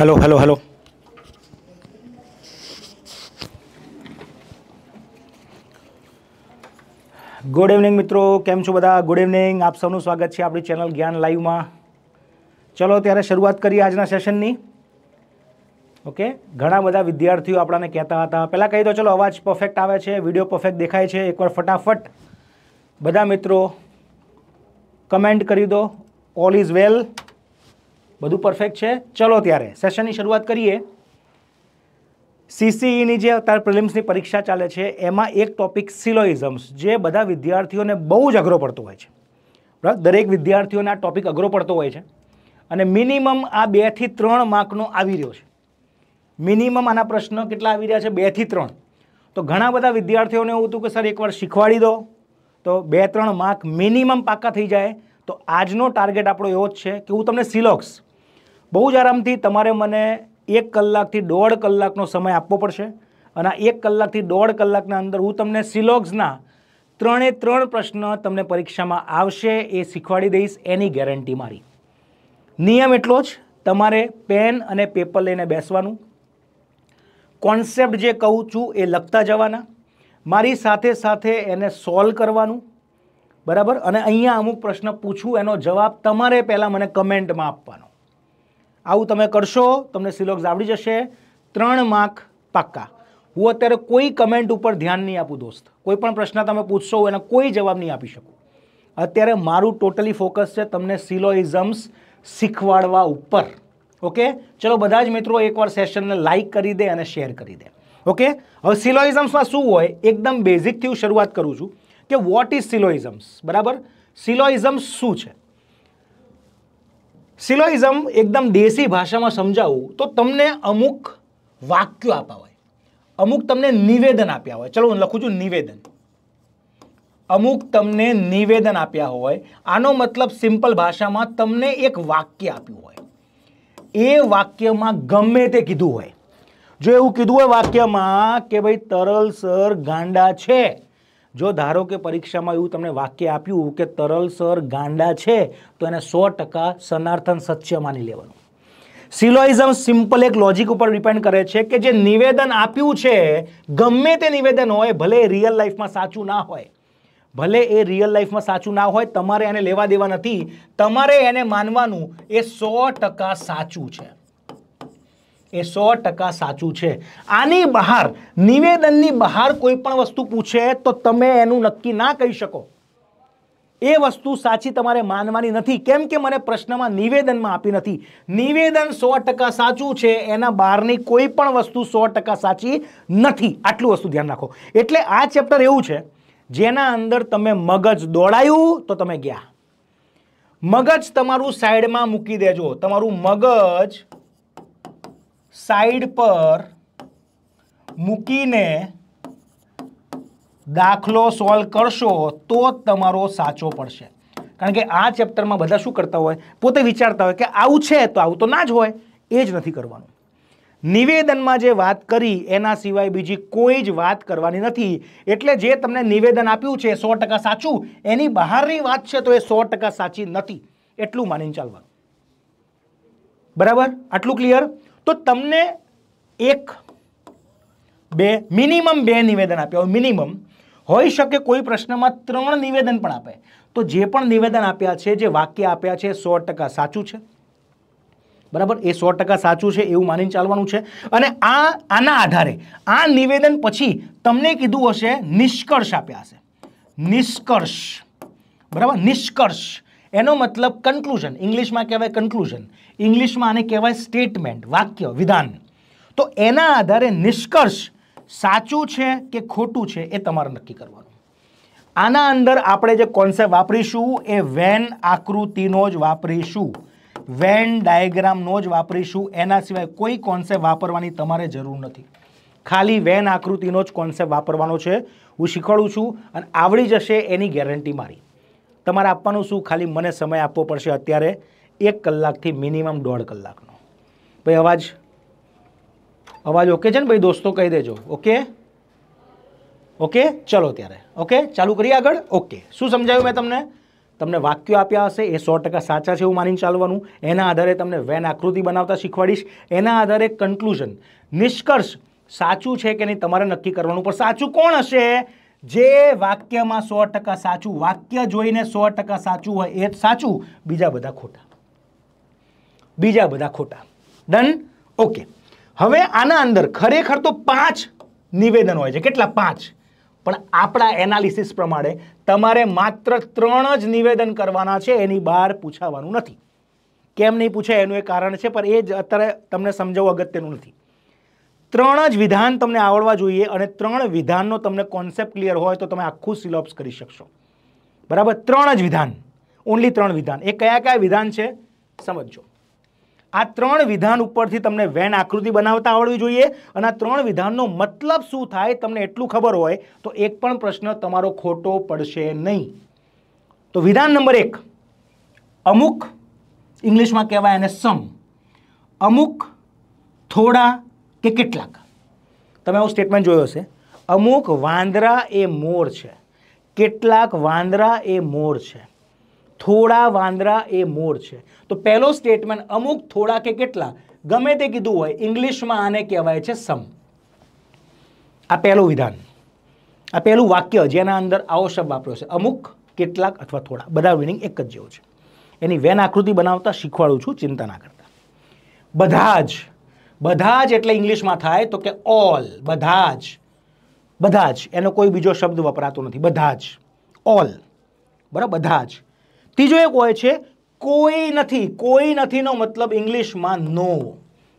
hello hello hello good evening મિત્રો કેમ છો બધા ગુડ ઇવનિંગ આપ સૌનું સ્વાગત છે આપણી ચેનલ જ્ઞાન લાઈવમાં ચલો ત્યારે શરૂઆત કરીએ આજના સેશનની ઓકે ઘણા બધા વિદ્યાર્થીઓ આપણાને કહેતા હતા પહેલાં કહી દો ચલો અવાજ પરફેક્ટ આવે છે વિડીયો પરફેક્ટ દેખાય છે એકવાર ફટાફટ બધા મિત્રો કમેન્ટ કરી દો ઓલ ઇઝ વેલ બધું પરફેક્ટ છે ચલો ત્યારે સેશનની શરૂઆત કરીએ સીસીઈની e જે અત્યારે પ્રિલિમ્સની પરીક્ષા ચાલે છે એમાં એક ટોપિક સિલોઇઝમ્સ જે બધા વિદ્યાર્થીઓને બહુ જ અઘરો પડતો હોય છે બરાબર દરેક વિદ્યાર્થીઓને આ ટોપિક અઘરો પડતો હોય છે અને મિનિમમ આ બેથી ત્રણ માર્કનો આવી રહ્યો છે મિનિમમ આના પ્રશ્ન કેટલા આવી રહ્યા છે બેથી ત્રણ તો ઘણા બધા વિદ્યાર્થીઓને એવું હતું કે સર એકવાર શીખવાડી દો તો બે ત્રણ માર્ક મિનિમમ પાકા થઈ જાય તો આજનો ટાર્ગેટ આપણો એવો જ છે કે હું તમને સિલોક્સ બહુ જ આરામથી તમારે મને એક કલાકથી દોઢ કલાકનો સમય આપવો પડશે અને આ એક કલાકથી દોઢ કલાકના અંદર હું તમને સિલોગ્સના ત્રણે ત્રણ પ્રશ્ન તમને પરીક્ષામાં આવશે એ શીખવાડી દઈશ એની ગેરંટી મારી નિયમ એટલો જ તમારે પેન અને પેપર લઈને બેસવાનું કોન્સેપ્ટ જે કહું છું એ લખતા જવાના મારી સાથે સાથે એને સોલ્વ કરવાનું બરાબર અને અહીંયા અમુક પ્રશ્ન પૂછું એનો જવાબ તમારે પહેલાં મને કમેન્ટમાં આપવાનો આવું તમે કરશો તમને સિલોક્સ આવડી જશે ત્રણ માર્ક પાક્કા હું અત્યારે કોઈ કમેન્ટ ઉપર ધ્યાન નહીં આપું દોસ્ત કોઈ પણ પ્રશ્ન તમે પૂછશો એનો કોઈ જવાબ નહીં આપી શકું અત્યારે મારું ટોટલી ફોકસ છે તમને સિલોઇઝમ્સ શીખવાડવા ઉપર ઓકે ચલો બધા જ મિત્રો એકવાર સેશનને લાઇક કરી દે અને શેર કરી દે ઓકે હવે સિલોઇઝમ્સમાં શું હોય એકદમ બેઝિકથી હું શરૂઆત કરું છું કે વોટ ઇઝ સિલોઇઝમ્સ બરાબર સિલોઇઝમ્સ શું છે સિલોઇઝમ એકદમ દેશી ભાષામાં સમજાવું તો તમને અમુક વાક્યો આપ્યા હોય અમુક તમને નિવેદન આપ્યા હોય ચલો હું લખું છું નિવેદન અમુક તમને નિવેદન આપ્યા હોય આનો મતલબ સિમ્પલ ભાષામાં તમને એક વાક્ય આપ્યું હોય એ વાક્યમાં ગમે તે કીધું હોય જો એવું કીધું હોય વાક્યમાં કે ભાઈ તરલ સર ગાંડા છે જો ધારો કે પરીક્ષામાં એવું તમને વાક્ય આપ્યું કે તરલ સર ગાંડા છે તો એને સો ટકા સનાર્થન સત્ય માની લેવાનું સિલોઇઝમ સિમ્પલ એક લોજિક ઉપર ડિપેન્ડ કરે છે કે જે નિવેદન આપ્યું છે ગમે તે નિવેદન હોય ભલે રિયલ લાઈફમાં સાચું ના હોય ભલે એ રિયલ લાઈફમાં સાચું ના હોય તમારે એને લેવા દેવા નથી તમારે એને માનવાનું એ સો ટકા સાચું છે એ સો ટકા સાચું છે આની બહાર નિવેદનની બહાર કોઈ પણ વસ્તુ પૂછે તો તમે એનું નક્કી ના કહી શકો એ વસ્તુ સાચી તમારે માનવાની નથી કેમ કે મને પ્રશ્નમાં નિવેદનમાં આપી નથી નિવેદન સો ટકા સાચું છે એના બહારની કોઈ પણ વસ્તુ સો ટકા સાચી નથી આટલું વસ્તુ ધ્યાન રાખો એટલે આ ચેપ્ટર એવું છે જેના અંદર તમે મગજ દોડાયું તો તમે ગયા મગજ તમારું સાઈડમાં મૂકી દેજો તમારું મગજ સાઈડ પર મૂકીને દાખલો સોલ્વ કરશો તો તમારો સાચો પડશે કારણ કે આ ચેપ્ટરમાં બધા શું કરતા હોય પોતે વિચારતા હોય કે આવું છે તો આવું તો ના જ હોય એ જ નથી કરવાનું નિવેદનમાં જે વાત કરી એના સિવાય બીજી કોઈ જ વાત કરવાની નથી એટલે જે તમને નિવેદન આપ્યું છે સો ટકા સાચું એની બહારની વાત છે તો એ સો ટકા સાચી નથી એટલું માનીને ચાલવાનું બરાબર આટલું ક્લિયર તો તમને એક બે મિનિમમ બે નિવેદન આપ્યા હોય મિનિમમ હોઈ શકે કોઈ પ્રશ્નમાં ત્રણ નિવેદન પણ આપે તો જે પણ નિવેદન આપ્યા છે જે વાક્ય આપ્યા છે સો ટકા સાચું છે બરાબર એ સો ટકા સાચું છે એવું માનીને ચાલવાનું છે અને આ આના આધારે આ નિવેદન પછી તમને કીધું હશે નિષ્કર્ષ આપ્યા હશે નિષ્કર્ષ બરાબર નિષ્કર્ષ એનો મતલબ કન્ક્લુઝન ઇંગ્લિશમાં કહેવાય કન્ક્લુઝન ઇંગ્લિશમાં આને કહેવાય સ્ટેટમેન્ટ વાક્ય વિધાન તો એના આધારે નિષ્કર્ષ સાચું છે કે ખોટું છે એ તમારે નક્કી કરવાનું આના અંદર આપણે જે કોન્સેપ્ટ વાપરીશું એ વેન આકૃતિનો જ વાપરીશું વેન ડાયગ્રામનો જ વાપરીશું એના સિવાય કોઈ કોન્સેપ્ટ વાપરવાની તમારે જરૂર નથી ખાલી વેન આકૃતિનો જ કોન્સેપ્ટ વાપરવાનો છે હું શીખવાડું છું અને આવડી જશે એની ગેરંટી મારી તમારે આપવાનું શું ખાલી મને સમય આપવો પડશે અત્યારે એક કલાકથી મિનિમમ દોઢ કલાકનો ભાઈ અવાજ અવાજ ઓકે છે ને ભાઈ દોસ્તો કહી દેજો ઓકે ઓકે ચલો ત્યારે ઓકે ચાલુ કરીએ આગળ ઓકે શું સમજાયું મેં તમને તમને વાક્યો આપ્યા હશે એ સો ટકા સાચા છે એવું માનીને ચાલવાનું એના આધારે તમને વેન આકૃતિ બનાવતા શીખવાડીશ એના આધારે કન્કલુઝન નિષ્કર્ષ સાચું છે કે નહીં તમારે નક્કી કરવાનું પણ સાચું કોણ હશે જે વાક્યમાં સો ટકા સાચું વાક્ય જોઈને સો ટકા સાચું હોય એ જ સાચું બીજા બધા ખોટા બીજા બધા ખોટા ડન ઓકે હવે આના અંદર ખરેખર તો પાંચ નિવેદન હોય છે કેટલા પાંચ પણ આપણા એનાલિસિસ પ્રમાણે તમારે માત્ર ત્રણ જ નિવેદન કરવાના છે એની બહાર પૂછાવાનું નથી કેમ નહીં પૂછે એનું એ કારણ છે પણ એ જ અત્યારે તમને સમજાવવું અગત્યનું નથી ત્રણ જ વિધાન તમને આવડવા જોઈએ અને ત્રણ વિધાનનો તમને કોન્સેપ્ટ ક્લિયર હોય તો તમે આખું સિલોપ્સ કરી શકશો બરાબર ત્રણ જ વિધાન ઓનલી ત્રણ વિધાન એ કયા કયા વિધાન છે સમજો આ ત્રણ વિધાન ઉપરથી તમને વેન આકૃતિ બનાવતા આવડવી જોઈએ અને આ ત્રણ વિધાનનો મતલબ શું થાય તમને એટલું ખબર હોય તો એક પણ પ્રશ્ન તમારો ખોટો પડશે નહીં તો વિધાન નંબર એક અમુક ઇંગ્લિશમાં કહેવાય એને સમ અમુક થોડા કે કેટલાક તમે આવું સ્ટેટમેન્ટ જોયો હશે અમુક વાંદરા એ મોર છે કેટલાક વાંદરા એ મોર છે થોડા વાંદરા એ મોર છે તો પહેલો સ્ટેટમેન્ટ અમુક થોડા કે કેટલા ગમે તે કીધું હોય ઇંગ્લિશમાં આને કહેવાય છે સમ આ પહેલું વિધાન આ પહેલું વાક્ય જેના અંદર આવો શબ્દ વાપર્યો છે અમુક કેટલાક અથવા થોડા બધા મિનિંગ એક જ જેવું છે એની વેન આકૃતિ બનાવતા શીખવાડું છું ચિંતા ના કરતા બધા જ બધા જ એટલે ઇંગ્લિશમાં થાય તો કે ઓલ બધા જ બધા જ એનો કોઈ બીજો શબ્દ વપરાતો નથી બધા જ ઓલ બરાબર બધા જ ત્રીજો એક હોય છે કોઈ નથી કોઈ નથીનો મતલબ ઇંગ્લિશમાં નો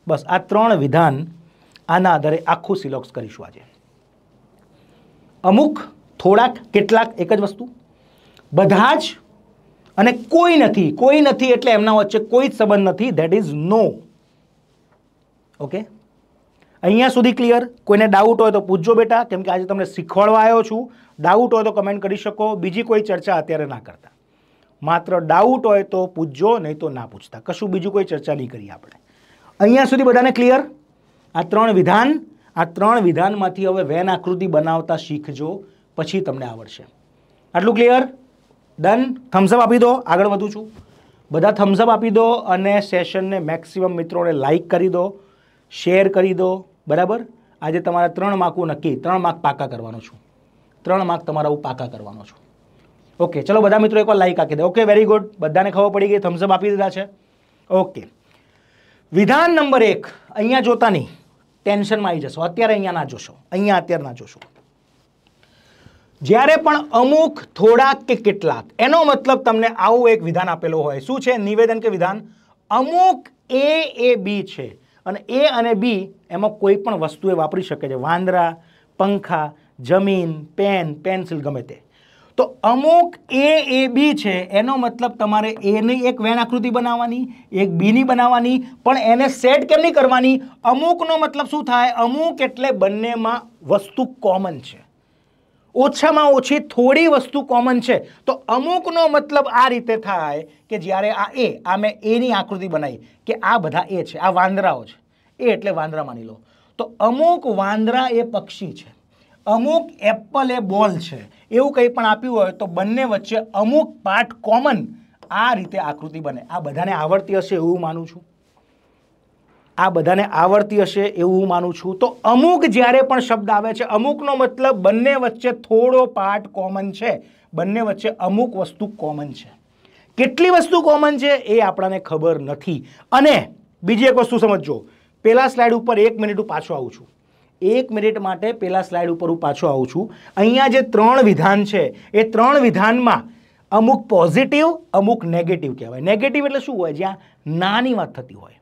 બસ આ ત્રણ વિધાન આના આધારે આખું સિલોક્સ કરીશું આજે અમુક થોડાક કેટલાક એક જ વસ્તુ બધા જ અને કોઈ નથી કોઈ નથી એટલે એમના વચ્ચે કોઈ જ સંબંધ નથી ધેટ ઇઝ નો ઓકે અહીંયા સુધી ક્લિયર કોઈને ડાઉટ હોય તો પૂછજો બેટા કેમ કે આજે તમને શીખવાડવા આવ્યો છું ડાઉટ હોય તો કમેન્ટ કરી શકો બીજી કોઈ ચર્ચા અત્યારે ના કરતા માત્ર ડાઉટ હોય તો પૂછજો નહીં તો ના પૂછતા કશું બીજું કોઈ ચર્ચા નહીં કરીએ આપણે અહીંયા સુધી બધાને ક્લિયર આ ત્રણ વિધાન આ ત્રણ વિધાનમાંથી હવે વેન આકૃતિ બનાવતા શીખજો પછી તમને આવડશે આટલું ક્લિયર ડન થમ્સઅપ આપી દો આગળ વધું છું બધા થમ્સઅપ આપી દો અને સેશનને મેક્સિમમ મિત્રોને લાઇક કરી દો શેર કરી દો બરાબર આજે તમારા ત્રણ માર્કું નક્કી ત્રણ માર્ક પાકા કરવાનો છું ત્રણ માર્ક તમારા હું પાકા કરવાનો છું ઓકે ચલો બધા મિત્રો એકવાર લાઈક આપી દે ઓકે વેરી ગુડ બધાને ખબર પડી ગઈ થમ્સઅપ આપી દીધા છે ઓકે વિધાન નંબર એક અહીંયા જોતા નહીં ટેન્શનમાં આવી જશો અત્યારે અહીંયા ના જોશો અહીંયા અત્યારે ના જોશો જ્યારે પણ અમુક થોડાક કે કેટલાક એનો મતલબ તમને આવું એક વિધાન આપેલું હોય શું છે નિવેદન કે વિધાન અમુક એ એ બી છે અને એ અને બી એમાં કોઈ પણ વસ્તુ એ વાપરી શકે છે વાંદરા પંખા જમીન પેન પેન્સિલ ગમે તે તો અમુક એ એ બી છે એનો મતલબ તમારે એની એક વેણ આકૃતિ બનાવવાની એક બીની બનાવવાની પણ એને સેટ કેમ નહીં કરવાની અમુકનો મતલબ શું થાય અમુક એટલે બંનેમાં વસ્તુ કોમન છે ઓછામાં ઓછી થોડી વસ્તુ કોમન છે તો અમુકનો મતલબ આ રીતે થાય કે જ્યારે આ એ આ મેં એની આકૃતિ બનાવી કે આ બધા એ છે આ વાંદરાઓ છે એ એટલે વાંદરા માની લો તો અમુક વાંદરા એ પક્ષી છે અમુક એપલ એ બોલ છે એવું કંઈ પણ આપ્યું હોય તો બંને વચ્ચે અમુક પાર્ટ કોમન આ રીતે આકૃતિ બને આ બધાને આવડતી હશે એવું માનું છું આ બધાને આવડતી હશે એવું હું માનું છું તો અમુક જ્યારે પણ શબ્દ આવે છે અમુકનો મતલબ બંને વચ્ચે થોડો પાર્ટ કોમન છે બંને વચ્ચે અમુક વસ્તુ કોમન છે કેટલી વસ્તુ કોમન છે એ આપણને ખબર નથી અને બીજી એક વસ્તુ સમજો પહેલા સ્લાઇડ ઉપર એક મિનિટ હું પાછો આવું છું એક મિનિટ માટે પેલા સ્લાઇડ ઉપર હું પાછો આવું છું અહીંયા જે ત્રણ વિધાન છે એ ત્રણ વિધાનમાં અમુક પોઝિટિવ અમુક નેગેટિવ કહેવાય નેગેટિવ એટલે શું હોય જ્યાં નાની વાત થતી હોય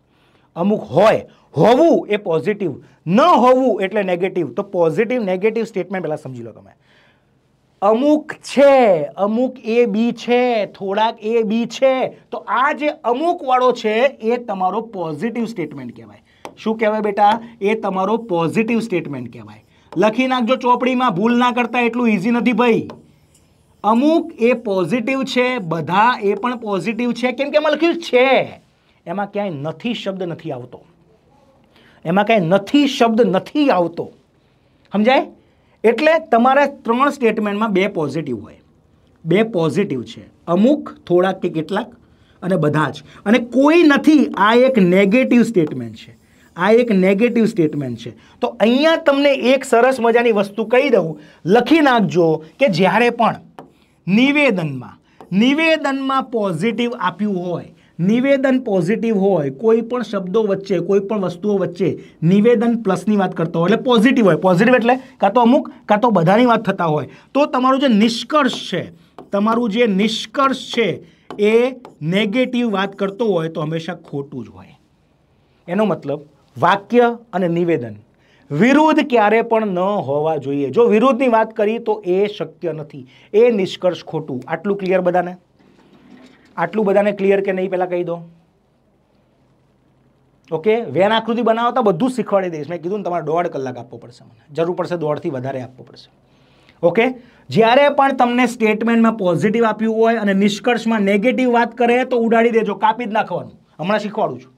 અમુક હોય હોવું એ પોઝિટિવ ન હોવું એટલે નેગેટિવ તો પોઝિટિવ નેગેટિવ સ્ટેટમેન્ટ પહેલાં સમજી લો તમે અમુક છે અમુક એ બી છે થોડાક એ બી છે તો આ જે અમુક વાળો છે એ તમારો પોઝિટિવ સ્ટેટમેન્ટ કહેવાય શું કહેવાય બેટા એ તમારો પોઝિટિવ સ્ટેટમેન્ટ કહેવાય લખી નાખજો ચોપડીમાં ભૂલ ના કરતા એટલું ઇઝી નથી ભાઈ અમુક એ પોઝિટિવ છે બધા એ પણ પોઝિટિવ છે કેમ કે એમાં લખ્યું છે એમાં ક્યાંય નથી શબ્દ નથી આવતો એમાં ક્યાંય નથી શબ્દ નથી આવતો સમજાય એટલે તમારે ત્રણ સ્ટેટમેન્ટમાં બે પોઝિટિવ હોય બે પોઝિટિવ છે અમુક થોડાક કે કેટલાક અને બધા જ અને કોઈ નથી આ એક નેગેટિવ સ્ટેટમેન્ટ છે આ એક નેગેટિવ સ્ટેટમેન્ટ છે તો અહીંયા તમને એક સરસ મજાની વસ્તુ કહી દઉં લખી નાખજો કે જ્યારે પણ નિવેદનમાં નિવેદનમાં પોઝિટિવ આપ્યું હોય નિવેદન પોઝિટિવ હોય કોઈ પણ શબ્દો વચ્ચે કોઈ પણ વસ્તુઓ વચ્ચે નિવેદન પ્લસની વાત કરતા હોય એટલે પોઝિટિવ હોય પોઝિટિવ એટલે કાં તો અમુક કાં તો બધાની વાત થતા હોય તો તમારું જે નિષ્કર્ષ છે તમારું જે નિષ્કર્ષ છે એ નેગેટિવ વાત કરતો હોય તો હંમેશા ખોટું જ હોય એનો મતલબ વાક્ય અને નિવેદન વિરુદ્ધ ક્યારે પણ ન હોવા જોઈએ જો વિરુદ્ધની વાત કરી તો એ શક્ય નથી એ નિષ્કર્ષ ખોટું આટલું ક્લિયર બધાને આટલું બધાને ક્લિયર કે નહીં પહેલાં કહી દો ઓકે વેન આકૃતિ બનાવતા બધું શીખવાડી દઈશ મેં કીધું ને તમારે દોઢ કલાક આપવો પડશે મને જરૂર પડશે દોઢથી વધારે આપવો પડશે ઓકે જ્યારે પણ તમને સ્ટેટમેન્ટમાં પોઝિટિવ આપ્યું હોય અને નિષ્કર્ષમાં નેગેટિવ વાત કરે તો ઉડાડી દેજો કાપી જ નાખવાનું હમણાં શીખવાડું છું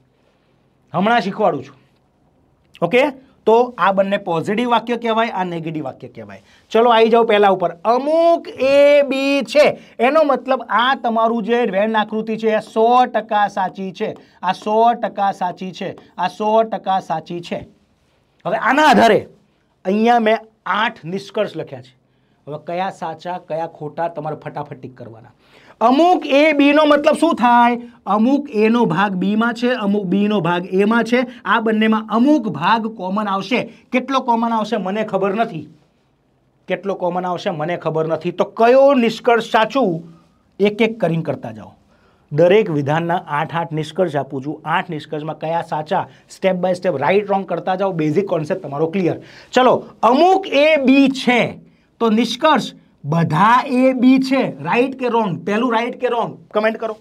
હમણાં શીખવાડું છું ઓકે તો આ બંને પોઝિટિવ વાક્ય કહેવાય આ નેગેટિવ વાક્ય કહેવાય ચલો આવી જાઓ પહેલાં ઉપર અમુક એ બી છે એનો મતલબ આ તમારું જે વેન આકૃતિ છે એ સો ટકા સાચી છે આ સો ટકા સાચી છે આ સો ટકા સાચી છે હવે આના આધારે અહીંયા મેં આઠ નિષ્કર્ષ લખ્યા છે હવે કયા સાચા કયા ખોટા તમારે ફટાફટ કરવાના અમુક એ બીનો મતલબ શું થાય અમુક એનો ભાગ બીમાં છે અમુક બીનો ભાગ એમાં છે આ બંનેમાં અમુક ભાગ કોમન આવશે કેટલો કોમન આવશે મને ખબર નથી કેટલો કોમન આવશે મને ખબર નથી તો કયો નિષ્કર્ષ સાચું એક એક કરીને કરતા જાઓ દરેક વિધાનના આઠ આઠ નિષ્કર્ષ આપું છું આઠ નિષ્કર્ષમાં કયા સાચા step by step right wrong કરતા જાઓ બેઝિક કોન્સેપ્ટ તમારો ક્લિયર ચલો અમુક એ બી છે તો નિષ્કર્ષ બધા એ બી છે રાઈટ કે રોંગ પહેલું રાઈટ કે રોંગ કમેન્ટ કરો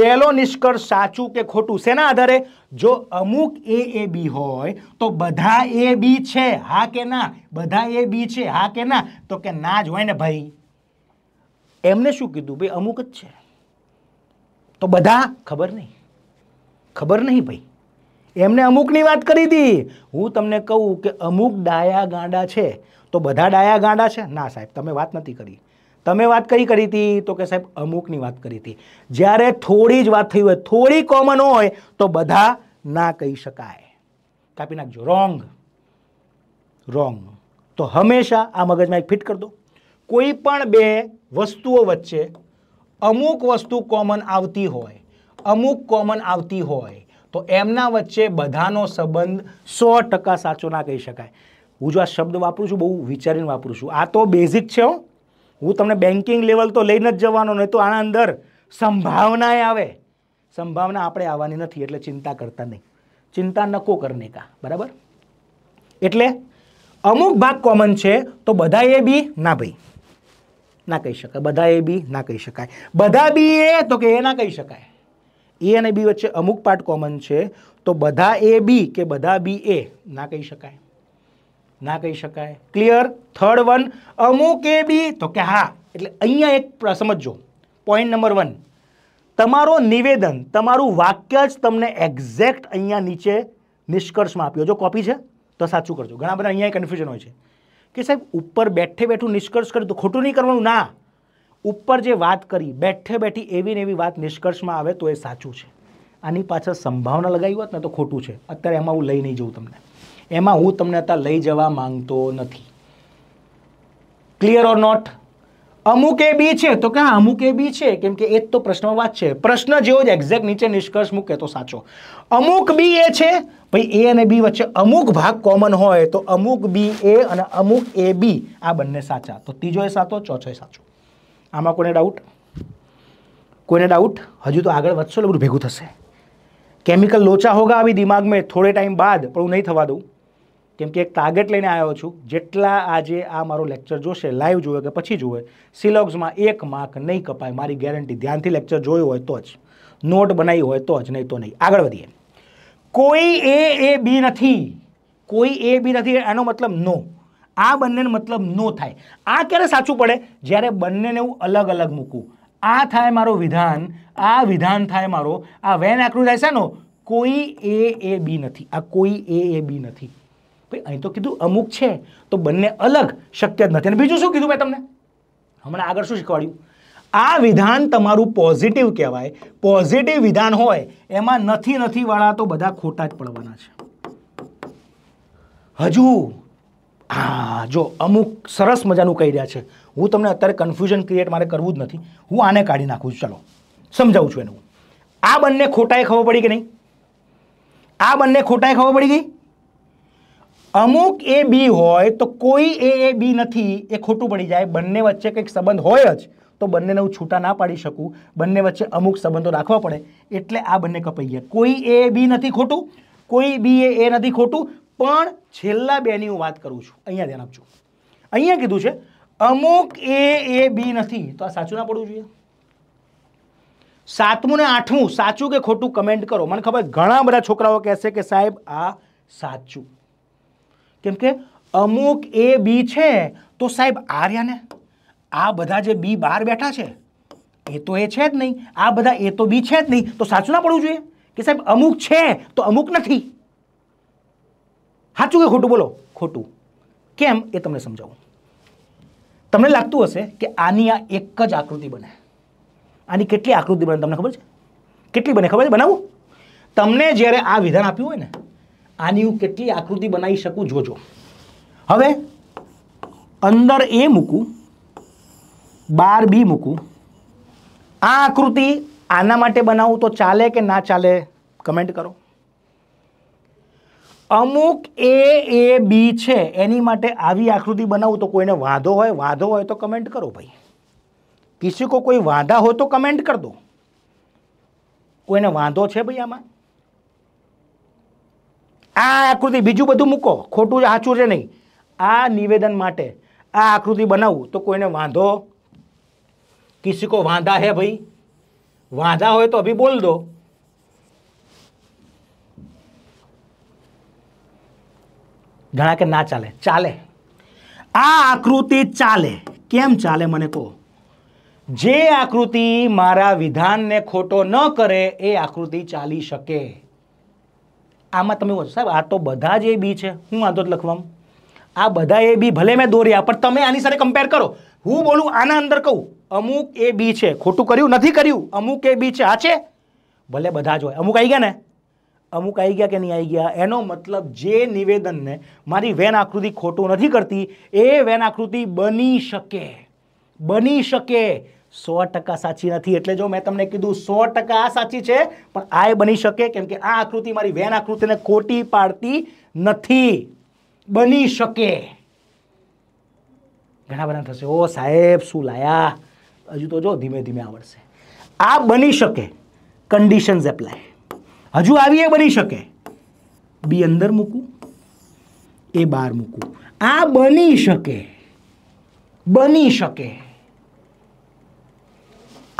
પહેલો નિષ્કર્ષ સાચું કે ખોટું શેના આધારે જો અમુક એ એ બી હોય તો બધા એ બી છે હા કે ના બધા એ બી છે હા કે ના તો કે ના જ હોય ને ભાઈ એમને શું કીધું ભાઈ અમુક જ છે તો બધા ખબર નહીં ખબર નહીં ભાઈ એમને અમુકની વાત કરી હતી હું તમને કહું કે અમુક ડાયા ગાંડા છે તો બધા ડાયા ગાંડા છે ના સાહેબ તમે વાત નથી કરી તમે વાત કરી કરી હતી તો કે સાહેબ અમુકની વાત કરી હતી જ્યારે થોડી જ વાત થઈ હોય થોડી કોમન હોય તો બધા ના કહી શકાય કાપી નાખજો રોંગ રોંગ તો હંમેશા આ મગજમાં એક ફિટ કરી દો કોઈ પણ બે વસ્તુઓ વચ્ચે અમુક વસ્તુ કોમન આવતી હોય અમુક કોમન આવતી હોય તો એમના વચ્ચે બધાનો સંબંધ સો ટકા સાચો ના કહી શકાય હું જો આ શબ્દ વાપરું છું બહુ વિચારીને વાપરું છું આ તો બેઝિક છે હો હું તમને બેન્કિંગ લેવલ તો લઈને જ જવાનો નહીં તો આના અંદર સંભાવનાએ આવે સંભાવના આપણે આવવાની નથી એટલે ચિંતા કરતા નહીં ચિંતા નકો કરને કા બરાબર એટલે અમુક ભાગ કોમન છે તો બધા એ બી ના ભાઈ ના કહી શકાય બધા એ બી ના કહી શકાય બધા બી એ તો કે એ ના કહી શકાય એ અને બી વચ્ચે અમુક પાર્ટ કોમન છે તો બધા એ બી કે બધા બી એ ના કહી શકાય ના કહી શકાય ક્લિયર થર્ડ વન અમુક એ બી તો કે હા એટલે અહીંયા એક સમજો પોઈન્ટ નંબર વન તમારો નિવેદન તમારું વાક્ય જ તમને એક્ઝેક્ટ અહીંયા નીચે નિષ્કર્ષમાં આપ્યો જો કોપી છે તો સાચું કરજો ઘણા બધા અહીંયા કન્ફ્યુઝન હોય છે કે સાહેબ ઉપર બેઠે બેઠું નિષ્કર્ષ કર્યું તો ખોટું નહીં કરવાનું ના ઉપર જે વાત કરી બેઠે બેઠી એવી ને એવી વાત નિષ્કર્ષમાં આવે તો એ સાચું છે આની પાછળ સંભાવના લગાવી હોત ને તો ખોટું છે અત્યારે એમાં હું લઈ નહીં જઉં તમને એમાં હું તમને અત્યારે લઈ જવા માંગતો નથી ક્લિયર ઓર નોટ અમુક એ બી છે તો કે અમુક એ બી છે કેમ કે એ જ તો પ્રશ્નવાદ છે પ્રશ્ન જેવો જ એક્ઝેક્ટ નીચે નિષ્કર્ષ મૂકે તો સાચો અમુક બી એ છે ભાઈ એ અને બી વચ્ચે અમુક ભાગ કોમન હોય તો અમુક બી એ અને અમુક એ બી આ બંને સાચા તો ત્રીજો એ સાચો ચોથો એ સાચો આમાં કોને ડાઉટ કોઈને ડાઉટ હજુ તો આગળ વધશો એટલે બધું ભેગું થશે કેમિકલ લોચા હોગા આવી દિમાગ મેં થોડે ટાઈમ બાદ પણ હું નહીં થવા દઉં કેમ કે એક ટાર્ગેટ લઈને આવ્યો છું જેટલા આજે આ મારો લેક્ચર જોશે લાઈવ જુએ કે પછી જુએ સિલોગ્સમાં એક માર્ક નહીં કપાય મારી ગેરંટી ધ્યાનથી લેક્ચર જોયું હોય તો જ નોટ બનાવી હોય તો જ નહીં તો નહીં આગળ વધીએ કોઈ એ એ બી નથી કોઈ એ બી નથી એનો મતલબ નો આ બંનેનો મતલબ નો થાય આ ક્યારે સાચું પડે જ્યારે બંનેને હું અલગ અલગ મૂકું આ થાય મારો વિધાન આ વિધાન થાય મારો આ વેન આકૃતિ થાય છે નો કોઈ એ એ બી નથી આ કોઈ એ એ બી નથી ભાઈ અહીં તો કીધું અમુક છે તો બંને અલગ શક્ય જ નથી અને બીજું શું કીધું મેં તમને હમણાં આગળ શું શીખવાડ્યું આ વિધાન તમારું પોઝિટિવ કહેવાય પોઝિટિવ વિધાન હોય એમાં નથી નથી વાળા તો બધા ખોટા જ પડવાના છે હજુ હા જો અમુક સરસ મજાનું કહી રહ્યા છે હું તમને અત્યારે કન્ફ્યુઝન ક્રિએટ મારે કરવું જ નથી હું આને કાઢી નાખું છું ચલો સમજાવું છું એનું આ બંને ખોટાએ ખબર પડી કે નહીં આ બંને ખોટાએ ખબર પડી ગઈ અમુક એ બી હોય તો કોઈ એ એ બી નથી એ ખોટું પડી જાય બંને વચ્ચે કંઈક સંબંધ હોય જ તો બંનેને હું છૂટા ના પાડી શકું બંને વચ્ચે અમુક સંબંધો રાખવા પડે એટલે આ બંને કપાઈ ગયા કોઈ એ બી નથી ખોટું કોઈ બી એ એ નથી ખોટું પણ છેલ્લા બેની હું વાત કરું છું અહીંયા ધ્યાન આપજો અહીંયા કીધું છે અમુક એ એ બી નથી તો આ સાચું ના પડવું જોઈએ સાતમું ને આઠમું સાચું કે ખોટું કમેન્ટ કરો મને ખબર ઘણા બધા છોકરાઓ કહેશે કે સાહેબ આ સાચું કેમ કે અમુક એ બી છે તો સાહેબ આ રહ્યા આ બધા જે બી બહાર બેઠા છે એ તો એ છે જ નહીં આ બધા એ તો બી છે જ નહીં તો સાચું ના પડવું જોઈએ કે સાહેબ અમુક છે તો અમુક નથી સાચું કે ખોટું બોલો ખોટું કેમ એ તમને સમજાવું તમને લાગતું હશે કે આની આ એક જ આકૃતિ બને આની કેટલી આકૃતિ બને તમને ખબર છે કેટલી બને ખબર છે બનાવું તમને જ્યારે આ વિધાન આપ્યું હોય ને આની હું કેટલી આકૃતિ બનાવી શકું જોજો હવે અંદર એ મૂકું બાર બી મૂકું આ આકૃતિ આના માટે બનાવું તો ચાલે કે ના ચાલે કમેન્ટ કરો અમુક એ એ બી છે એની માટે આવી આકૃતિ બનાવું તો કોઈને વાંધો હોય વાંધો હોય તો કમેન્ટ કરો ભાઈ કિસી કો કોઈ વાંધા હોય તો કમેન્ટ કર દો કોઈને વાંધો છે ભાઈ આમાં આ આકૃતિ બીજું બધું મૂકો ખોટું સાચું છે નહીં આ નિવેદન માટે આ આકૃતિ બનાવું તો કોઈને વાંધો કિસી વાંધા હે ભાઈ વાંધા હોય તો અભી બોલ દો ઘણા કે ના ચાલે ચાલે આ આકૃતિ ચાલે કેમ ચાલે મને કહો જે આકૃતિ મારા વિધાનને ખોટો ન કરે એ આકૃતિ ચાલી શકે આમાં તમે સાહેબ આ તો બધા જ એ બી છે હું વાંધો લખવામાં આ બધા એ બી ભલે મેં દોર્યા પણ તમે આની સાથે કમ્પેર કરો હું બોલું આના અંદર કહું અમુક એ બી છે ખોટું કર્યું નથી કર્યું અમુક એ બી છે આ છે ભલે બધા જ હોય અમુક આવી ગયા ને અમુક આવી ગયા કે નહીં આવી ગયા એનો મતલબ જે નિવેદનને મારી વેન આકૃતિ ખોટું નથી કરતી એ વેન આકૃતિ બની શકે બની શકે સો ટકા સાચી નથી એટલે જો મેં તમને કીધું સો ટકા આ સાચી છે પણ આ એ બની શકે કેમ કે આ આકૃતિ મારી વેન આકૃતિને ખોટી પાડતી નથી બની શકે ઘણા બધા થશે ઓ સાહેબ શું લાયા હજુ તો જો ધીમે ધીમે આવડશે આ બની શકે કન્ડિશન્સ એપ્લાય હજુ આવી એ બની શકે બી અંદર મૂકું એ બહાર મૂકું આ બની શકે બની શકે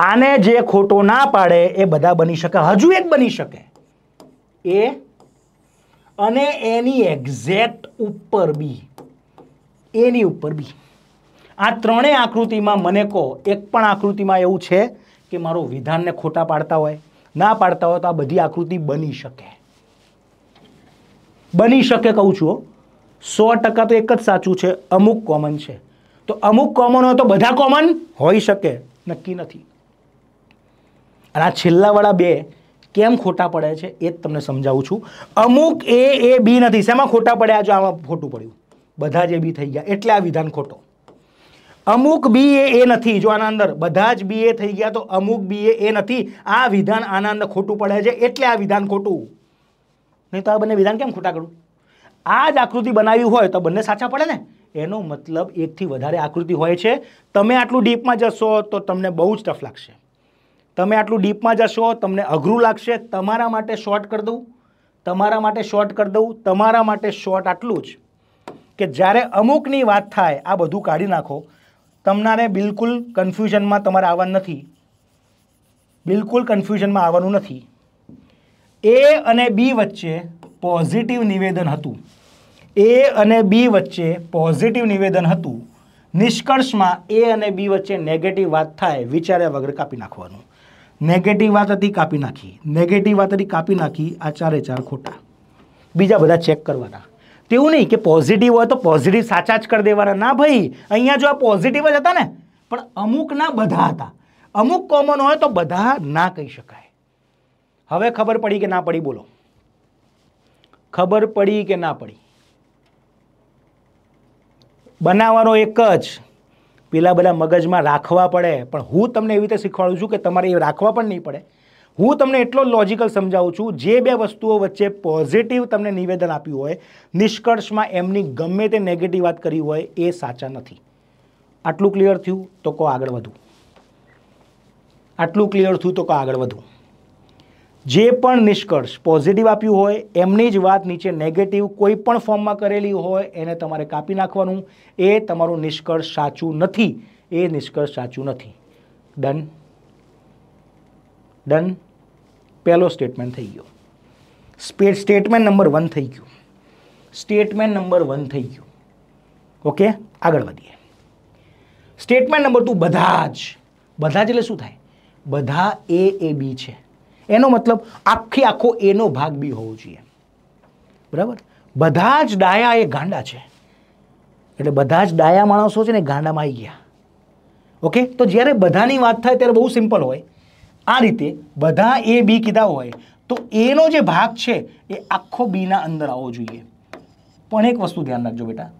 આને જે ખોટો ના પાડે એ બધા બની શકે હજુ એક બની શકે એ અને એની એક્ઝેક્ટ ઉપર બી એની ઉપર બી આ ત્રણેય આકૃતિમાં મને કહો એક પણ આકૃતિમાં એવું છે કે મારું વિધાનને ખોટા પાડતા હોય ના પાડતા હોય તો આ બધી આકૃતિ બની શકે બની શકે કહું છું સો ટકા તો એક જ સાચું છે અમુક કોમન છે તો અમુક કોમન હોય તો બધા કોમન હોઈ શકે નક્કી નથી અને આ છેલ્લાવાળા બે કેમ ખોટા પડે છે એ જ તમને સમજાવું છું અમુક એ એ બી નથી શેમાં ખોટા પડ્યા જો આમાં ખોટું પડ્યું બધા જ એ બી થઈ ગયા એટલે આ વિધાન ખોટો અમુક બી એ એ નથી જો આના અંદર બધા જ બી એ થઈ ગયા તો અમુક બી એ એ નથી આ વિધાન આના અંદર ખોટું પડે છે એટલે આ વિધાન ખોટું નહીં તો આ બંને વિધાન કેમ ખોટા કરું આ જ આકૃતિ બનાવી હોય તો બંને સાચા પડે ને એનો મતલબ એકથી વધારે આકૃતિ હોય છે તમે આટલું ડીપમાં જશો તો તમને બહુ જ ટફ લાગશે તમે આટલું ડીપમાં જશો તમને અઘરું લાગશે તમારા માટે શોર્ટ કરી દઉં તમારા માટે શોર્ટ કરી દઉં તમારા માટે શોર્ટ આટલું જ કે જ્યારે અમુકની વાત થાય આ બધું કાઢી નાખો તમને બિલકુલ કન્ફ્યુઝનમાં તમારે આવવાનું નથી બિલકુલ કન્ફ્યુઝનમાં આવવાનું નથી એ અને બી વચ્ચે પોઝિટિવ નિવેદન હતું એ અને બી વચ્ચે પોઝિટિવ નિવેદન હતું નિષ્કર્ષમાં એ અને બી વચ્ચે નેગેટિવ વાત થાય વિચાર્યા વગર કાપી નાખવાનું નેગેટિવ વાત હતી કાપી નાખી નેગેટિવ વાત હતી કાપી નાખી આ ચારે ચાર ખોટા બીજા બધા ચેક કરવાના તેવું નહીં કે પોઝિટિવ હોય તો પોઝિટિવ સાચા જ કરી દેવાના ના ભાઈ અહીંયા જો આ પોઝિટિવ જ હતા ને પણ અમુક ના બધા હતા અમુક કોમન હોય તો બધા ના કહી શકાય હવે ખબર પડી કે ના પડી બોલો ખબર પડી કે ના પડી બનાવવાનો એક જ પેલા બધા મગજમાં રાખવા પડે પણ હું તમને એવી રીતે શીખવાડું છું કે તમારે એ રાખવા પણ નહીં પડે હું તમને એટલો લોજિકલ સમજાવું છું જે બે વસ્તુઓ વચ્ચે પોઝિટિવ તમને નિવેદન આપ્યું હોય નિષ્કર્ષમાં એમની ગમે તે નેગેટિવ વાત કરી હોય એ સાચા નથી આટલું ક્લિયર થયું તો કહો આગળ વધું આટલું ક્લિયર થયું તો કહો આગળ વધું જે પણ નિષ્કર્ષ પોઝિટિવ આપ્યું હોય એમની જ વાત નીચે નેગેટિવ કોઈ પણ ફોર્મમાં કરેલી હોય એને તમારે કાપી નાખવાનું એ તમારું નિષ્કર્ષ સાચું નથી એ નિષ્કર્ષ સાચું નથી ડન ડન પહેલો સ્ટેટમેન્ટ થઈ ગયો સ્પેટ સ્ટેટમેન્ટ નંબર વન થઈ ગયું સ્ટેટમેન્ટ નંબર વન થઈ ગયું ઓકે આગળ વધીએ સ્ટેટમેન્ટ નંબર ટુ બધા જ બધા જ એટલે શું થાય બધા એ એ બી છે એનો મતલબ આખી આખો એનો ભાગ બી હોવો જોઈએ બરાબર બધા જ ડાયા એ ગાંડા છે એટલે બધા જ ડાયા માણસો છે ને ગાંડામાં આવી ગયા ઓકે તો જ્યારે બધાની વાત થાય ત્યારે બહુ સિમ્પલ હોય આ રીતે બધા એ બી કીધા હોય તો એનો જે ભાગ છે એ આખો બીના અંદર આવવો જોઈએ પણ એક વસ્તુ ધ્યાન રાખજો બેટા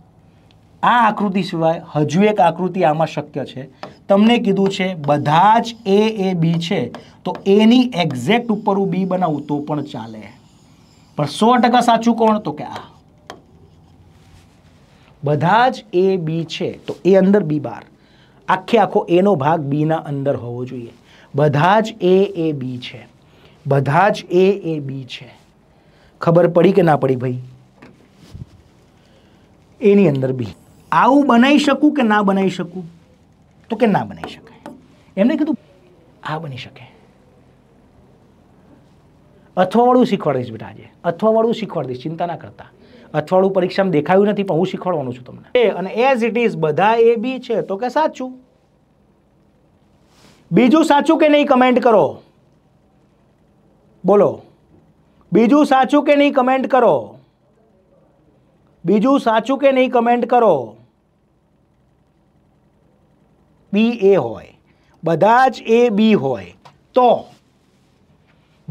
આ આકૃતિ સિવાય હજુ એક આકૃતિ આમાં શક્ય છે તમને કીધું છે બધા જ એ એ બી છે તો એની એક્ઝેક્ટ ઉપર હું બી બનાવું તો પણ ચાલે પણ સો ટકા સાચું કોણ તો કે આ બધા જ એ બી છે તો એ અંદર બી બાર આખે આખો એનો ભાગ બીના અંદર હોવો જોઈએ બધા જ એ એ બી છે બધા જ એ એ બી છે ખબર પડી કે ના પડી ભાઈ એની અંદર બી આવું બનાવી શકું કે ના બનાવી શકું તો કે ના બનાવી શકાય એમને કીધું આ બની શકે અથવાવાળું શીખવાડીશ દઈશ બેટા આજે અથવાવાળું શીખવાડી ચિંતા ના કરતા અથવાળું પરીક્ષામાં દેખાયું નથી પણ હું શીખવાડવાનું છું તમને એ અને એઝ ઇટ ઇઝ બધા એ બી છે તો કે સાચું બીજું સાચું કે નહીં કમેન્ટ કરો બોલો બીજું સાચું કે નહીં કમેન્ટ કરો બીજું સાચું કે નહીં કમેન્ટ કરો બી એ હોય બધા જ એ બી હોય તો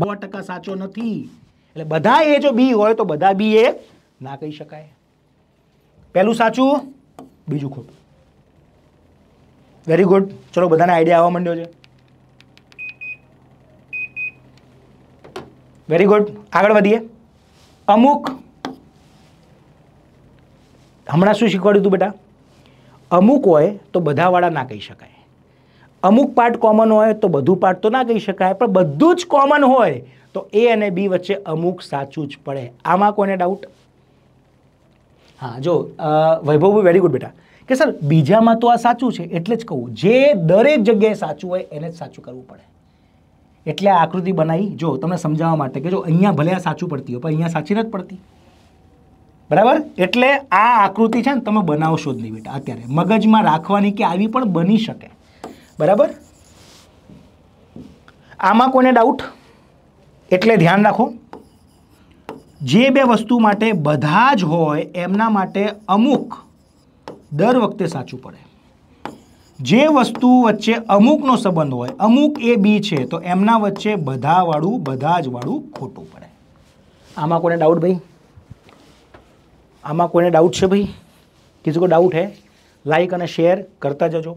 બો ટકા સાચો નથી એટલે બધા એ જો બી હોય તો બધા બી એ ના કહી શકાય પહેલું સાચું બીજું ખોટું વેરી ગુડ ચલો બધાને આઈડિયા આવવા માંડ્યો છે વેરી ગુડ આગળ વધીએ અમુક હમણાં શું શીખવાડ્યું હતું બેટા અમુક હોય તો બધાવાળા ના કહી શકાય અમુક પાર્ટ કોમન હોય તો બધું પાર્ટ તો ના કહી શકાય પણ બધું જ કોમન હોય તો એ અને બી વચ્ચે અમુક સાચું જ પડે આમાં કોઈને ડાઉટ હા જો વૈભવ વેરી ગુડ બેટા કે સર બીજામાં તો આ સાચું છે એટલે જ કહું જે દરેક જગ્યાએ સાચું હોય એને જ સાચું કરવું પડે એટલે આ આકૃતિ બનાવી જો તમને સમજાવવા માટે કે જો અહીંયા ભલે આ સાચું પડતી હોય પણ અહીંયા સાચી નથી પડતી બરાબર એટલે આ આકૃતિ છે ને તમે બનાવશો જ નહીં બેટા અત્યારે મગજમાં રાખવાની કે આવી પણ બની શકે બરાબર આમાં કોને ડાઉટ એટલે ધ્યાન રાખો જે બે વસ્તુ માટે બધા જ હોય એમના માટે અમુક દર વખતે સાચું પડે જે વસ્તુ વચ્ચે અમુકનો સંબંધ હોય અમુક એ બી છે તો એમના વચ્ચે બધાવાળું બધા જ વાળું ખોટું પડે આમાં કોને ડાઉટ ભાઈ આમાં કોઈને ડાઉટ છે ભાઈ કિસી કો ડાઉટ હે લાઈક અને શેર કરતા જજો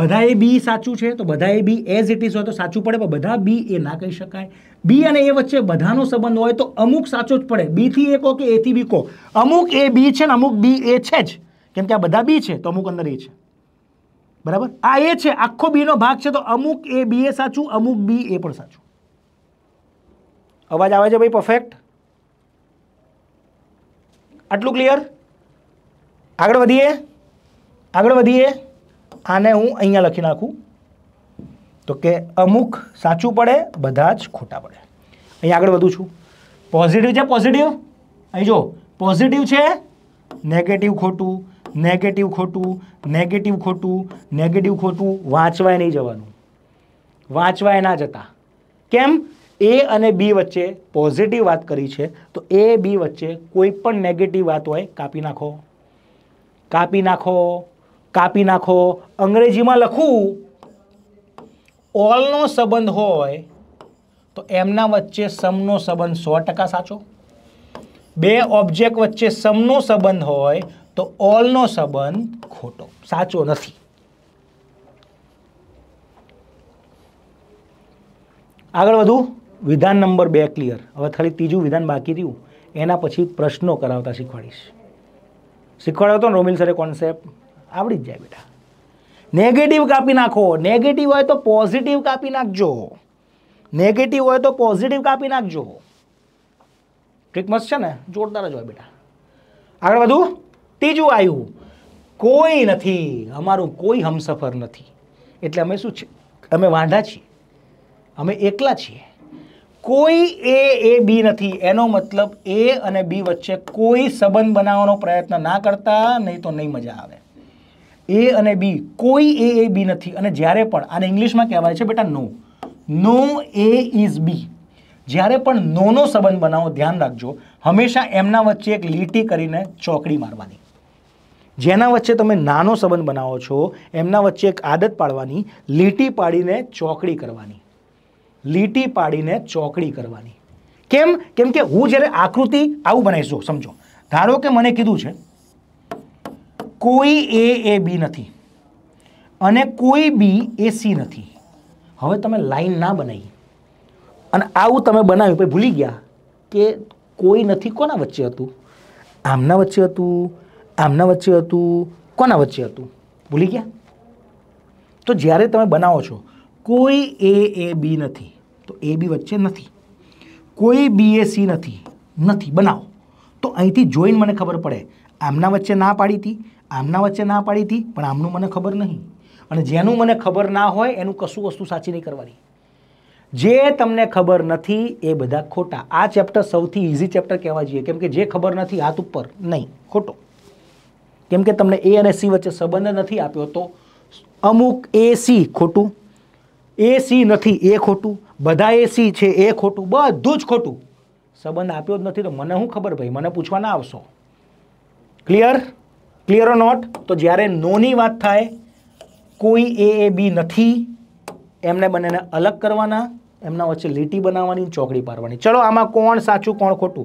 બધા એ બી સાચું છે તો બધા A B as it is હોય તો સાચું પડે પણ બધા બી એ ના કહી શકાય બી અને એ વચ્ચે બધાનો સંબંધ હોય તો અમુક સાચો જ પડે બીથી એ કહો કે એથી બી કહો અમુક એ બી છે ને અમુક બી એ છે જ કેમ કે આ બધા બી છે તો અમુક અંદર એ છે બરાબર આ એ છે આખો બીનો ભાગ છે તો અમુક એ બી એ સાચું અમુક બી એ પણ સાચું અવાજ આવે છે ભાઈ પરફેક્ટ આટલું ક્લિયર આગળ વધીએ આગળ વધીએ આને હું અહીંયા લખી નાખું તો કે અમુક સાચું પડે બધા જ ખોટા પડે અહીં આગળ વધું છું પોઝિટિવ છે પોઝિટિવ અહીં જો પોઝિટિવ છે નેગેટિવ ખોટું નેગેટિવ ખોટું નેગેટિવ ખોટું નેગેટિવ ખોટું વાંચવાય નહીં જવાનું વાંચવાય ના જતા કેમ એ અને બી વચ્ચે પોઝિટિવ વાત કરી છે તો એ બી વચ્ચે કોઈ પણ નેગેટિવ વાત હોય કાપી નાખો કાપી નાખો કાપી નાખો અંગ્રેજીમાં લખવું ઓલનો સંબંધ હોય તો એમના વચ્ચે સમનો સંબંધ સો ટકા સાચો બે ઓબ્જેક્ટ વચ્ચે સમનો સંબંધ હોય તો ઓલનો સંબંધ ખોટો સાચો નથી આગળ વધુ વિધાન નંબર બે ક્લિયર હવે ખાલી ત્રીજું વિધાન બાકી રહ્યું એના પછી પ્રશ્નો કરાવતા શીખવાડીશ શીખવાડ્યો હતો ને રોમિલ સરે કોન્સેપ્ટ આવડી જ જાય બેટા નેગેટિવ કાપી નાખો નેગેટિવ હોય તો પોઝિટિવ કાપી નાખજો નેગેટિવ હોય તો પોઝિટિવ કાપી નાખજો ટ્રીક મસ્ત છે ને જોરદાર જ હોય બેટા આગળ વધુ ત્રીજું આવ્યું કોઈ નથી અમારું કોઈ હમસફર નથી એટલે અમે શું છે અમે વાંધા છીએ અમે એકલા છીએ કોઈ એ એ બી નથી એનો મતલબ એ અને બી વચ્ચે કોઈ સંબંધ બનાવવાનો પ્રયત્ન ના કરતા નહીં તો નહીં મજા આવે એ અને બી કોઈ એ એ બી નથી અને જ્યારે પણ આને ઇંગ્લિશમાં કહેવાય છે બેટા નો નો એ ઇઝ બી જ્યારે પણ નોનો સંબંધ બનાવો ધ્યાન રાખજો હંમેશા એમના વચ્ચે એક લીટી કરીને ચોકડી મારવાની જેના વચ્ચે તમે નાનો સંબંધ બનાવો છો એમના વચ્ચે એક આદત પાડવાની લીટી પાડીને ચોકડી કરવાની લીટી પાડીને ચોકડી કરવાની કેમ કેમ કે હું જ્યારે આકૃતિ આવું બનાવીશું સમજો ધારો કે મને કીધું છે કોઈ એ એ બી નથી અને કોઈ બી એ સી નથી હવે તમે લાઈન ના બનાવી અને આવું તમે બનાવ્યું પછી ભૂલી ગયા કે કોઈ નથી કોના વચ્ચે હતું આમના વચ્ચે હતું આમના વચ્ચે હતું કોના વચ્ચે હતું ભૂલી ગયા તો જ્યારે તમે બનાવો છો કોઈ એ એ બી નથી તો એ બી વચ્ચે નથી કોઈ બી એ સી નથી નથી બનાવો તો અહીંથી જોઈને મને ખબર પડે આમના વચ્ચે ના પાડી હતી આમના વચ્ચે ના પાડી હતી પણ આમનું મને ખબર નહીં અને જેનું મને ખબર ના હોય એનું કશું વસ્તુ સાચી નહીં કરવાની જે તમને ખબર નથી એ બધા ખોટા આ ચેપ્ટર સૌથી ઇઝી ચેપ્ટર કહેવા જોઈએ કેમ કે જે ખબર નથી હાથ ઉપર નહીં ખોટો કેમ કે તમને એ અને સી વચ્ચે સંબંધ નથી આપ્યો તો અમુક એ સી ખોટું એ સી નથી એ ખોટું બધા એસી છે એ ખોટું બધું જ ખોટું સંબંધ આપ્યો જ નથી તો મને શું ખબર ભાઈ મને પૂછવા ના આવશો ક્લિયર ક્લિયર નોટ તો જ્યારે નોની વાત થાય કોઈ એ એ બી નથી એમને બંનેને અલગ કરવાના એમના વચ્ચે લીટી બનાવવાની ચોકડી પાડવાની ચલો આમાં કોણ સાચું કોણ ખોટું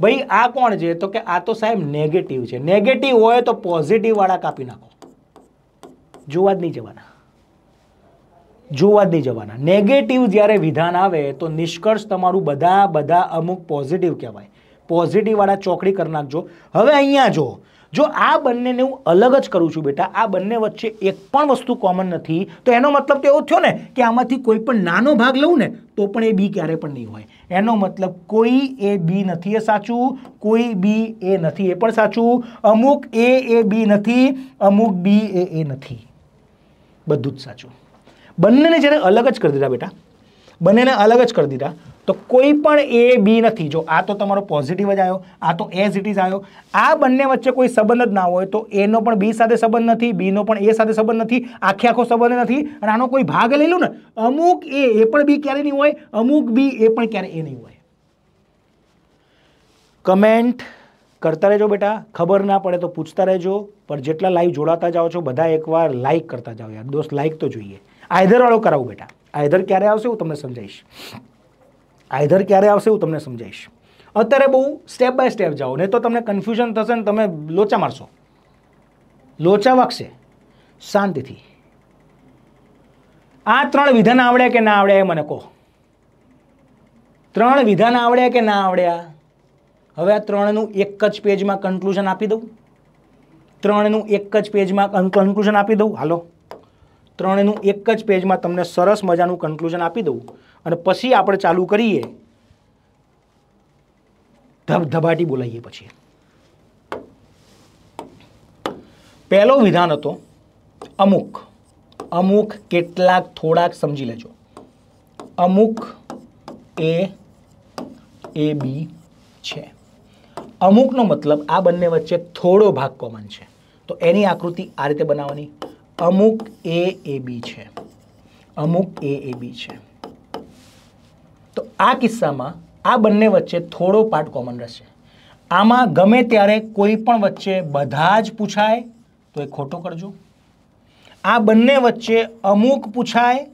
ભાઈ આ કોણ છે તો કે આ તો સાહેબ નેગેટિવ છે નેગેટિવ હોય તો પોઝિટિવવાળા કાપી નાખો જોવા જ નહીં જવાના જોવા જ જવાના નેગેટિવ જ્યારે વિધાન આવે તો નિષ્કર્ષ તમારું બધા બધા અમુક પોઝિટિવ કહેવાય પોઝિટિવવાળા ચોકડી કરી નાખજો હવે અહીંયા જો જો આ બંનેને હું અલગ જ કરું છું બેટા આ બંને વચ્ચે એક પણ વસ્તુ કોમન નથી તો એનો મતલબ તો એવો થયો ને કે આમાંથી કોઈ પણ નાનો ભાગ લઉં ને તો પણ એ બી ક્યારે પણ નહીં હોય એનો મતલબ કોઈ એ બી નથી એ સાચું કોઈ બી એ નથી એ પણ સાચું અમુક એ એ બી નથી અમુક બી એ એ નથી બધું જ સાચું બંનેને જ્યારે અલગ જ કરી દીધા બેટા બંનેને અલગ જ કરી દીધા તો કોઈ પણ એ બી નથી જો આ તો તમારો પોઝિટિવ જ આવ્યો આ તો એઝ ઇટ ઇઝ આવ્યો આ બંને વચ્ચે કોઈ સંબંધ જ ના હોય તો એનો પણ બી સાથે સંબંધ નથી બીનો પણ એ સાથે સંબંધ નથી આખે આખો સંબંધ નથી અને આનો કોઈ ભાગ લઈ લો ને અમુક એ એ પણ બી ક્યારે નહીં હોય અમુક બી એ પણ ક્યારે એ નહીં હોય કમેન્ટ કરતા રહેજો બેટા ખબર ના પડે તો પૂછતા રહેજો પણ જેટલા લાઈવ જોડાતા જાઓ છો બધા એકવાર લાઈક કરતા જાઓ યાર દોસ્ત લાઈક તો જોઈએ આયધરવાળો કરાવું બેટા આયધર ક્યારે આવશે હું તમને સમજાવીશ આયધર ક્યારે આવશે હું તમને સમજાવીશ અત્યારે બહુ સ્ટેપ બાય સ્ટેપ જાઓ નહીં તો તમને કન્ફ્યુઝન થશે ને તમે લોચા મારશો લોચા વાગશે શાંતિથી આ ત્રણ વિધાન આવડ્યા કે ના આવડ્યા એ મને કહો ત્રણ વિધાન આવડ્યા કે ના આવડ્યા હવે આ ત્રણનું એક જ પેજમાં કન્ક્લુઝન આપી દઉં ત્રણનું એક જ પેજમાં કન્ક્લુઝન આપી દઉં હાલો ત્રણેનું એક જ પેજમાં તમને સરસ મજાનું કન્ક્લુઝન આપી દઉં અને પછી આપણે ચાલુ કરીએ ધબધબાટી બોલાવીએ પછી પહેલો વિધાન હતો અમુક અમુક કેટલાક થોડાક સમજી લેજો અમુક એ એ બી છે અમુકનો મતલબ આ બંને વચ્ચે થોડો ભાગ કોમન છે તો એની આકૃતિ આ રીતે બનાવવાની અમુક એ એ બી છે અમુક એ એ બી છે તો આ કિસ્સામાં આ બંને વચ્ચે થોડો પાર્ટ કોમન રહેશે આમાં ગમે ત્યારે કોઈ પણ વચ્ચે બધા જ પૂછાય તો એ ખોટો કરજો આ બંને વચ્ચે અમુક પૂછાય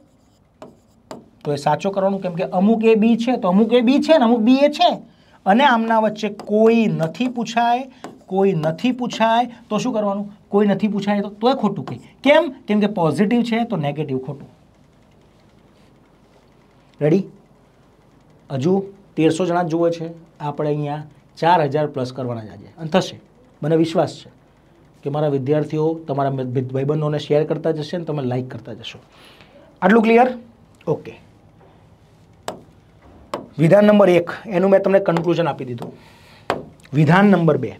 તો એ સાચો કરવાનું કેમ કે અમુક એ બી છે તો અમુક એ બી છે ને અમુક બી એ છે અને આમના વચ્ચે કોઈ નથી પૂછાય કોઈ નથી પૂછાય તો શું કરવાનું કોઈ નથી પૂછાય તો તોય ખોટું કહી કેમ કેમ કે પોઝિટિવ છે તો નેગેટિવ ખોટું રેડી હજુ તેરસો જણા જુએ છે આપણે અહીંયા ચાર હજાર પ્લસ કરવાના જાજે અને થશે મને વિશ્વાસ છે કે મારા વિદ્યાર્થીઓ તમારા ભાઈબંધોને શેર કરતા જશે અને તમે લાઈક કરતા જશો આટલું ક્લિયર ઓકે વિધાન નંબર એક એનું મેં તમને કન્ક્લુઝન આપી દીધું વિધાન નંબર બે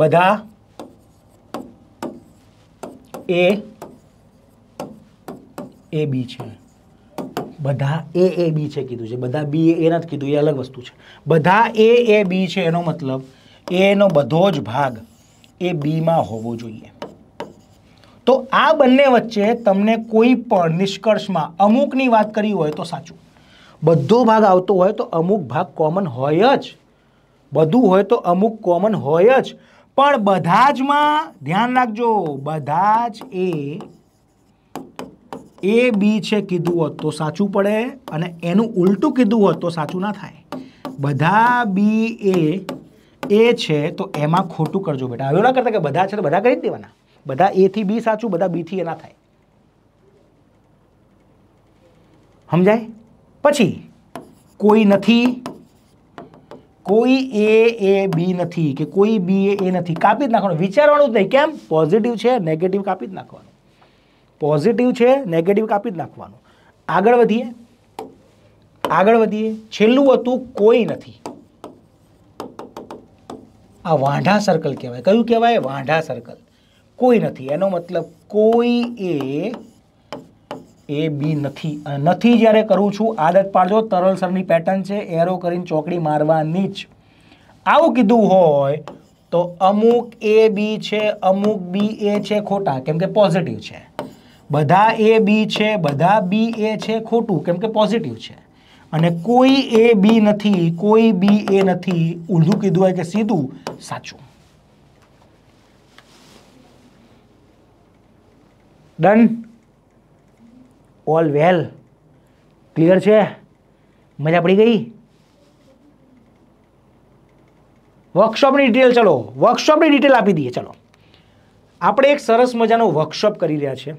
બધા એ એ બી છે બધા એ એ બી છે કીધું છે બધા બી એ નથી કીધું એ અલગ વસ્તુ છે બધા એ એ બી છે એનો મતલબ એનો બધો જ ભાગ એ બીમાં હોવો જોઈએ તો આ બંને વચ્ચે તમને કોઈ પણ નિષ્કર્ષમાં અમુકની વાત કરી હોય તો સાચું બધો ભાગ આવતો હોય તો અમુક ભાગ કોમન હોય જ બધું હોય તો અમુક કોમન હોય જ પણ બધા જમાં ધ્યાન રાખજો બધા જ એ એ બી છે કીધું હોત તો સાચું પડે અને એનું ઉલટું કીધું હોત તો સાચું ના થાય બધા બી એ એ છે તો એમાં ખોટું કરજો બેટા હવે ના કરતા કે બધા છે તો બધા કરી જ દેવાના બધા એ થી બી સાચું બધા બી થી એ ના થાય સમજાય પછી કોઈ નથી કોઈ એ એ બી નથી કે કોઈ બી એ નથી કાપી જ નાખવાનું વિચારવાનું જ નહીં કેમ પોઝિટિવ છે નેગેટિવ કાપી જ નાખવાનું પોઝિટિવ છે નેગેટિવ કાપી જ નાખવાનું આગળ વધીએ આગળ વધીએ છેલ્લું હતું કોઈ નથી આ વાંઢા સર્કલ કહેવાય કયું કહેવાય વાંઢા સર્કલ કોઈ નથી એનો મતલબ કોઈ એ એ બી નથી નથી જ્યારે કરું છું આદત પાડજો તરલ તરલસરની પેટર્ન છે એરો કરીને ચોકડી મારવાની જ આવું કીધું હોય તો અમુક એ બી છે અમુક બી એ છે ખોટા કેમ કે પોઝિટિવ છે બધા એ બી છે બધા બી એ છે ખોટું કેમ કે પોઝિટિવ છે અને કોઈ એ બી નથી કોઈ બી એ નથી ઊંધું કીધું હોય કે સીધું સાચું ડન ઓલ વેલ ક્લિયર છે મજા પડી ગઈ વર્કશોપની ડિટેલ ચલો વર્કશોપની ડિટેલ આપી દઈએ ચલો આપણે એક સરસ મજાનો વર્કશોપ કરી રહ્યા છીએ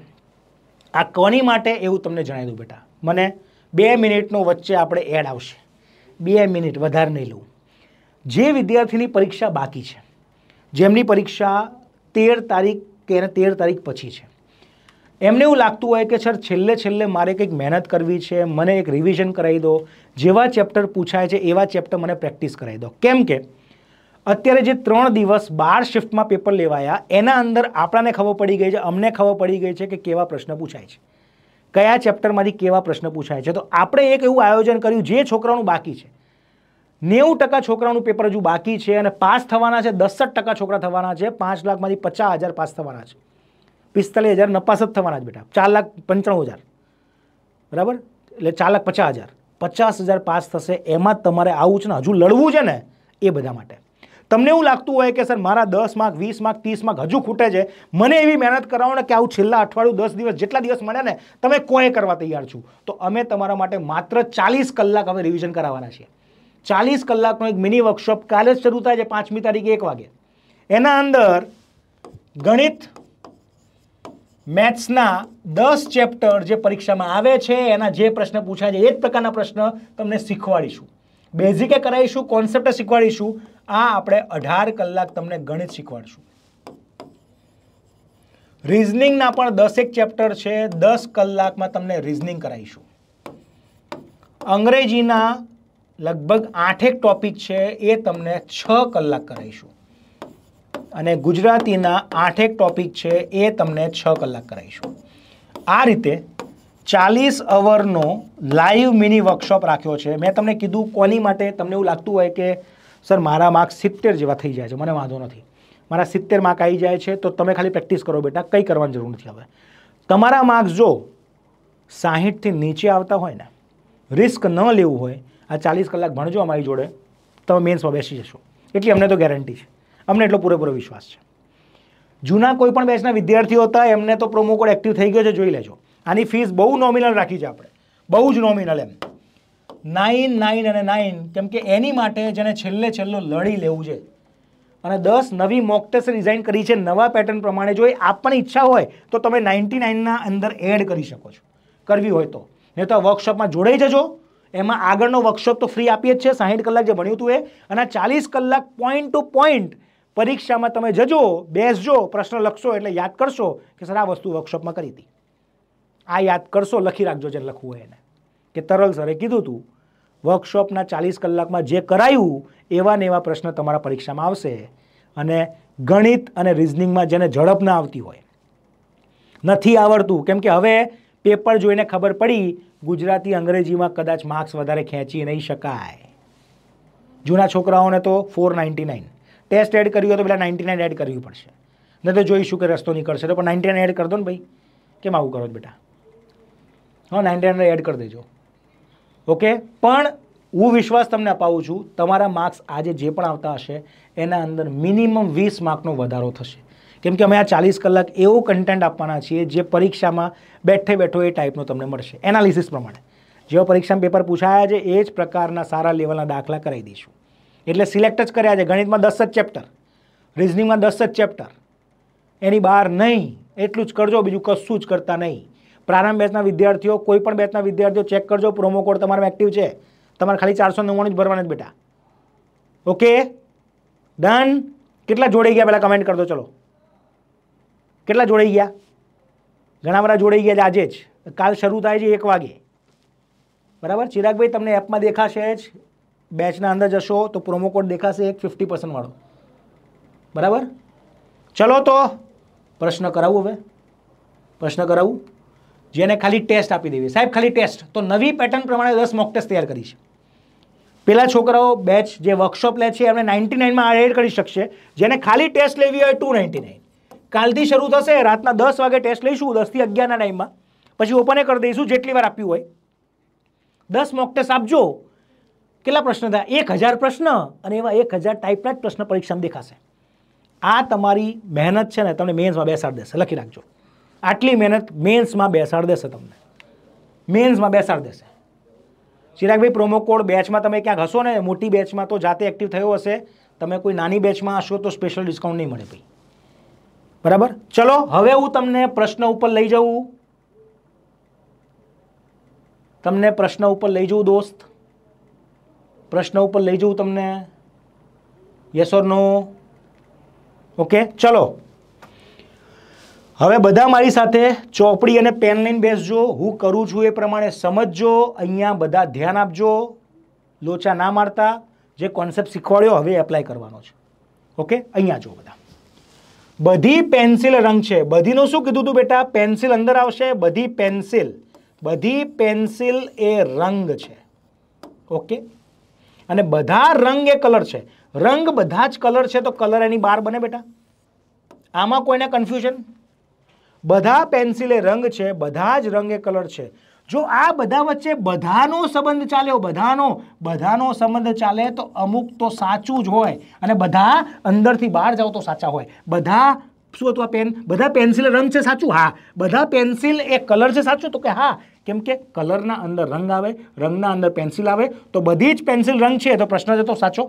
આ કોની માટે એવું તમને જણાવી દઉં બેટા મને બે મિનિટનો વચ્ચે આપણે એડ આવશે બે મિનિટ વધારે નહીં લઉં જે વિદ્યાર્થીની પરીક્ષા બાકી છે જેમની પરીક્ષા તેર તારીખ કે તેર તારીખ પછી છે એમને એવું લાગતું હોય કે સર છેલ્લે છેલ્લે મારે કંઈક મહેનત કરવી છે મને એક રિવિઝન કરાવી દો જેવા ચેપ્ટર પૂછાય છે એવા ચેપ્ટર મને પ્રેક્ટિસ કરાવી દો કેમ કે અત્યારે જે ત્રણ દિવસ બાર શિફ્ટમાં પેપર લેવાયા એના અંદર આપણાને ખબર પડી ગઈ છે અમને ખબર પડી ગઈ છે કે કેવા પ્રશ્ન પૂછાય છે કયા ચેપ્ટરમાંથી કેવા પ્રશ્ન પૂછાય છે તો આપણે એક એવું આયોજન કર્યું જે છોકરાનું બાકી છે નેવું ટકા છોકરાનું પેપર હજુ બાકી છે અને પાસ થવાના છે દસ જ ટકા છોકરા થવાના છે પાંચ લાખમાંથી પચાસ હજાર પાસ થવાના છે પિસ્તાલીસ હજાર નપાસ જ થવાના જ બેટા ચાર લાખ પંચાણું હજાર બરાબર એટલે ચાર લાખ પચાસ હજાર પચાસ હજાર પાસ થશે એમાં તમારે આવું છે ને હજુ લડવું છે ને એ બધા માટે તમને એવું લાગતું હોય કે સર મારા દસ માર્ક વીસ માર્ક ત્રીસ માર્ક હજુ ખૂટે છે મને એવી મહેનત કરાવો ને કે આવું છેલ્લા અઠવાડિયું દસ દિવસ જેટલા દિવસ મળ્યા ને તમે કોએ કરવા તૈયાર છું તો અમે તમારા માટે માત્ર ચાલીસ કલાક અમે રિવિઝન કરાવવાના છીએ ચાલીસ કલાકનો એક મિની વર્કશોપ કાલે જ શરૂ થાય છે પાંચમી તારીખે એક વાગે એના અંદર ગણિત મેથ્સના દસ ચેપ્ટર જે પરીક્ષામાં આવે છે એના જે પ્રશ્ન પૂછાય છે એ જ પ્રકારના પ્રશ્ન તમને શીખવાડીશું બેઝિકે કરાવીશું કોન્સેપ્ટ શીખવાડીશું આ આપણે અઢાર કલાક તમને ગણિત શીખવાડીશું રિઝનિંગના પણ દસેક ચેપ્ટર છે દસ કલાકમાં તમને રિઝનિંગ કરાવીશું અંગ્રેજીના લગભગ આઠેક ટોપિક છે એ તમને છ કલાક કરાવીશું અને ગુજરાતીના આઠેક ટોપિક છે એ તમને છ કલાક કરાવીશું આ રીતે ચાલીસ અવરનો લાઈવ મિની વર્કશોપ રાખ્યો છે મેં તમને કીધું કોની માટે તમને એવું લાગતું હોય કે સર મારા માર્ક્સ સિત્તેર જેવા થઈ જાય છે મને વાંધો નથી મારા સિત્તેર માર્ક આવી જાય છે તો તમે ખાલી પ્રેક્ટિસ કરો બેટા કંઈ કરવાની જરૂર નથી હવે તમારા માર્ક્સ જો સાહીઠથી નીચે આવતા હોય ને રિસ્ક ન લેવું હોય આ ચાલીસ કલાક ભણજો અમારી જોડે તમે મેન્સમાં બેસી જશો એટલી અમને તો ગેરંટી છે અમને એટલો પૂરેપૂરો વિશ્વાસ છે જૂના કોઈ પણ બેચના વિદ્યાર્થીઓ હતા એમને તો પ્રોમો કોડ એક્ટિવ થઈ ગયો છે જોઈ લેજો આની ફીસ બહુ નોમિનલ રાખી છે આપણે બહુ જ નોમિનલ એમ નાઇન નાઇન અને નાઇન કેમ કે એની માટે જેને છેલ્લે છેલ્લો લડી લેવું છે અને દસ નવી મોક ટેસ્ટ ડિઝાઇન કરી છે નવા પેટર્ન પ્રમાણે જો એ આપવાની ઈચ્છા હોય તો તમે નાઇન્ટી નાઇનના અંદર એડ કરી શકો છો કરવી હોય તો નહીં તો વર્કશોપમાં જોડાઈ જજો એમાં આગળનો વર્કશોપ તો ફ્રી આપીએ જ છે સાહીઠ કલાક જે ભણ્યું હતું એ અને ચાલીસ કલાક પોઈન્ટ ટુ પોઈન્ટ પરીક્ષામાં તમે જજો બેસજો પ્રશ્ન લખશો એટલે યાદ કરશો કે સર આ વસ્તુ વર્કશોપમાં કરી હતી આ યાદ કરશો લખી રાખજો જેને લખવું હોય એને કે તરલ સરે કીધું હતું વર્કશોપના ચાલીસ કલાકમાં જે કરાયું એવા ને એવા પ્રશ્ન તમારા પરીક્ષામાં આવશે અને ગણિત અને રિઝનિંગમાં જેને ઝડપ ના આવતી હોય નથી આવડતું કેમ કે હવે પેપર જોઈને ખબર પડી ગુજરાતી અંગ્રેજીમાં કદાચ માર્ક્સ વધારે ખેંચી નહીં શકાય જૂના છોકરાઓને તો four ninety nine test add કર્યું હોય તો પહેલાં નાઇન્ટી નાઇન એડ કરવી પડશે નહીં તો જોઈશું કે રસ્તો નીકળશે તો પણ નાઇન્ટી નાઇન એડ કરી દો ને ભાઈ કેમ આવું કરો બેટા હા નાઇન્ટી નાઇન એડ કરી દેજો ઓકે પણ હું વિશ્વાસ તમને અપાવું છું તમારા માર્ક્સ આજે જે પણ આવતા હશે એના અંદર મિનિમમ વીસ માર્કનો વધારો થશે કેમ કે અમે આ ચાલીસ કલાક એવો કન્ટેન્ટ આપવાના છીએ જે પરીક્ષામાં બેઠે બેઠો એ ટાઈપનો તમને મળશે એનાલિસિસ પ્રમાણે જેવા પરીક્ષામાં પેપર પૂછાયા છે એ જ પ્રકારના સારા લેવલના દાખલા કરાવી દઈશું એટલે સિલેક્ટ જ કર્યા છે ગણિતમાં દસ જ ચેપ્ટર રિઝનિંગમાં દસ જ ચેપ્ટર એની બહાર નહીં એટલું જ કરજો બીજું કશું જ કરતા નહીં પ્રારંભ બેચના વિદ્યાર્થીઓ કોઈ પણ બેચના વિદ્યાર્થીઓ ચેક કરજો પ્રોમો કોડ તમારો એક્ટિવ છે તમારે ખાલી ચારસો નવ્વાણું જ ભરવાના જ બેટા ઓકે ડન કેટલા જોડાઈ ગયા પહેલાં કમેન્ટ કરજો ચલો કેટલા જોડાઈ ગયા ઘણા બધા જોડાઈ ગયા છે આજે જ કાલ શરૂ થાય છે એક વાગે બરાબર ચિરાગભાઈ તમને એપમાં દેખાશે જ બેચના અંદર જશો તો પ્રોમો કોડ દેખાશે એક ફિફ્ટી પર્સન્ટવાળો બરાબર ચલો તો પ્રશ્ન કરાવું હવે પ્રશ્ન કરાવું જેને ખાલી ટેસ્ટ આપી દેવી સાહેબ ખાલી ટેસ્ટ તો નવી પેટર્ન પ્રમાણે દસ મોક ટેસ્ટ તૈયાર કરી છે પેલા છોકરાઓ બેચ જે વર્કશોપ લે છે એમણે નાઇન્ટી નાઇનમાં આ એડ કરી શકશે જેને ખાલી ટેસ્ટ લેવી હોય ટુ નાઇન્ટી નાઇન કાલથી શરૂ થશે રાતના દસ વાગે ટેસ્ટ લઈશું દસથી અગિયારના ટાઈમમાં પછી ઓપને કરી દઈશું જેટલી વાર આપ્યું હોય દસ મોક ટેસ્ટ આપજો કેટલા પ્રશ્ન થયા એક હજાર પ્રશ્ન અને એવા એક હજાર ટાઈપના જ પ્રશ્ન પરીક્ષામાં દેખાશે આ તમારી મહેનત છે ને તમને મેન્સમાં બેસાડ દેશે લખી રાખજો આટલી મહેનત મેન્સમાં બેસાડ દેશે તમને મેન્સમાં બેસાડ દેશે ચિરાગભાઈ પ્રોમો કોડ બેચમાં તમે ક્યાંક હશો ને મોટી બેચમાં તો જાતે એક્ટિવ થયો હશે તમે કોઈ નાની બેચમાં હશો તો સ્પેશિયલ ડિસ્કાઉન્ટ નહીં મળે ભાઈ બરાબર ચલો હવે હું તમને પ્રશ્ન ઉપર લઈ જાઉં તમને પ્રશ્ન ઉપર લઈ જઉં દોસ્ત પ્રશ્ન ઉપર લઈ જવું તમને યસ ઓર નો ઓકે ચલો હવે બધા મારી સાથે ચોપડી અને પેન લઈને બેસજો હું કરું છું એ પ્રમાણે સમજજો અહીંયા બધા ધ્યાન આપજો લોચા ના મારતા જે કોન્સેપ્ટ શીખવાડ્યો હવે એપ્લાય કરવાનો છે ઓકે અહીંયા જો બધા બધી પેન્સિલ રંગ છે બધીનું શું કીધું હતું બેટા પેન્સિલ અંદર આવશે બધી પેન્સિલ બધી પેન્સિલ એ રંગ છે ઓકે અને બધા રંગ એ કલર છે રંગ બધા જ કલર છે તો કલર એની બહાર બને બેટા આમાં કોઈને કન્ફ્યુઝન બધા પેન્સિલ એ રંગ છે બધા જ રંગ એ કલર છે જો આ બધા વચ્ચે બધાનો સંબંધ ચાલ્યો બધાનો બધાનો સંબંધ ચાલે તો અમુક તો સાચું જ હોય અને બધા અંદરથી બહાર જાઓ તો સાચા હોય બધા શું હતું આ પેન બધા પેન્સિલ રંગ છે સાચું હા બધા પેન્સિલ એ કલર છે સાચું તો કે હા કેમ કે કલરના અંદર રંગ આવે રંગના અંદર પેન્સિલ આવે તો બધી જ પેન્સિલ રંગ છે તો પ્રશ્ન જતો સાચો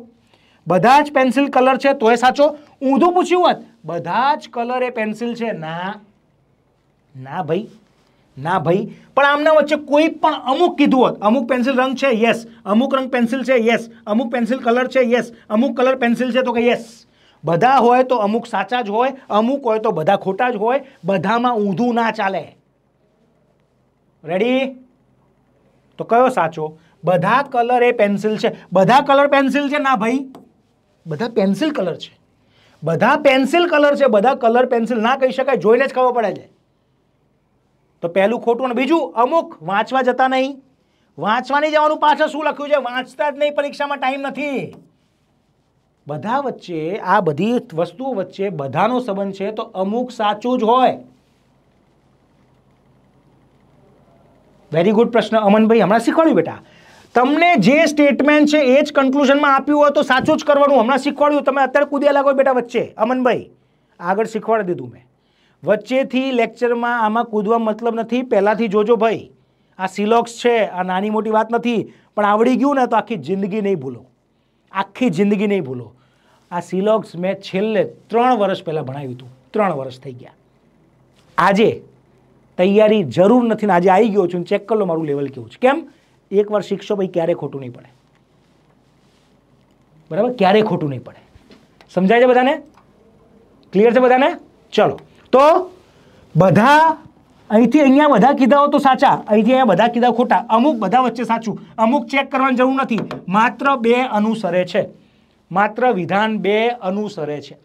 બધા જ પેન્સિલ કલર છે તો એ સાચો ઊંધું પૂછ્યું હોત બધા જ કલર એ પેન્સિલ છે ના ના ભાઈ ના ભાઈ પણ આમના વચ્ચે કોઈ પણ અમુક કીધું હોત અમુક પેન્સિલ રંગ છે યસ અમુક રંગ પેન્સિલ છે યસ અમુક પેન્સિલ કલર છે યસ અમુક કલર પેન્સિલ છે તો કે યસ બધા હોય તો અમુક સાચા જ હોય અમુક હોય તો બધા ખોટા જ હોય બધામાં ઊંધું ના ચાલે રેડી તો કયો સાચો બધા કલર એ પેન્સિલ છે બધા કલર પેન્સિલ છે ના ભાઈ બધા પેન્સિલ કલર છે બધા પેન્સિલ કલર છે બધા કલર પેન્સિલ ના કહી શકાય જોઈને જ ખબર પડે છે તો પહેલું ખોટું અને બીજું અમુક વાંચવા જતા નહીં વાંચવાની જવાનું પાછળ શું લખ્યું છે વાંચતા જ નહીં પરીક્ષામાં ટાઈમ નથી બધા વચ્ચે આ બધી વસ્તુઓ વચ્ચે બધાનો સંબંધ છે તો અમુક સાચું જ હોય વેરી ગુડ પ્રશ્ન અમનભાઈ હમણાં શીખવાડ્યું બેટા તમને જે સ્ટેટમેન્ટ છે એ જ કન્ક્લુઝનમાં આપ્યું હોય તો સાચું જ કરવાનું હમણાં શીખવાડ્યું તમે અત્યારે કૂદ્યા લાગો બેટા વચ્ચે અમનભાઈ આગળ શીખવાડી દીધું મેં વચ્ચેથી લેક્ચરમાં આમાં કૂદવા મતલબ નથી પહેલાંથી જોજો ભાઈ આ સિલોક્સ છે આ નાની મોટી વાત નથી પણ આવડી ગયું ને તો આખી જિંદગી નહીં ભૂલો આખી જિંદગી નહીં ભૂલો આ સિલોક્સ મેં છેલ્લે ત્રણ વર્ષ પહેલાં ભણાવ્યું હતું ત્રણ વર્ષ થઈ ગયા આજે તૈયારી જરૂર નથી ને આજે આવી ગયો છું ચેક કરી લો મારું લેવલ કેવું છે કેમ એકવાર શીખશો ભાઈ ક્યારે ખોટું નહીં પડે બરાબર ક્યારે ખોટું નહીં પડે સમજાય છે બધાને ક્લિયર છે બધાને ચલો તો બધા અહીંથી અહીંયા બધા કીધાઓ તો સાચા અહીંથી અહીંયા બધા કીધા ખોટા અમુક બધા વચ્ચે સાચું અમુક ચેક કરવાની જરૂર નથી માત્ર બે અનુસરે છે માત્ર વિધાન બે અનુસરે છે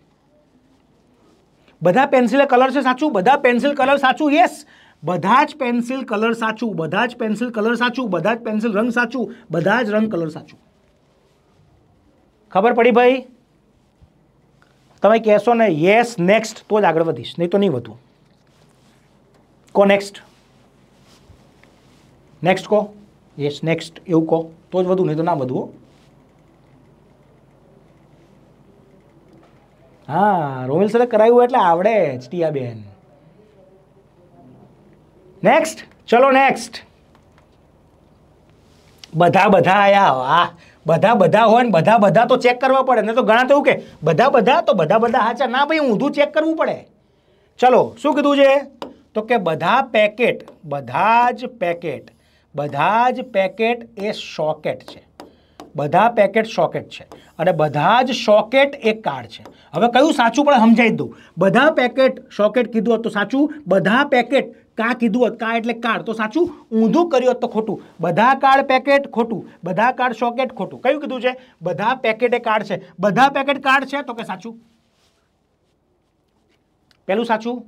બધા પેન્સિલ કલર છે સાચું બધા પેન્સિલ કલર સાચું યસ બધા જ પેન્સિલ કલર સાચું બધા જ પેન્સિલ કલર સાચું બધા જ પેન્સિલ રંગ સાચું બધા જ રંગ કલર સાચું ખબર પડી ભાઈ તમે કહેશો ને યસ નેક્સ્ટ તો જ આગળ વધીશ નહીં તો નહીં વધું કો નેક્સ્ટ નેક્સ્ટ કો યસ નેક્સ્ટ એવું કહો તો જ વધુ નહીં તો ના વધુ હા રોમિલ સર કરાવ્યું એટલે આવડે જ ટીયા બેન નેક્સ્ટ ચલો નેક્સ્ટ બધા બધા આયા વાહ બધા બધા હોય ને બધા બધા તો ચેક કરવા પડે ને તો ઘણા તો કે બધા બધા તો બધા બધા હાચા ના ભાઈ ઊંધું ચેક કરવું પડે ચલો શું કીધું છે તો કે બધા પેકેટ બધા જ પેકેટ બધા જ પેકેટ એ સોકેટ છે બધા પેકેટ સોકેટ છે અને બધા જ સોકેટ એક કાર્ડ છે હવે કયું સાચું પણ સમજાવી દઉં બધા પેકેટ સોકેટ કીધું હતું સાચું બધા પેકેટ કા કીધું હોત કા એટલે કાળ તો સાચું ઊંધું કર્યું હોત તો ખોટું બધા કાળ પેકેટ ખોટું બધા કાળ સોકેટ ખોટું કયું કીધું છે બધા પેકેટે કાર્ડ છે બધા પેકેટ કાર્ડ છે તો કે સાચું પેલું સાચું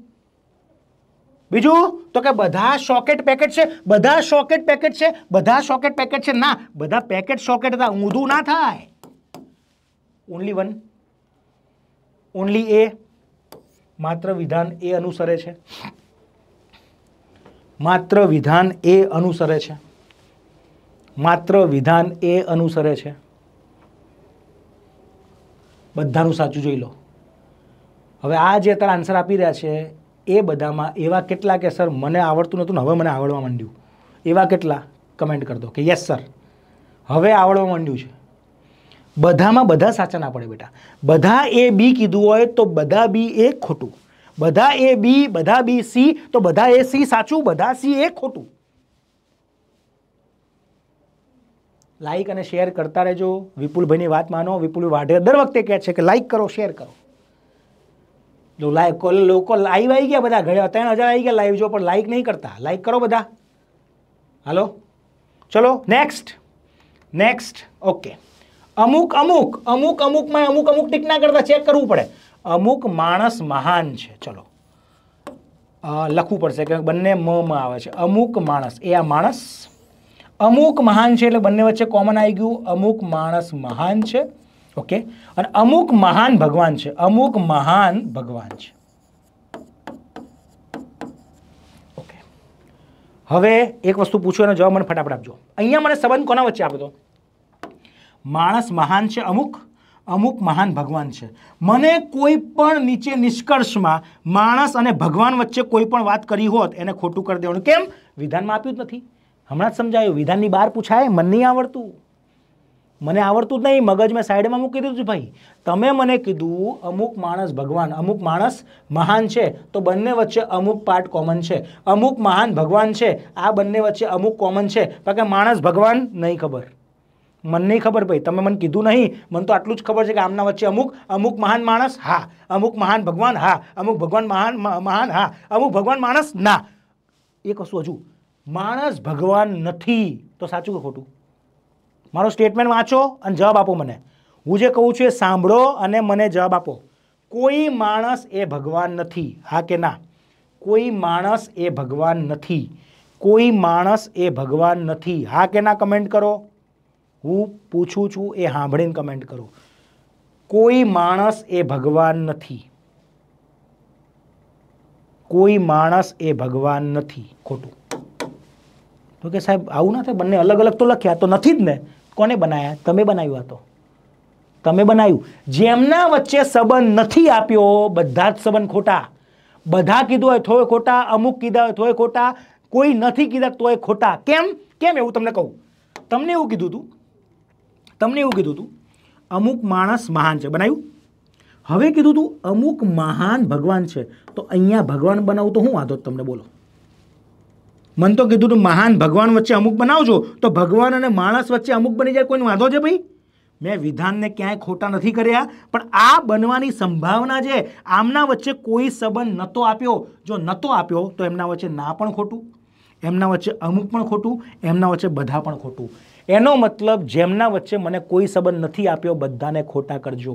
બીજું તો કે બધા સોકેટ પેકેટ છે બધા સોકેટ પેકેટ છે બધા સોકેટ પેકેટ છે ના બધા પેકેટ સોકેટ હતા ઊંધું ના થાય ઓનલી વન ઓનલી એ માત્ર વિધાન એ અનુસરે છે માત્ર વિધાન એ અનુસરે છે માત્ર વિધાન એ અનુસરે છે બધાનું સાચું જોઈ લો હવે આ જે અત્યારે આન્સર આપી રહ્યા છે એ બધામાં એવા કેટલા કે સર મને આવડતું નહોતું ને હવે મને આવડવા માંડ્યું એવા કેટલા કમેન્ટ કરી દો કે યસ સર હવે આવડવા માંડ્યું છે બધામાં બધા સાચા ના પડે બેટા બધા એ બી કીધું હોય તો બધા બી એ ખોટું બધા એ બી બધા બી સી તો બધા એ સી સાચું બધા સી એ ખોટું લાઈક અને શેર કરતા રહેજો વિપુલભાઈની વાત માનો વિપુલ વાઢેર દર વખતે કહે છે કે લાઈક કરો શેર કરો જો લાઈક લોકો લાઈવ આવી ગયા બધા ઘણા ત્રણ હજાર આવી ગયા લાઈવ જો પણ લાઈક નહીં કરતા લાઈક કરો બધા હાલો ચલો નેક્સ્ટ નેક્સ્ટ ઓકે અમુક અમુક અમુક અમુકમાં અમુક અમુક ટીક ના કરતા ચેક કરવું પડે અમુક માણસ મહાન છે ચલો લખવું પડશે કે બંને મમાં આવે છે અમુક માણસ એ આ માણસ અમુક મહાન છે એટલે બંને વચ્ચે કોમન આવી ગયું અમુક માણસ મહાન છે ઓકે અને અમુક મહાન ભગવાન છે અમુક મહાન ભગવાન છે ઓકે હવે એક વસ્તુ પૂછો એનો જવાબ મને ફટાફટ આપજો અહીંયા મને સંબંધ કોના વચ્ચે આપો તો માણસ મહાન છે અમુક અમુક મહાન ભગવાન છે મને કોઈ પણ નીચે નિષ્કર્ષમાં માણસ અને ભગવાન વચ્ચે કોઈ પણ વાત કરી હોત એને ખોટું કરી દેવાનું કેમ વિધાનમાં આપ્યું જ નથી હમણાં જ સમજાયું વિધાનની બહાર પૂછાય મન નહીં આવડતું મને આવડતું જ નહીં મગજ મેં સાઈડમાં મૂકી દીધું ભાઈ તમે મને કીધું અમુક માણસ ભગવાન અમુક માણસ મહાન છે તો બંને વચ્ચે અમુક પાર્ટ કોમન છે અમુક મહાન ભગવાન છે આ બંને વચ્ચે અમુક કોમન છે બાકી માણસ ભગવાન નહીં ખબર મને નહીં ખબર ભાઈ તમે મને કીધું નહીં મને તો આટલું જ ખબર છે કે આમના વચ્ચે અમુક અમુક મહાન માણસ હા અમુક મહાન ભગવાન હા અમુક ભગવાન મહાન મહાન હા અમુક ભગવાન માણસ ના એ કશું હજુ માણસ ભગવાન નથી તો સાચું કે ખોટું મારો સ્ટેટમેન્ટ વાંચો અને જવાબ આપો મને હું જે કહું છું એ સાંભળો અને મને જવાબ આપો કોઈ માણસ એ ભગવાન નથી હા કે ના કોઈ માણસ એ ભગવાન નથી કોઈ માણસ એ ભગવાન નથી હા કે ના કમેન્ટ કરો હું પૂછું છું એ સાંભળીને કમેન્ટ કરો કોઈ માણસ એ ભગવાન નથી કોઈ માણસ એ ભગવાન નથી ખોટું તો કે સાહેબ આવું ના થાય બંને અલગ અલગ તો લખ્યા તો નથી જ ને કોને બનાવ્યા તમે બનાવ્યું આ તો તમે બનાવ્યું જેમના વચ્ચે સંબંધ નથી આપ્યો બધા જ સંબંધ ખોટા બધા કીધું હોય થોય ખોટા અમુક કીધા હોય તોય ખોટા કોઈ નથી કીધા તોય ખોટા કેમ કેમ એવું તમને કહું તમને એવું કીધું હતું તમને એવું કીધું હતું અમુક માણસ મહાન છે બનાવ્યું હવે કીધું તું અમુક મહાન ભગવાન છે તો અહીંયા ભગવાન બનાવું તો હું વાંધો તમને બોલો મન તો કીધું તું મહાન ભગવાન વચ્ચે અમુક બનાવજો તો ભગવાન અને માણસ વચ્ચે અમુક બની જાય કોઈને વાંધો છે ભાઈ મેં વિધાનને ક્યાંય ખોટા નથી કર્યા પણ આ બનવાની સંભાવના છે આમના વચ્ચે કોઈ સંબંધ નહોતો આપ્યો જો નહોતો આપ્યો તો એમના વચ્ચે ના પણ ખોટું એમના વચ્ચે અમુક પણ ખોટું એમના વચ્ચે બધા પણ ખોટું એનો મતલબ જેમના વચ્ચે મને કોઈ સંબંધ નથી આપ્યો બધાને ખોટા કરજો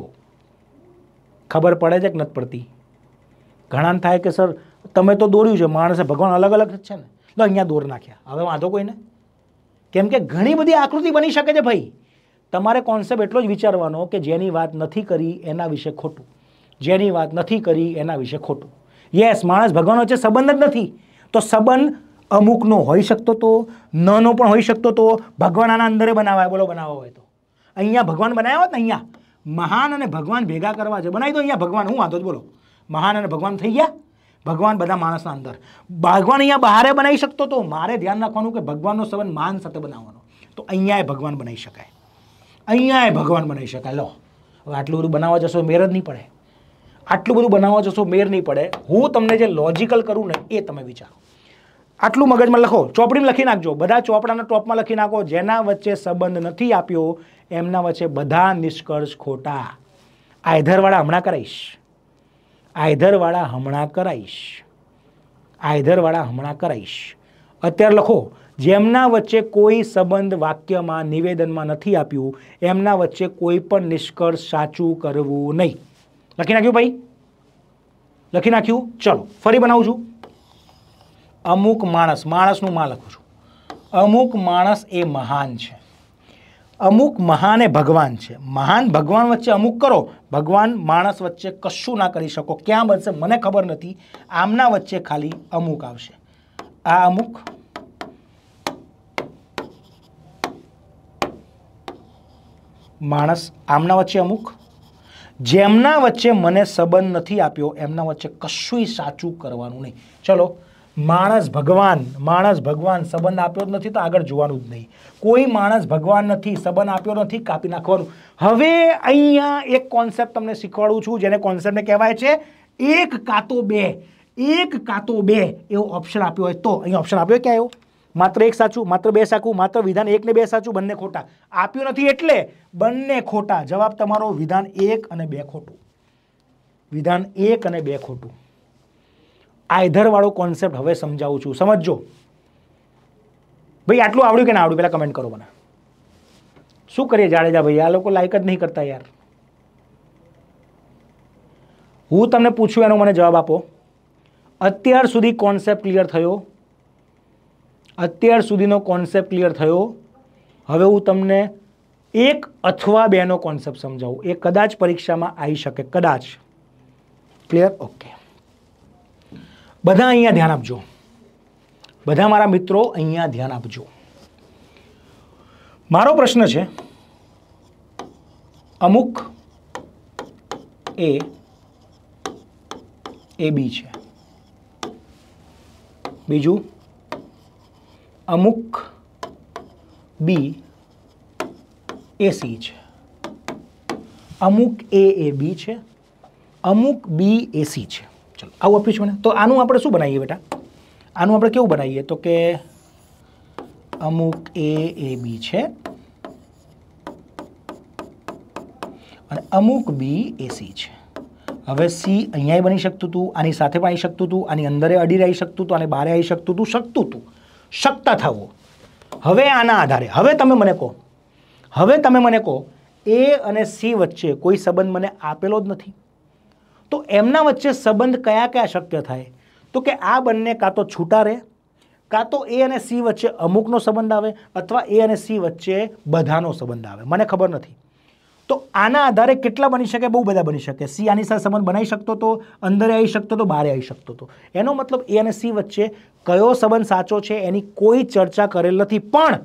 ખબર પડે છે કે નથી પડતી ઘણાને થાય કે સર તમે તો દોર્યું છે માણસે ભગવાન અલગ અલગ જ છે ને તો અહીંયા દોર નાખ્યા હવે વાંધો કોઈને કેમ કે ઘણી બધી આકૃતિ બની શકે છે ભાઈ તમારે કોન્સેપ્ટ એટલો જ વિચારવાનો કે જેની વાત નથી કરી એના વિશે ખોટું જેની વાત નથી કરી એના વિશે ખોટું યસ માણસ ભગવાન વચ્ચે સંબંધ જ નથી તો સંબંધ અમુકનો હોઈ શકતો તો નનો પણ હોઈ શકતો તો ભગવાન આના અંદરે બનાવાય બોલો બનાવવા હોય તો અહીંયા ભગવાન બનાવ્યા હોત ને અહીંયા મહાન અને ભગવાન ભેગા કરવા છે બનાવી દો અહીંયા ભગવાન હું વાંધો જ બોલો મહાન અને ભગવાન થઈ ગયા ભગવાન બધા માણસના અંદર ભગવાન અહીંયા બહારે બનાવી શકતો તો મારે ધ્યાન રાખવાનું કે ભગવાનનો સંબંધ માન સાથે બનાવવાનો તો અહીંયા ભગવાન બનાવી શકાય અહીંયા ભગવાન બનાવી શકાય લો હવે આટલું બધું બનાવવા જશો મેર જ નહીં પડે આટલું બધું બનાવવા જશો મેર નહીં પડે હું તમને જે લોજિકલ કરું ને એ તમે વિચારો આટલું મગજમાં લખો ચોપડીમાં લખી નાખજો બધા ચોપડાના ટોપમાં લખી નાખો જેના વચ્ચે સંબંધ નથી આપ્યો એમના વચ્ચે બધા નિષ્કર્ષ ખોટા આયધરવાળા હમણાં કરાઈશ આયધરવાળા હમણાં કરાવીશ આયધરવાળા હમણાં કરાવીશ અત્યારે લખો જેમના વચ્ચે કોઈ સંબંધ વાક્યમાં નિવેદનમાં નથી આપ્યું એમના વચ્ચે કોઈ પણ નિષ્કર્ષ સાચું કરવું નહીં લખી નાખ્યું ભાઈ લખી નાખ્યું ચલો ફરી બનાવું છું અમુક માણસ માણસનું માં લખું છું અમુક માણસ એ મહાન છે અમુક મહાન એ ભગવાન છે મહાન ભગવાન વચ્ચે અમુક કરો ભગવાન માણસ વચ્ચે કશું ના કરી શકો ક્યાં બનશે મને ખબર નથી આમના વચ્ચે ખાલી અમુક આવશે આ અમુક માણસ આમના વચ્ચે અમુક જેમના વચ્ચે મને સંબંધ નથી આપ્યો એમના વચ્ચે કશુંય સાચું કરવાનું નહીં ચલો માણસ ભગવાન માણસ ભગવાન સંબંધ આપ્યો જ નથી તો આગળ જોવાનું જ નહીં કોઈ માણસ ભગવાન નથી સંબંધ આપ્યો નથી કાપી નાખવાનું હવે અહીંયા એક કોન્સેપ્ટ તમને શીખવાડું છું જેને કોન્સેપ્ટને કહેવાય છે એક કાતો બે એક કાતો બે એવો ઓપ્શન આપ્યો હોય તો અહીં ઓપ્શન આપ્યો ક્યાં એવો માત્ર એક સાચું માત્ર બે સાચું માત્ર વિધાન એક ને બે સાચું બંને ખોટા આપ્યું નથી એટલે બંને ખોટા જવાબ તમારો વિધાન એક અને બે ખોટું વિધાન એક અને બે ખોટું આયધરવાળો કોન્સેપ્ટ હવે સમજાવું છું સમજો ભાઈ આટલું આવડ્યું કે ના આવડ્યું પહેલાં કમેન્ટ કરો મને શું કરીએ જાડેજા ભાઈ આ લોકો લાઈક જ નહીં કરતા યાર હું તમને પૂછ્યું એનો મને જવાબ આપો અત્યાર સુધી કોન્સેપ્ટ ક્લિયર થયો અત્યાર સુધીનો કોન્સેપ્ટ ક્લિયર થયો હવે હું તમને એક અથવા બેનો કોન્સેપ્ટ સમજાવું એ કદાચ પરીક્ષામાં આવી શકે કદાચ ક્લિયર ઓકે બધા અહીંયા ધ્યાન આપજો બધા મારા મિત્રો અહીંયા ધ્યાન આપજો મારો પ્રશ્ન છે અમુક એ એ બી છે બીજું અમુક બી એ સી છે અમુક એ એ બી છે અમુક બી એ સી છે ચલો આવું આપ્યું છે મને તો આનું આપણે શું બનાવીએ બેટા આનું આપણે કેવું બનાવીએ તો કે અમુક એ એ બી છે અને અમુક બી એ સી છે હવે સી અહીંયા બની શકતું હતું આની સાથે પણ આવી શકતું હતું આની અંદર અડી રહી શકતું હતું અને બહાર આવી શકતું હતું શકતું હતું શકતા થવું હવે આના આધારે હવે તમે મને કહો હવે તમે મને કહો એ અને સી વચ્ચે કોઈ સંબંધ મને આપેલો જ નથી તો એમના વચ્ચે સંબંધ કયા કયા શક્ય થાય તો કે આ બંને કાં તો છૂટા રહે કાં તો એ અને સી વચ્ચે અમુકનો સંબંધ આવે અથવા એ અને સી વચ્ચે બધાનો સંબંધ આવે મને ખબર નથી તો આના આધારે કેટલા બની શકે બહુ બધા બની શકે સી આની સાથે સંબંધ બનાવી શકતો તો અંદરે આવી શકતો તો બહારે આવી શકતો તો એનો મતલબ એ અને સી વચ્ચે કયો સંબંધ સાચો છે એની કોઈ ચર્ચા કરેલ નથી પણ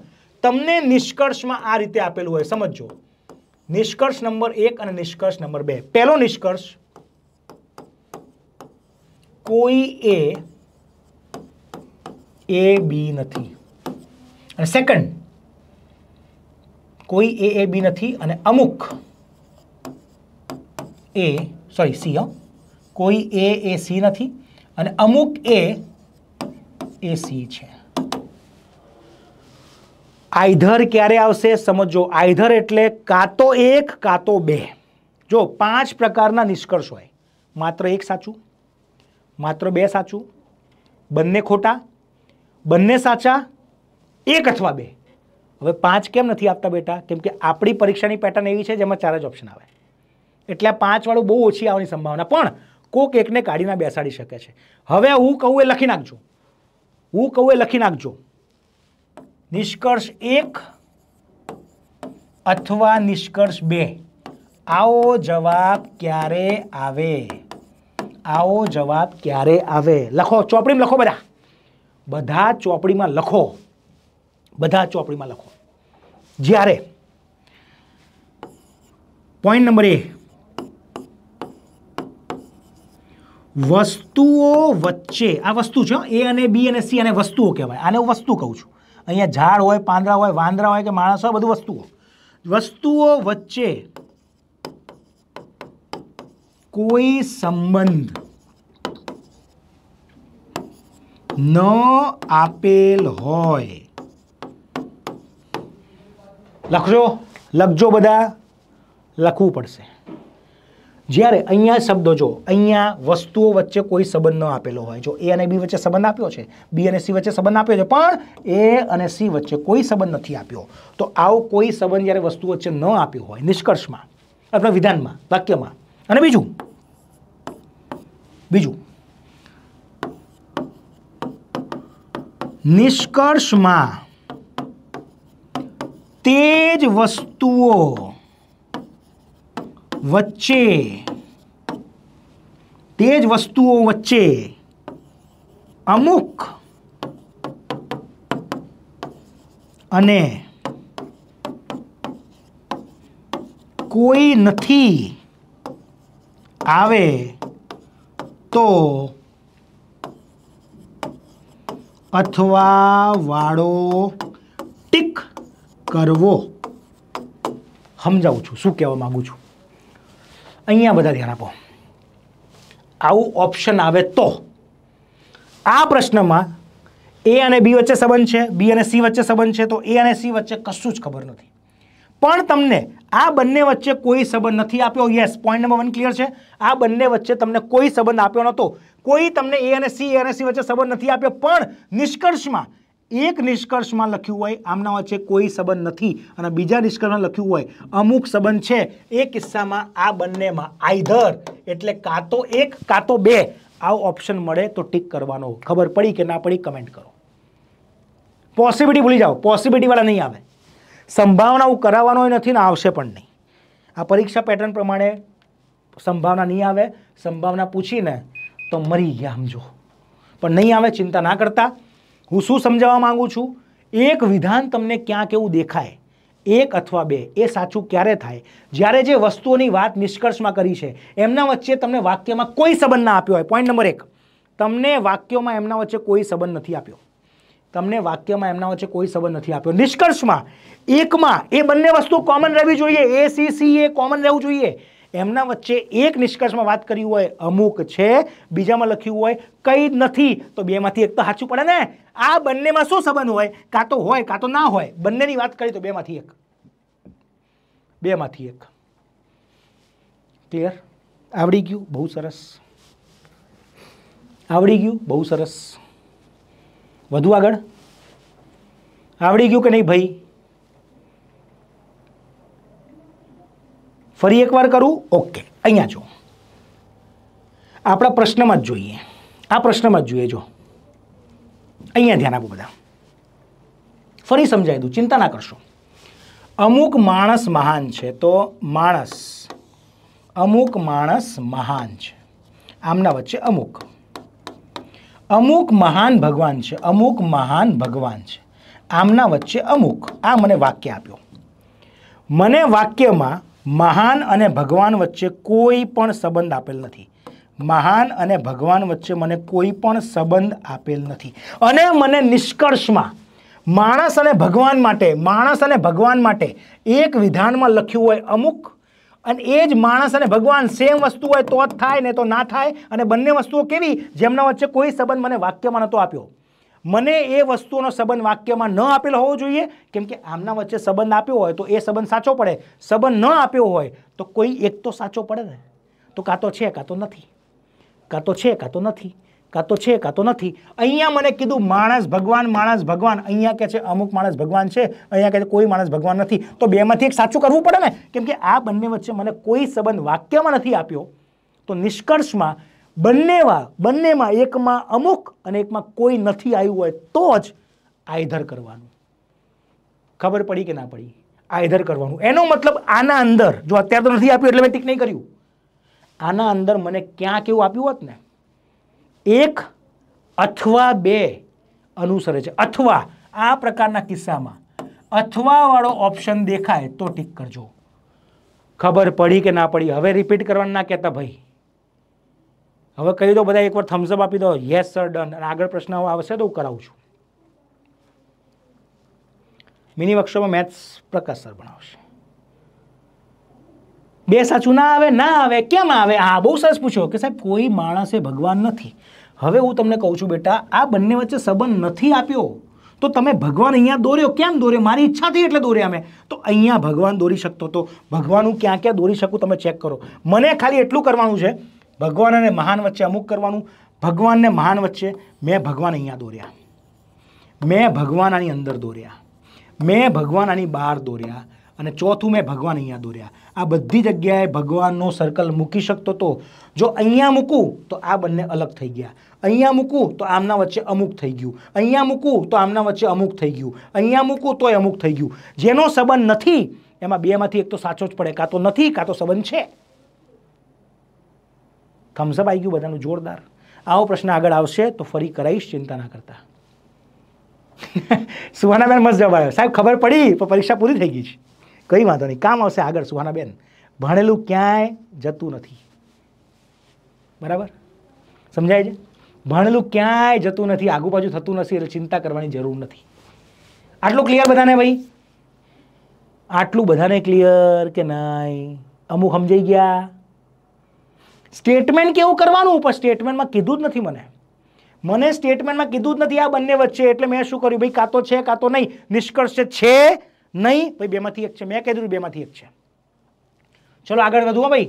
તમને નિષ્કર્ષમાં આ રીતે આપેલું હોય સમજો નિષ્કર્ષ નંબર એક અને નિષ્કર્ષ નંબર બે પહેલો નિષ્કર્ષ કોઈ એ એ બી નથી અને સેકન્ડ કોઈ એ એ બી નથી અને અમુક એ સોરી સી હ કોઈ એ એ સી નથી અને અમુક એ એ સી છે આઈધર ક્યારે આવશે સમજો આઈધર એટલે કાં તો એક કાં તો બે જો પાંચ પ્રકારના નિષ્કર્ષ હોય માત્ર એક સાચું માત્ર બે સાચું બંને ખોટા બંને સાચા એક અથવા બે હવે પાંચ કેમ નથી આપતા બેટા કેમ કે આપણી પરીક્ષાની પેટર્ન એવી છે જેમાં ચાર જ ઓપ્શન આવે એટલે આ પાંચવાળું બહુ ઓછી આવવાની સંભાવના પણ કોક એકને કાઢીને બેસાડી શકે છે હવે હું કહું એ લખી નાખજો હું કહું એ લખી નાખજો નિષ્કર્ષ એક અથવા નિષ્કર્ષ બે આવો જવાબ ક્યારે આવે આવો જવાબ ક્યારે આવે લખો ચોપડીમાં લખો બધા બધા ચોપડીમાં લખો બધા ચોપડીમાં લખો જ્યારે પોઈન્ટ નંબર એ વસ્તુઓ વચ્ચે આ વસ્તુ છે એ અને બી અને સી અને વસ્તુઓ કહેવાય આને હું વસ્તુ કહું છું અહીંયા ઝાડ હોય પાંદડા હોય વાંદરા હોય કે માણસ હોય બધું વસ્તુઓ વસ્તુઓ વચ્ચે કોઈ સંબંધ ન આપેલ હોય લખજો લખજો બધા લખવું પડશે જ્યારે અહીંયા શબ્દો જો અહીંયા વસ્તુઓ વચ્ચે કોઈ સંબંધ ન આપેલો હોય જો એ અને બી વચ્ચે સંબંધ આપ્યો છે બી અને સી વચ્ચે સંબંધ આપ્યો છે પણ એ અને સી વચ્ચે કોઈ સંબંધ નથી આપ્યો તો આવો કોઈ સંબંધ જ્યારે વસ્તુ વચ્ચે ન આપ્યો હોય નિષ્કર્ષમાં અથવા વિધાનમાં વાક્યમાં અને બીજું બીજું નિષ્કર્ષમાં તે જ વસ્તુઓ વચ્ચે તે જ વસ્તુઓ વચ્ચે અમુક અને કોઈ નથી આવે તો અથવા વાળો ટીક કરવો સમજાવું છું શું કહેવા માગું છું અહીંયા બધા ધ્યાન આપો આવું ઓપ્શન આવે તો આ પ્રશ્નમાં એ અને બી વચ્ચે સંબંધ છે બી અને સી વચ્ચે સંબંધ છે તો એ અને સી વચ્ચે કશું જ ખબર નથી પણ તમને આ બંને વચ્ચે કોઈ સંબંધ નથી આપ્યો yes point number one clear છે આ બંને વચ્ચે તમને કોઈ સંબંધ આપ્યો નહોતો કોઈ તમને એ અને સી એ અને સી વચ્ચે સંબંધ નથી આપ્યો પણ નિષ્કર્ષમાં એક નિષ્કર્ષમાં લખ્યું હોય આમના વચ્ચે કોઈ સંબંધ નથી અને બીજા નિષ્કર્ષમાં લખ્યું હોય અમુક સંબંધ છે એ કિસ્સામાં આ બંનેમાં આઈધર એટલે કાં તો એક કાં તો બે આવો ઓપ્શન મળે તો ટીક કરવાનો ખબર પડી કે ના પડી કમેન્ટ કરો પોસિબિલિટી ભૂલી જાઓ પોસિબિલિટીવાળા નહીં આવે સંભાવનાઓ હું કરાવવાનો નથી ને આવશે પણ નહીં આ પરીક્ષા પેટર્ન પ્રમાણે સંભાવના નહીં આવે સંભાવના પૂછીને તો મરી ગયા સમજો પણ નહીં આવે ચિંતા ના કરતા હું શું સમજાવવા માગું છું એક વિધાન તમને ક્યાં કેવું દેખાય એક અથવા બે એ સાચું ક્યારે થાય જ્યારે જે વસ્તુઓની વાત નિષ્કર્ષમાં કરી છે એમના વચ્ચે તમને વાક્યમાં કોઈ સંબંધ ના આપ્યો હોય પોઈન્ટ નંબર એક તમને વાક્યોમાં એમના વચ્ચે કોઈ સંબંધ નથી આપ્યો તમને વાક્યમાં એમના વચ્ચે કોઈ સંબંધ નથી આપ્યો નિષ્કર્ષમાં એકમાં એ બંને વસ્તુ કોમન રહેવી જોઈએ A C C A common રહેવું જોઈએ એમના વચ્ચે એક નિષ્કર્ષમાં વાત કરી હોય અમુક છે બીજામાં લખ્યું હોય કંઈ જ નથી તો બેમાંથી એક તો સાચું પડે ને આ બંનેમાં શું સંબંધ હોય કાં તો હોય કાં તો ના હોય બંનેની વાત કરી તો બેમાંથી એક બેમાંથી એક ક્લિયર આવડી ગયું બહુ સરસ આવડી ગયું બહુ સરસ વધુ આગળ આવડી ગયું કે નહીં ભાઈ ફરી એકવાર કરું ઓકે અહીંયા જો આપણા પ્રશ્નમાં જ જોઈએ આ પ્રશ્નમાં જ જોઈએ જો અહીંયા ધ્યાન આપો બધા ફરી સમજાવી દઉં ચિંતા ના કરશો અમુક માણસ મહાન છે તો માણસ અમુક માણસ મહાન છે આમના વચ્ચે અમુક અમુક મહાન ભગવાન છે અમુક મહાન ભગવાન છે આમના વચ્ચે અમુક આ મને વાક્ય આપ્યો મને વાક્યમાં મહાન અને ભગવાન વચ્ચે કોઈ પણ સંબંધ આપેલ નથી મહાન અને ભગવાન વચ્ચે મને કોઈ પણ સંબંધ આપેલ નથી અને મને નિષ્કર્ષમાં માણસ અને ભગવાન માટે માણસ અને ભગવાન માટે એક વિધાનમાં લખ્યું હોય અમુક અને એ જ માણસ અને ભગવાન સેમ વસ્તુ હોય તો જ થાય ને તો ના થાય અને બંને વસ્તુઓ કેવી જેમના વચ્ચે કોઈ સંબંધ મને વાક્યમાં નહોતો આપ્યો મને એ વસ્તુનો સંબંધ વાક્યમાં ન આપેલો હોવો જોઈએ કેમ કે આમના વચ્ચે સંબંધ આપ્યો હોય તો એ સંબંધ સાચો પડે સંબંધ ન આપ્યો હોય તો કોઈ એક તો સાચો પડે ને તો કાં તો છે કાં તો નથી કાં તો છે કાં તો નથી કાં તો છે કાં તો નથી અહીંયા મને કીધું માણસ ભગવાન માણસ ભગવાન અહીંયા કહે છે અમુક માણસ ભગવાન છે અહીંયા કહે છે કોઈ માણસ ભગવાન નથી તો બેમાંથી એક સાચું કરવું પડે ને કેમ કે આ બંને વચ્ચે મને કોઈ સંબંધ વાક્યમાં નથી આપ્યો તો નિષ્કર્ષમાં બંનેમાં બંનેમાં એકમાં અમુક અને એકમાં કોઈ નથી આવ્યું હોય તો જ આયધર કરવાનું ખબર પડી કે ના પડી આયધર કરવાનું એનો મતલબ આના અંદર જો અત્યારે તો નથી આપ્યું એટલે મેં ટીક નહીં કર્યું આના અંદર મને ક્યાં કેવું આપ્યું હોત ને એક અથવા બે અનુસરે છે અથવા આ પ્રકારના કિસ્સામાં અથવાવાળો ઓપ્શન દેખાય તો ટીક કરજો ખબર પડી કે ના પડી હવે રિપીટ કરવાનું ના કહેતા ભાઈ હવે કહી દો બધા એકવાર થમ્સઅપ આપી દો યસ સર ડન અને આગળ પ્રશ્ન આવશે તો હું કરાવું છું મિની વર્કશોપમાં મેથ્સ પ્રકાશ સર ભણાવશે બે સાચું ના આવે ના આવે કેમ આવે હા બહુ સરસ પૂછો કે સાહેબ કોઈ માણસે ભગવાન નથી હવે હું તમને કહું છું બેટા આ બંને વચ્ચે સંબંધ નથી આપ્યો તો તમે ભગવાન અહીંયા દોર્યો કેમ દોર્યો મારી ઈચ્છાથી એટલે દોર્યા મેં તો અહીંયા ભગવાન દોરી શકતો તો ભગવાન હું ક્યાં ક્યાં દોરી શકું તમે ચેક કરો મને ખાલી એટલું કરવાનું છે ભગવાન અને મહાન વચ્ચે અમુક કરવાનું ભગવાનને મહાન વચ્ચે મેં ભગવાન અહીંયા દોર્યા મેં ભગવાન આની અંદર દોર્યા મેં ભગવાન આની બહાર દોર્યા અને ચોથું મેં ભગવાન અહીંયા દોર્યા આ બધી જગ્યાએ ભગવાનનો સર્કલ મૂકી શકતો તો જો અહીંયા મૂકું તો આ બંને અલગ થઈ ગયા અહીંયા મૂકું તો આમના વચ્ચે અમુક થઈ ગયું અહીંયા મૂકું તો આમના વચ્ચે અમુક થઈ ગયું અહીંયા મૂકું તોય અમુક થઈ ગયું જેનો સંબંધ નથી એમાં બેમાંથી એક તો સાચો જ પડે કાં તો નથી કાં તો સંબંધ છે થમ્સઅપ આવી ગયું બધાનું જોરદાર આવો પ્રશ્ન આગળ આવશે તો ફરી કરાવીશ ચિંતા ના કરતા સુહાનાબેન મસ્ત જવાબ આવ્યો સાહેબ ખબર પડી પણ પરીક્ષા પૂરી થઈ ગઈ છે કંઈ વાંધો નહીં કામ આવશે આગળ સુહાનાબેન ભણેલું ક્યાંય જતું નથી બરાબર સમજાય છે ભણેલું ક્યાંય જતું નથી આગુબાજુ થતું નથી એટલે ચિંતા કરવાની જરૂર નથી આટલું ક્લિયર બધાને ભાઈ આટલું બધાને ક્લિયર કે નહીં અમુક સમજાઈ ગયા સ્ટેટમેન્ટ કેવું કરવાનું પણ સ્ટેટમેન્ટમાં કીધું જ નથી મને મને સ્ટેટમેન્ટમાં કીધું જ નથી આ બંને વચ્ચે એટલે મેં શું કર્યું ભાઈ કાતો છે કાં તો નહીં નિષ્કર્ષ છે નહીં ભાઈ બેમાંથી એક છે મેં કહી દીધું બેમાંથી એક છે ચલો આગળ વધુ ભાઈ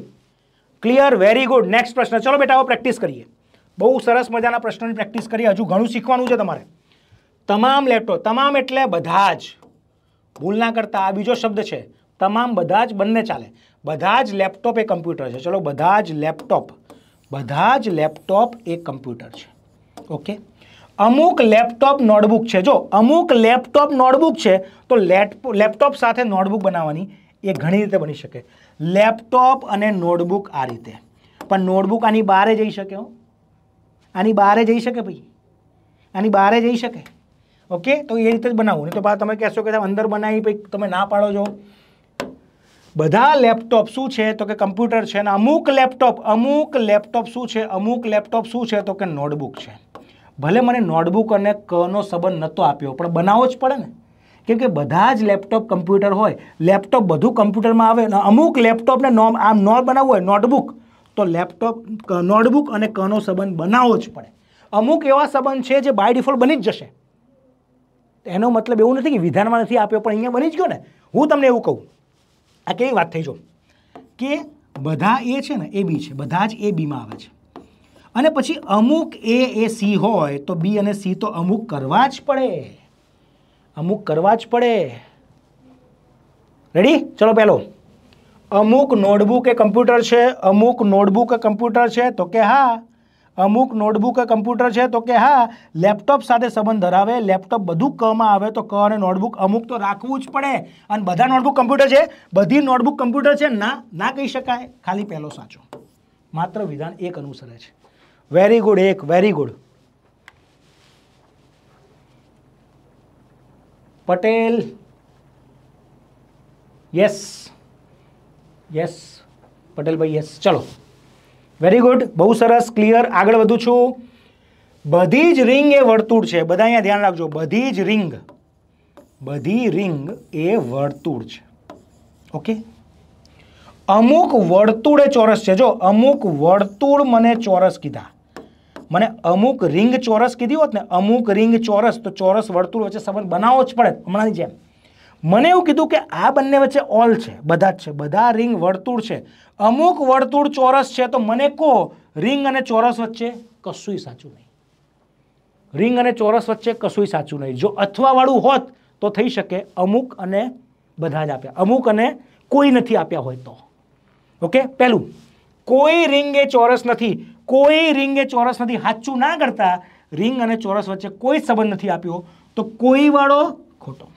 ક્લિયર વેરી ગુડ નેક્સ્ટ પ્રશ્ન ચલો બેટા હવે પ્રેક્ટિસ કરીએ બહુ સરસ મજાના પ્રશ્નોની પ્રેક્ટિસ કરીએ હજુ ઘણું શીખવાનું છે તમારે તમામ લેપટોપ તમામ એટલે બધા જ ભૂલ ના કરતા આ બીજો શબ્દ છે તમામ બધા જ બંને ચાલે બધા જ લેપટોપ એ કમ્પ્યુટર છે ચલો બધા જ લેપટોપ બધા જ લેપટોપ એ કમ્પ્યુટર છે ઓકે અમુક લેપટોપ નોટબુક છે જો અમુક લેપટોપ નોટબુક છે તો લેપટોપ સાથે નોટબુક બનાવવાની એ ઘણી રીતે બની શકે લેપટોપ અને નોટબુક આ રીતે પણ નોટબુક આની બહાર જઈ શકે હો આની બહારે જઈ શકે ભાઈ આની બહારે જઈ શકે ઓકે તો એ રીતે જ બનાવવું નહીં તો તમે કહેશો કે તમે અંદર બનાવી પછી તમે ના પાડો છો બધા લેપટોપ શું છે તો કે કમ્પ્યુટર છે અને અમુક લેપટોપ અમુક લેપટોપ શું છે અમુક લેપટોપ શું છે તો કે નોટબુક છે ભલે મને નોટબુક અને કનો સંબંધ નહોતો આપ્યો પણ બનાવવો જ પડે ને કેમ કે બધા જ લેપટોપ કમ્પ્યુટર હોય લેપટોપ બધું કમ્પ્યુટરમાં આવે અને અમુક લેપટોપને નોમ આમ નો બનાવવું હોય નોટબુક તો લેપટોપ નોટબુક અને કનો સંબંધ બનાવવો જ પડે અમુક એવા સંબંધ છે જે બાય ડિફોલ્ટ બની જ જશે એનો મતલબ એવું નથી કે વિધાનમાં નથી આપ્યો પણ અહીંયા બની જ ગયો ને હું તમને એવું કહું આ કેવી વાત થઈ જો કે બધા એ છે ને એ બી છે બધા જ એ બીમાં આવે છે અને પછી અમુક એ એ સી હોય તો બી અને સી તો અમુક કરવા જ પડે અમુક કરવા જ પડે રેડી ચલો પહેલો અમુક નોટબુક એ કમ્પ્યુટર છે અમુક નોટબુક એ કમ્પ્યુટર છે તો કે હા અમુક નોટબુક કમ્પ્યુટર છે તો કે હા લેપટોપ સાથે સંબંધ ધરાવે લેપટોપ બધું કમાં આવે તો ક અને નોટબુક અમુક તો રાખવું જ પડે અને બધા નોટબુક કમ્પ્યુટર છે બધી નોટબુક કમ્પ્યુટર છે ના ના કહી શકાય ખાલી પહેલો સાચો માત્ર વિધાન એક અનુસરે છે વેરી ગુડ એક very good Patel yes yes પટેલભાઈ યસ ચલો વેરી ગુડ બહુ સરસ ક્લિયર આગળ વધુ છું બધી જ રિંગ એ વર્તુળ છે બધા અહીંયા ધ્યાન રાખજો બધી જ રિંગ બધી રિંગ એ વર્તુળ છે ઓકે અમુક વર્તુળ એ ચોરસ છે જો અમુક વર્તુળ મને ચોરસ કીધા મને અમુક રિંગ ચોરસ કીધી હોત ને અમુક રિંગ ચોરસ તો ચોરસ વર્તુળ વચ્ચે સંબંધ બનાવવો જ પડે હમણાંની જેમ મને એવું કીધું કે આ બંને વચ્ચે ઓલ છે બધા જ છે બધા રિંગ વર્તુળ છે અમુક વર્તુળ ચોરસ છે તો મને કહો રિંગ અને ચોરસ વચ્ચે કશું સાચું નહીં રિંગ અને ચોરસ વચ્ચે કશું સાચું નહીં જો અથવાવાળું હોત તો થઈ શકે અમુક અને બધા જ આપ્યા અમુક અને કોઈ નથી આપ્યા હોય તો ઓકે પહેલું કોઈ રિંગે ચોરસ નથી કોઈ રિંગે ચોરસ નથી સાચું ના કરતા રિંગ અને ચોરસ વચ્ચે કોઈ સંબંધ નથી આપ્યો તો કોઈવાળો ખોટો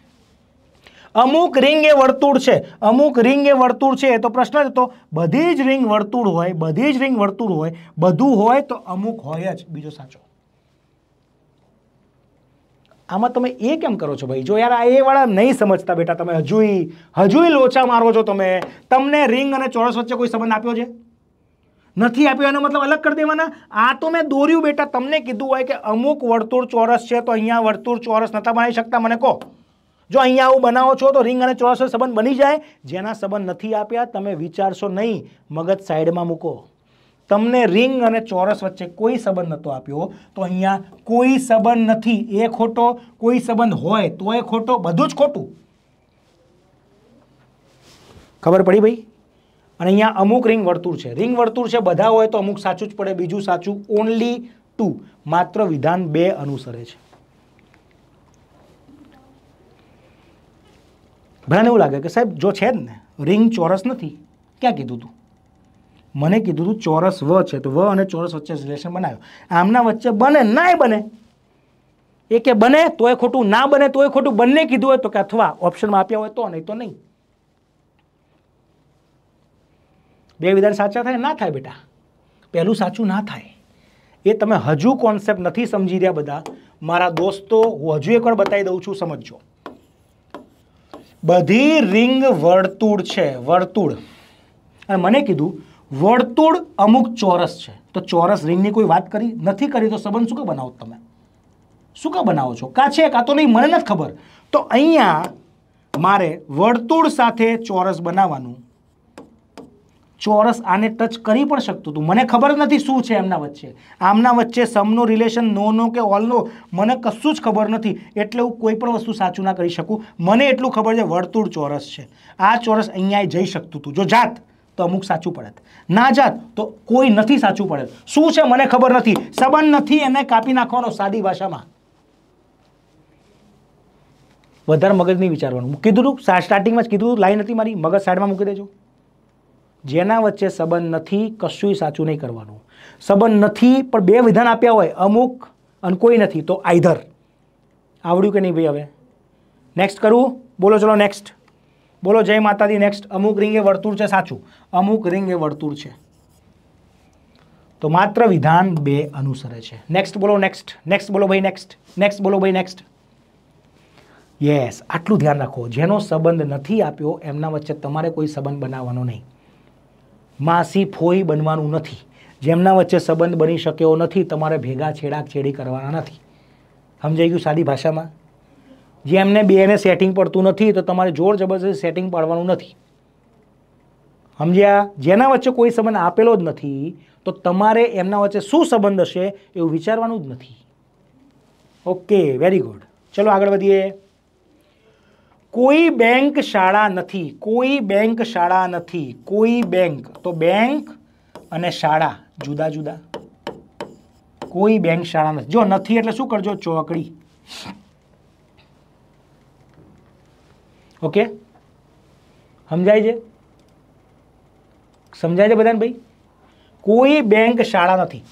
અમુક રિંગ એ વર્તુળ છે અમુક રિંગ એ વર્તુળ છે એ તો પ્રશ્ન જ હતો બધી જ રિંગ વર્તુળ હોય બધી જ રિંગ વર્તુળ હોય બધું હોય તો અમુક હોય જ બીજો સાચો આમાં તમે એ કેમ કરો છો ભાઈ જો યાર આ એ વાળા નહીં સમજતા બેટા તમે હજુય હજુય લોચા મારો છો તમે તમને રિંગ અને ચોરસ વચ્ચે કોઈ સંબંધ આપ્યો છે નથી આપ્યો એનો મતલબ અલગ કરી દેવાના આ તો મેં દોર્યું બેટા તમને કીધું હોય કે અમુક વર્તુળ ચોરસ છે તો અહીંયા વર્તુળ ચોરસ નતા બનાવી શકતા મને કહો જો અહીંયા આવું બનાવો છો તો રિંગ અને ચોરસો સંબંધ બની જાય જેના સંબંધ નથી આપ્યા તમે વિચારશો નહીં મગજ સાઈડમાં મૂકો તમને રિંગ અને ચોરસ વચ્ચે કોઈ સંબંધ નહોતો આપ્યો તો અહીંયા કોઈ સંબંધ નથી એ ખોટો કોઈ સંબંધ હોય તો એ ખોટો બધું જ ખોટું ખબર પડી ભાઈ અને અહીંયા અમુક રિંગ વર્તુળ છે રિંગ વર્તુળ છે બધા હોય તો અમુક સાચું જ પડે બીજું સાચું ઓનલી ટુ માત્ર વિધાન બે અનુસરે છે ઘણાને એવું લાગે કે સાહેબ જો છે જ ને રિંગ ચોરસ નથી ક્યાં કીધું તું મને કીધું તું ચોરસ વ છે તો વ અને ચોરસ વચ્ચે રિલેશન બનાવ્યો આમના વચ્ચે બને નાય બને એ કે બને તોય ખોટું ના બને તોય ખોટું બંને કીધું હોય તો કે અથવા ઓપ્શનમાં આપ્યા હોય તો નહીં તો નહીં બે વિધાન સાચા થાય ના થાય બેટા પહેલું સાચું ના થાય એ તમે હજુ કોન્સેપ્ટ નથી સમજી રહ્યા બધા મારા દોસ્તો હું હજુ એકવાર બતાવી દઉં છું સમજજો બધી રિંગ વર્તુળ છે વર્તુળ અને મને કીધું વર્તુળ અમુક ચોરસ છે તો ચોરસ રિંગની કોઈ વાત કરી નથી કરી તો સંબંધ શું કે બનાવો તમે શું કે બનાવો છો કાં છે કાં તો નહીં મને નથી ખબર તો અહીંયા મારે વર્તુળ સાથે ચોરસ બનાવવાનું ચોરસ આને ટચ કરી પણ શકતું હતું મને ખબર નથી શું છે એમના વચ્ચે આમના વચ્ચે સમનો રિલેશન નોનો કે ઓલનો મને કશું જ ખબર નથી એટલે હું કોઈ પણ વસ્તુ સાચું ના કરી શકું મને એટલું ખબર છે વર્તુળ ચોરસ છે આ ચોરસ અહીંયા જઈ શકતું હતું જો જાત તો અમુક સાચું પડે ના જાત તો કોઈ નથી સાચું પડે શું છે મને ખબર નથી સંબંધ નથી એને કાપી નાખવાનો સાદી ભાષામાં વધારે મગજ નહીં વિચારવાનું કીધું સ્ટાર્ટિંગમાં જ કીધું લાઈન હતી મારી મગજ સાઈડમાં મૂકી દેજો જેના વચ્ચે સંબંધ નથી કશું સાચું નહીં કરવાનું સંબંધ નથી પણ બે વિધાન આપ્યા હોય અમુક અને કોઈ નથી તો આઈધર આવડ્યું કે નહીં ભાઈ હવે નેક્સ્ટ કરું બોલો ચલો નેક્સ્ટ બોલો જય માતાજી નેક્સ્ટ અમુક રિંગે એ વર્તુળ છે સાચું અમુક રિંગે એ વર્તુળ છે તો માત્ર વિધાન બે અનુસરે છે નેક્સ્ટ બોલો નેક્સ્ટ નેક્સ્ટ બોલો ભાઈ નેક્સ્ટ નેક્સ્ટ બોલો ભાઈ નેક્સ્ટ યસ આટલું ધ્યાન રાખો જેનો સંબંધ નથી આપ્યો એમના વચ્ચે તમારે કોઈ સંબંધ બનાવવાનો નહીં માસી ફોઈ બનવાનું નથી જેમના વચ્ચે સંબંધ બની શકે એવો નથી તમારે ભેગા છેડાક છેડી કરવાના નથી સમજાઈ ગયું સાદી ભાષામાં જેમને બેને સેટિંગ પડતું નથી તો તમારે જોર જબરજસ્તી સેટિંગ પાડવાનું નથી સમજ્યા જેના વચ્ચે કોઈ સંબંધ આપેલો જ નથી તો તમારે એમના વચ્ચે શું સંબંધ હશે એવું વિચારવાનું જ નથી ઓકે વેરી ગુડ ચલો આગળ વધીએ કોઈ બેંક શાળા નથી કોઈ બેંક શાળા નથી કોઈ બેંક તો બેંક અને શાળા જુદા જુદા કોઈ બેંક શાળા નથી જો નથી એટલે શું કરજો ચોકડી ઓકે સમજાય છે સમજાય છે બધાને ભાઈ કોઈ બેંક શાળા નથી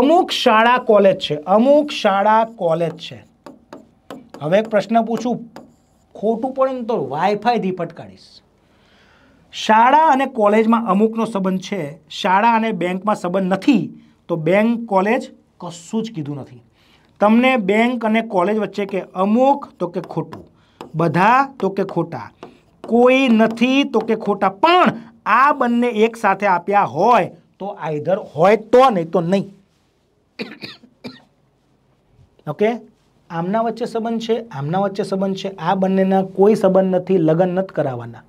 અમુક શાળા કોલેજ છે અમુક શાળા કોલેજ છે હવે એક પ્રશ્ન પૂછું ખોટું પડે ને તો વાઈફાઈથી પટકાડીશ શાળા અને કોલેજમાં અમુકનો સંબંધ છે શાળા અને બેંકમાં સંબંધ નથી તો બેંક કોલેજ કશું જ કીધું નથી તમને બેંક અને કોલેજ વચ્ચે કે અમુક તો કે ખોટું બધા તો કે ખોટા કોઈ નથી તો કે ખોટા પણ આ બંને એકસાથે આપ્યા હોય તો આઈધર હોય તો નહીં તો નહીં ઓકે આમના વચ્ચે સંબંધ છે આમના વચ્ચે સંબંધ છે આ બંનેના કોઈ સંબંધ નથી લગ્ન નથી કરાવવાના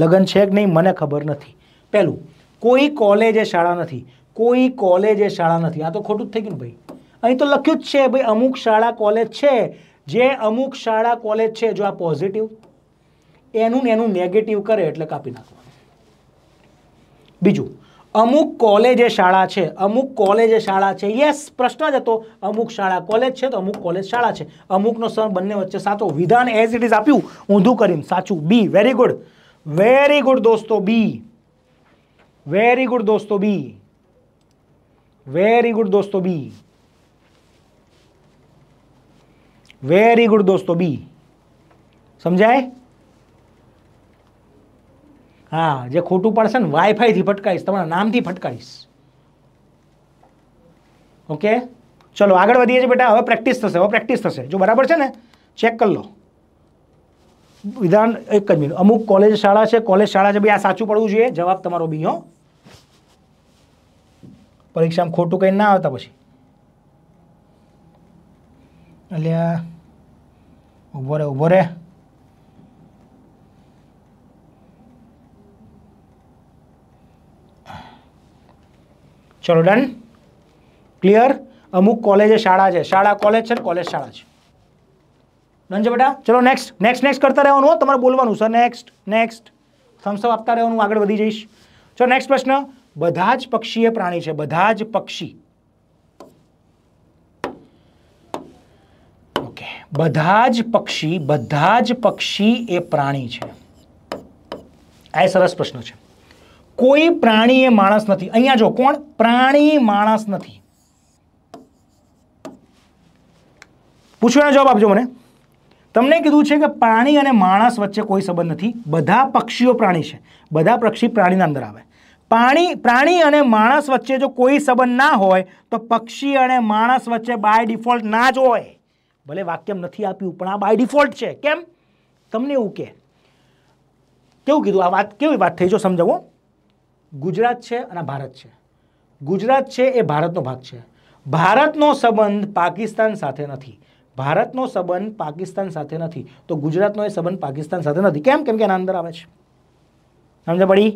લગ્ન છે કે નહીં મને ખબર નથી પહેલું કોઈ કોલેજે શાળા નથી કોઈ કોલેજે શાળા નથી આ તો ખોટું જ થઈ ગયું ભાઈ અહીં તો લખ્યું જ છે ભાઈ અમુક શાળા કોલેજ છે જે અમુક શાળા કોલેજ છે જો આ પોઝિટિવ એનું ને એનું નેગેટિવ કરે એટલે કાપી નાખવાનું બીજું અમુક કોલેજે શાળા છે અમુક કોલેજે શાળા છે યસ પ્રશ્ન જ હતો અમુક શાળા કોલેજ છે તો અમુક કોલેજ શાળા છે અમુકનો સર બંને વચ્ચે સાચો વિધાન એઝ ઇટ ઇઝ આપ્યું ઊંધું કરીને સાચું B very good very good દોસ્તો બી વેરી ગુડ દોસ્તો બી વેરી ગુડ દોસ્તો બી વેરી ગુડ દોસ્તો બી સમજાય હા જે ખોટું પડશે ને વાઈફાઈથી ફટકાઈશ તમારા નામથી ફટકાઈશ ઓકે ચલો આગળ વધીએ છીએ બેટા હવે પ્રેક્ટિસ થશે હવે પ્રેક્ટિસ થશે જો બરાબર છે ને ચેક કરી લો વિધાન એક જ મિનિટ અમુક કોલેજ શાળા છે કોલેજ શાળા છે ભાઈ આ સાચું પડવું જોઈએ જવાબ તમારો બી હો પરીક્ષામાં ખોટું કંઈ ના આવતા પછી એટલે ઉભો રે ઉભો રે ચલો ડન ક્લિયર અમુક કોલેજે શાળા છે શાળા કોલેજ છે કોલેજ શાળા છે ડન છે બેટા ચલો નેક્સ્ટ નેક્સ્ટ નેક્સ્ટ કરતા રહેવાનું તમારે બોલવાનું સર નેક્સ્ટ નેક્સ્ટ થમ્સઅપ આપતા રહેવાનું આગળ વધી જઈશ ચલો નેક્સ્ટ પ્રશ્ન બધા જ પક્ષીય પ્રાણી છે બધા જ પક્ષી ઓકે બધા જ પક્ષી બધા જ પક્ષી એ પ્રાણી છે આ સરસ પ્રશ્ન છે કોઈ પ્રાણી એ માણસ નથી અહીંયા જો કોણ પ્રાણી માણસ નથી પૂછો જવાબ આપજો મને તમને કીધું છે કે પ્રાણી અને માણસ વચ્ચે કોઈ સંબંધ નથી બધા પક્ષીઓ પ્રાણી છે બધા પક્ષી પ્રાણીના અંદર આવે પાણી પ્રાણી અને માણસ વચ્ચે જો કોઈ સંબંધ ના હોય તો પક્ષી અને માણસ વચ્ચે બાય ડિફોલ્ટ ના જ હોય ભલે વાક્યમ નથી આપ્યું પણ આ બાય ડિફોલ્ટ છે કેમ તમને એવું કે કેવું કીધું આ વાત કેવી વાત થઈ જો સમજાવો ગુજરાત છે અને ભારત છે ગુજરાત છે એ ભારતનો ભાગ છે ભારતનો સંબંધ પાકિસ્તાન સાથે નથી ભારતનો સંબંધ પાકિસ્તાન સાથે નથી તો ગુજરાતનો એ સંબંધ પાકિસ્તાન સાથે નથી કેમ કેમ કે એના અંદર આવે છે સમજ પડી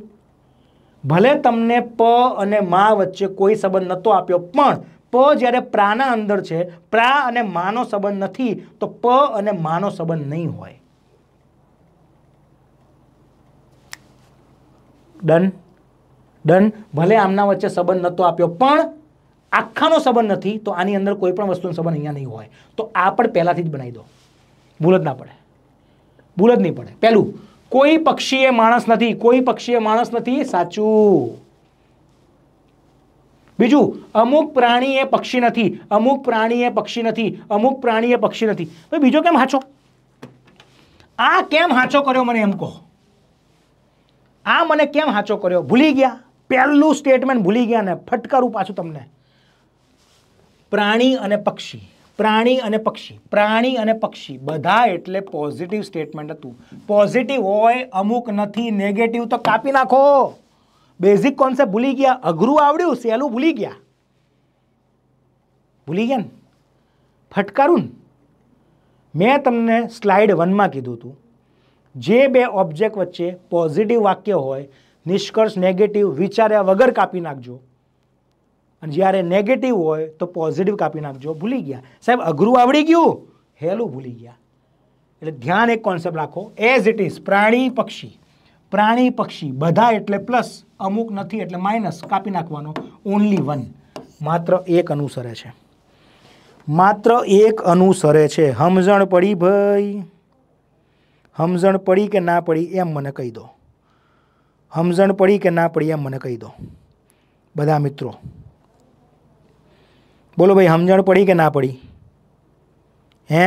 ભલે તમને પ અને મા વચ્ચે કોઈ સંબંધ નહોતો આપ્યો પણ પ જ્યારે પ્રાના અંદર છે પ્રા અને માનો સંબંધ નથી તો પ અને માનો સંબંધ નહીં હોય ડન ડન ભલે આમના વચ્ચે સંબંધ નહોતો આપ્યો પણ આખાનો સંબંધ નથી તો આની અંદર કોઈ પણ વસ્તુનો સંબંધ અહીંયા નહીં હોય તો આ પણ પહેલાંથી જ બનાવી દો ભૂલ જ ના પડે ભૂલ જ નહીં પડે પહેલું કોઈ પક્ષીએ માણસ નથી કોઈ પક્ષીએ માણસ નથી સાચું બીજું અમુક પ્રાણીએ પક્ષી નથી અમુક પ્રાણીએ પક્ષી નથી અમુક પ્રાણીએ પક્ષી નથી ભાઈ બીજો કેમ હાચો આ કેમ હાચો કર્યો મને એમ કહો આ મને કેમ હાચો કર્યો ભૂલી ગયા પહેલું સ્ટેટમેન્ટ ભૂલી ગયા ને ફટકારું પાછું તમને પ્રાણી અને પક્ષી પ્રાણી અને પક્ષી પ્રાણી અને પક્ષી બધા એટલે પોઝિટિવ સ્ટેટમેન્ટ હતું પોઝિટિવ હોય અમુક નથી નેગેટિવ તો કાપી નાખો બેઝિક કોન્સેપ્ટ ભૂલી ગયા અઘરું આવડ્યું સહેલું ભૂલી ગયા ભૂલી ગયા ને ફટકારું ને મેં તમને સ્લાઇડ વનમાં કીધું હતું જે બે ઓબ્જેક્ટ વચ્ચે પોઝિટિવ વાક્ય હોય નિષ્કર્ષ નેગેટિવ વિચાર્યા વગર કાપી નાખજો અને જ્યારે નેગેટિવ હોય તો પોઝિટિવ કાપી નાખજો ભૂલી ગયા સાહેબ અઘરું આવડી ગયું હેલું ભૂલી ગયા એટલે ધ્યાન એક કોન્સેપ્ટ રાખો એઝ ઇટ ઇઝ પ્રાણી પક્ષી પ્રાણી પક્ષી બધા એટલે પ્લસ અમુક નથી એટલે માઇનસ કાપી નાખવાનો ઓનલી વન માત્ર એક અનુસરે છે માત્ર એક અનુસરે છે સમજણ પડી ભાઈ સમજણ પડી કે ના પડી એમ મને કહી દો સમજણ પડી કે ના પડી એમ મને કહી દો બધા મિત્રો બોલો ભાઈ સમજણ પડી કે ના પડી હે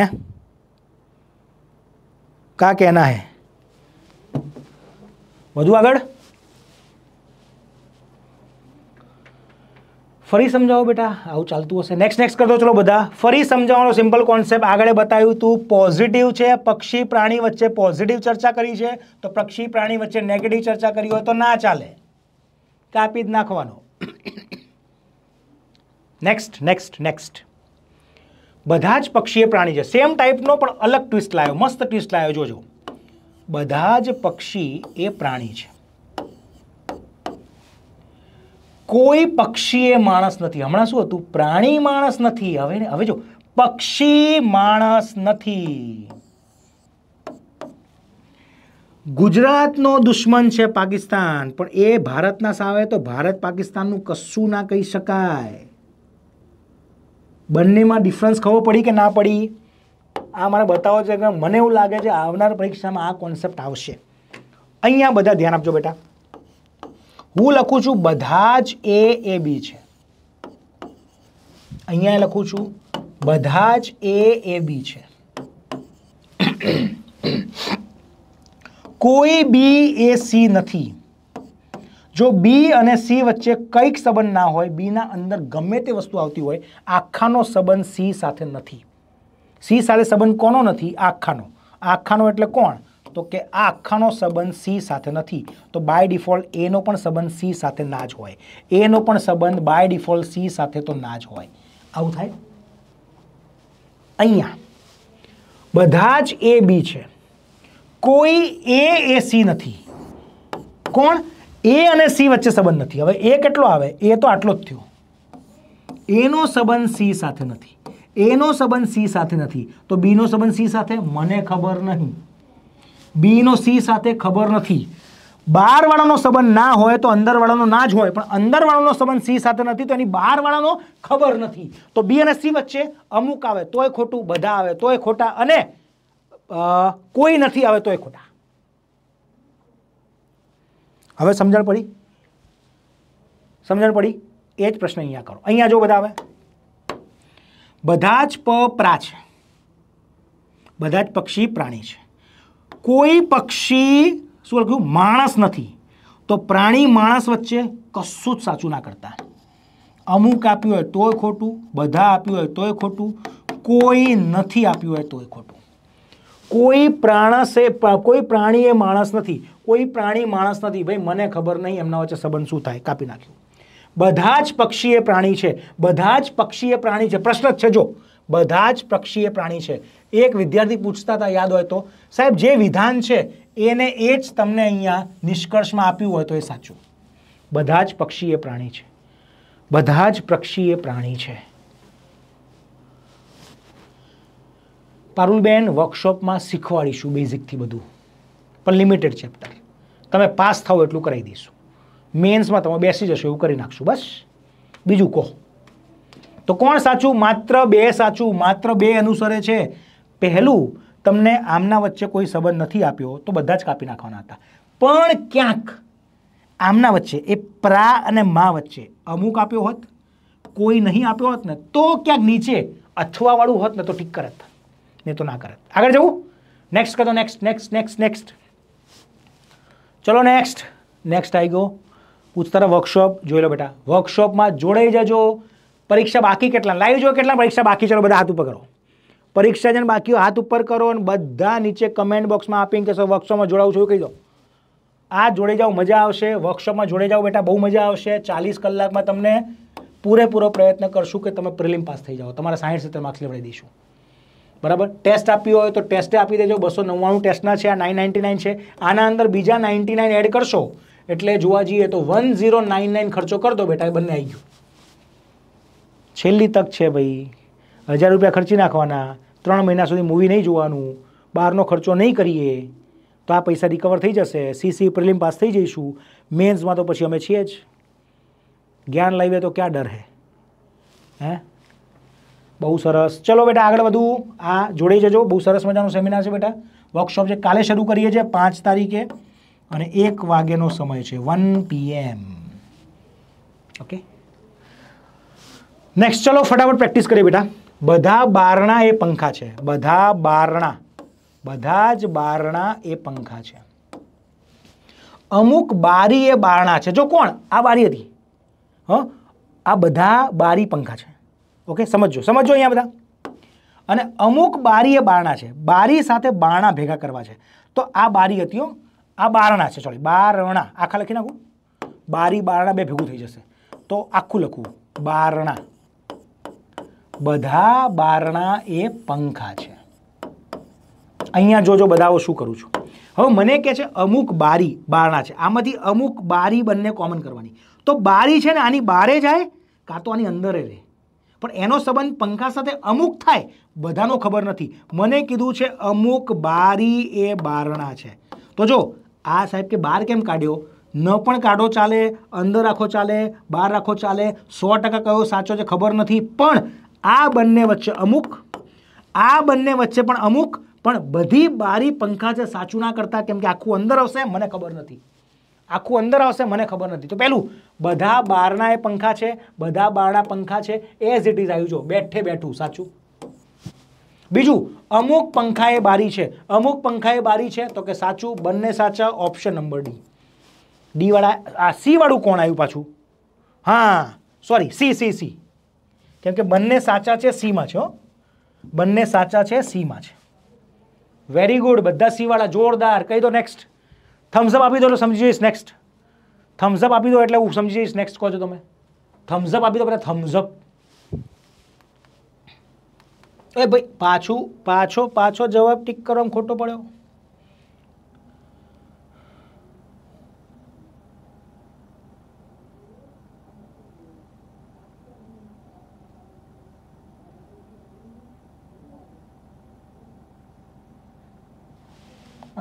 કા કહેના હે વધુ આગળ ફરી સમજાવો બેટા આવું ચાલતું હશે નેક્સ્ટ નેક્સ્ટ કરતો ચલો બધા ફરી સમજાવવાનો સિમ્પલ કોન્સેપ્ટ આગળ બતાવ્યું તું પોઝિટિવ છે પક્ષી પ્રાણી વચ્ચે પોઝિટિવ ચર્ચા કરી છે તો પક્ષી પ્રાણી વચ્ચે નેગેટિવ ચર્ચા કરી હોય તો ના ચાલે કાપી જ નાખવાનો નેક્સ્ટ નેક્સ્ટ નેક્સ્ટ બધા જ પક્ષીએ પ્રાણી છે સેમ ટાઈપનો પણ અલગ ટ્વિસ્ટ લાવ્યો મસ્ત ટ્વિસ્ટ લાવ્યો જોજો બધા જ પક્ષી એ પ્રાણી છે કોઈ પક્ષી એ માણસ નથી હમણાં શું હતું પ્રાણી માણસ નથી હવે હવે જો પક્ષી માણસ નથી ગુજરાતનો દુશ્મન છે પાકિસ્તાન પણ એ ભારતના સાવે તો ભારત પાકિસ્તાનનું કશું ના કહી શકાય બંનેમાં ડિફરન્સ ખબર પડી કે ના પડી આ મારે બતાવો છે કે મને એવું લાગે છે આવનાર પરીક્ષામાં આ કોન્સેપ્ટ આવશે અહીંયા બધા ધ્યાન આપજો બેટા હું લખું છું બધા જ એ એ બી છે અહીંયા લખું છું બધા જ એ એ બી છે કોઈ બી એ સી નથી જો બી અને સી વચ્ચે કંઈક સંબંધ ના હોય બીના અંદર ગમે તે વસ્તુ આવતી હોય આખાનો સંબંધ સી સાથે નથી સી સાથે સંબંધ કોનો નથી આખાનો આખાનો એટલે કોણ તો કે આ આખાનો સંબંધ સી સાથે નથી તો બાય ડિફોલ્ટ એનો પણ સંબંધ સી સાથે ના જ હોય એનો પણ સંબંધ બાય ડિફોલ્ટ સી સાથે તો ના જ હોય આવું થાય અહીંયા બધા જ એ બી છે કોઈ એ એ સી નથી કોણ એ અને સી વચ્ચે સંબંધ નથી હવે એ કેટલો આવે એ તો આટલો જ થયો એનો સંબંધ સી સાથે નથી એનો સંબંધ સી સાથે નથી તો બીનો સંબંધ સી સાથે મને ખબર નહીં બીનો સી સાથે ખબર નથી બહારવાળાનો સંબંધ ના હોય તો અંદરવાળાનો ના જ હોય પણ અંદરવાળાનો સંબંધ સી સાથે નથી તો એની બહારવાળાનો ખબર નથી તો બી અને સી વચ્ચે અમુક આવે તોય ખોટું બધા આવે તોય ખોટા અને કોઈ નથી આવે તોય ખોટા હવે સમજણ પડી સમજણ પડી એ જ પ્રશ્ન અહીંયા કરો અહીંયા જો બધા આવે બધા જ પ પ્રા છે બધા જ પક્ષી પ્રાણી છે કોઈ પક્ષી શું લખ્યું માણસ નથી તો પ્રાણી માણસ વચ્ચે કશું જ સાચું ના કરતા અમુક આપ્યું હોય તોય ખોટું બધા આપ્યું હોય તોય ખોટું કોઈ નથી આપ્યું હોય તોય ખોટું કોઈ પ્રાણસે કોઈ પ્રાણીએ માણસ નથી કોઈ પ્રાણી માણસ નથી ભાઈ મને ખબર નહીં એમના વચ્ચે સંબંધ શું થાય કાપી નાખ્યું બધા જ પક્ષી એ પ્રાણી છે બધા જ પક્ષી એ પ્રાણી છે પ્રશ્ન જ છે જો બધા જ પક્ષીય પ્રાણી છે એક વિદ્યાર્થી પૂછતા હતા યાદ હોય તો સાહેબ જે વિધાન છે એને એ જ તમને અહીંયા નિષ્કર્ષમાં આપ્યું હોય તો એ સાચું બધા જ પક્ષીય પ્રાણી છે બધા જ પક્ષીય પ્રાણી છે પારુલબેન વર્કશોપમાં શીખવાડીશું બેઝિકથી બધું પણ લિમિટેડ ચેપ્ટર તમે પાસ થાઓ એટલું કરાવી દઈશું મેન્સમાં તમે બેસી જશો એવું કરી નાખશું બસ બીજું કહો તો કોણ સાચું માત્ર બે સાચું માત્ર બે અનુસરે છે પહેલું તમને આમના વચ્ચે કોઈ સંબંધ નથી આપ્યો તો બધા જ કાપી નાખવાના હતા પણ ક્યાંક આમના વચ્ચે એ પ્રા અને મા વચ્ચે અમુક આપ્યો હોત કોઈ નહીં આપ્યો હોત ને તો ક્યાંક નીચે અથવાવાળું હોત ને તો ઠીક કરત નહીં તો ના કરત આગળ જવું નેક્સ્ટ કરો નેક્સ્ટ નેક્સ્ટ નેક્સ્ટ નેક્સ્ટ ચલો નેક્સ્ટ નેક્સ્ટ આવી ગયો પૂછતારા વર્કશોપ જોઈ લો બેટા વર્કશોપમાં જોડાઈ જજો પરીક્ષા બાકી કેટલા લાઈવ જો કેટલા પરીક્ષા બાકી ચલો બધા હાથ ઉપર કરો પરીક્ષા જેને બાકીઓ હાથ ઉપર કરો અને બધા નીચે કમેન્ટ બોક્સમાં આપીને કહેશો વર્કશોપમાં જોડાવું છું કહી દો આ જોડે જાઓ મજા આવશે વર્કશોપમાં જોડે જાઓ બેટા બહુ મજા આવશે ચાલીસ કલાકમાં તમને પૂરેપૂરો પ્રયત્ન કરશું કે તમે પ્રિલિમ પાસ થઈ જાઓ તમારા સાઠ સિત્તેર માર્ક્સ લેવડાવી દઈશું બરાબર ટેસ્ટ આપી હોય તો ટેસ્ટે આપી દેજો બસો નવ્વાણું ટેસ્ટના છે આ નાઇન નાઇન્ટી નાઇન છે આના અંદર બીજા નાઇન્ટી નાઇન એડ કરશો એટલે જોવા જઈએ તો વન ઝીરો નાઇન નાઇન ખર્ચો કરી દો બેટા એ બંને આવી ગયું છેલ્લી તક છે ભાઈ હજાર રૂપિયા ખર્ચી નાખવાના ત્રણ મહિના સુધી મૂવી નહીં જોવાનું બહારનો ખર્ચો નહીં કરીએ તો આ પૈસા રિકવર થઈ જશે સીસી પ્રિલિમ પાસ થઈ જઈશું મેન્સમાં તો પછી અમે છીએ જ જ્ઞાન લાવીએ તો ક્યાં ડર હે હે બહુ સરસ ચલો બેટા આગળ વધુ આ જોડાઈ જજો બહુ સરસ મજાનો સેમિનાર છે બેટા વર્કશોપ છે કાલે શરૂ કરીએ છીએ પાંચ તારીખે અને એક વાગ્યાનો સમય છે વન પીએમ ઓકે નેક્સ્ટ ચલો ફટાફટ પ્રેક્ટિસ કરીએ બેટા બધા બારણા એ પંખા છે બધા બારણા બધા જ બારણા એ પંખા છે અમુક બારી એ બારણા છે જો કોણ આ બારી હતી હ આ બધા બારી પંખા છે ઓકે સમજો સમજો અહીંયા બધા અને અમુક બારી એ બારણા છે બારી સાથે બારણા ભેગા કરવા છે તો આ બારી હતી આ બારણા છે સોરી બારણા આખા લખી નાખું બારી બારણા બે ભેગું થઈ જશે તો આખું લખવું બારણા બધા બારણા એ પંખા છે અહીંયા જોજો બધાઓ શું કરું છું હવે મને કહે છે અમુક બારી બારણા છે આમાંથી અમુક બારી બંને કોમન કરવાની તો બારી છે ને આની બારે જાય કાં તો આની અંદર રહે પણ એનો સંબંધ પંખા સાથે અમુક થાય બધાનો ખબર નથી મને કીધું છે અમુક બારી એ બારણા છે તો જો આ સાહેબ કે બાર કેમ કાઢ્યો ન પણ કાઢો ચાલે અંદર રાખો ચાલે બહાર રાખો ચાલે સો ટકા કયો સાચો છે ખબર નથી પણ આ બંને વચ્ચે અમુક આ બંને વચ્ચે પણ અમુક પણ બધી બારી પંખા છે સાચું ના કરતા કેમ કે આખું અંદર આવશે મને ખબર નથી આખું અંદર આવશે મને ખબર નથી તો પહેલું બધા બારના એ પંખા છે બધા બારના પંખા છે એઝ ઇટ ઇઝ આવ્યું જો બેઠે બેઠું સાચું બીજું અમુક પંખા એ બારી છે અમુક પંખા એ બારી છે તો કે સાચું બંને સાચા ઓપ્શન નંબર ડી ડીવાળા આ સીવાળું કોણ આવ્યું પાછું હા સોરી સી સી સી કેમ કે બંને સાચા છે સીમાં છે હો બંને સાચા છે સીમાં છે વેરી ગુડ બધા સીવાળા જોરદાર કહી દો નેક્સ્ટ થમ્સઅપ આપી દો એટલે સમજી જઈશ નેક્સ્ટ થમ્સઅપ આપી દો એટલે હું સમજી જઈશ નેક્સ્ટ કહો છો તમે થમ્સઅપ આપી દો બધા થમ્સઅપ એ ભાઈ પાછું પાછો પાછો જવાબ ટીક કરો ખોટો પડ્યો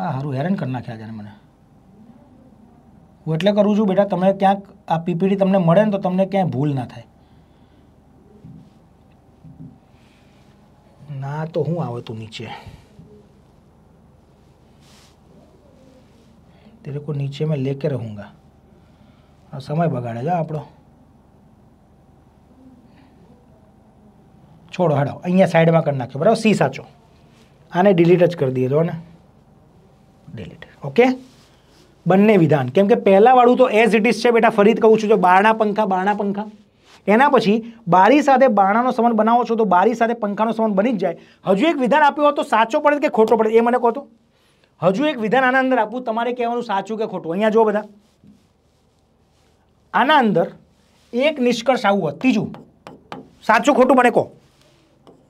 આ સારું હેરાન કરી નાખ્યા છે મને હું એટલે કરું છું બેટા તમે ક્યાંક આ પીપીડી તમને મળે ને તો તમને ક્યાંય ભૂલ ના થાય ના તો હું આવે તું નીચે તેરે કો નીચે મેં લેકે રહુંગા સમય બગાડે છે આપણો છોડો હાડો અહીંયા સાઈડમાં કરી નાખ્યો બરાબર સી સાચો આને ડિલીટ જ કરી દઈએ જો ને ડિલીટ ઓકે બંને વિધાન કેમ કે પહેલાંવાળું તો એઝ ઇટ ઇઝ છે બેટા ફરી કહું છું જો બારણા પંખા બારણા પંખા એના પછી બારી સાથે બારણાનો સંબંધ બનાવો છો તો બારી સાથે પંખાનો સંબંધ બની જ જાય હજુ એક વિધાન આપ્યું હોત તો સાચો પડે કે ખોટો પડે એ મને કહો તો હજુ એક વિધાન આના અંદર આપવું તમારે કહેવાનું સાચું કે ખોટું અહીંયા જુઓ બધા આના અંદર એક નિષ્કર્ષ આવું હોત ત્રીજું સાચું ખોટું મને કહો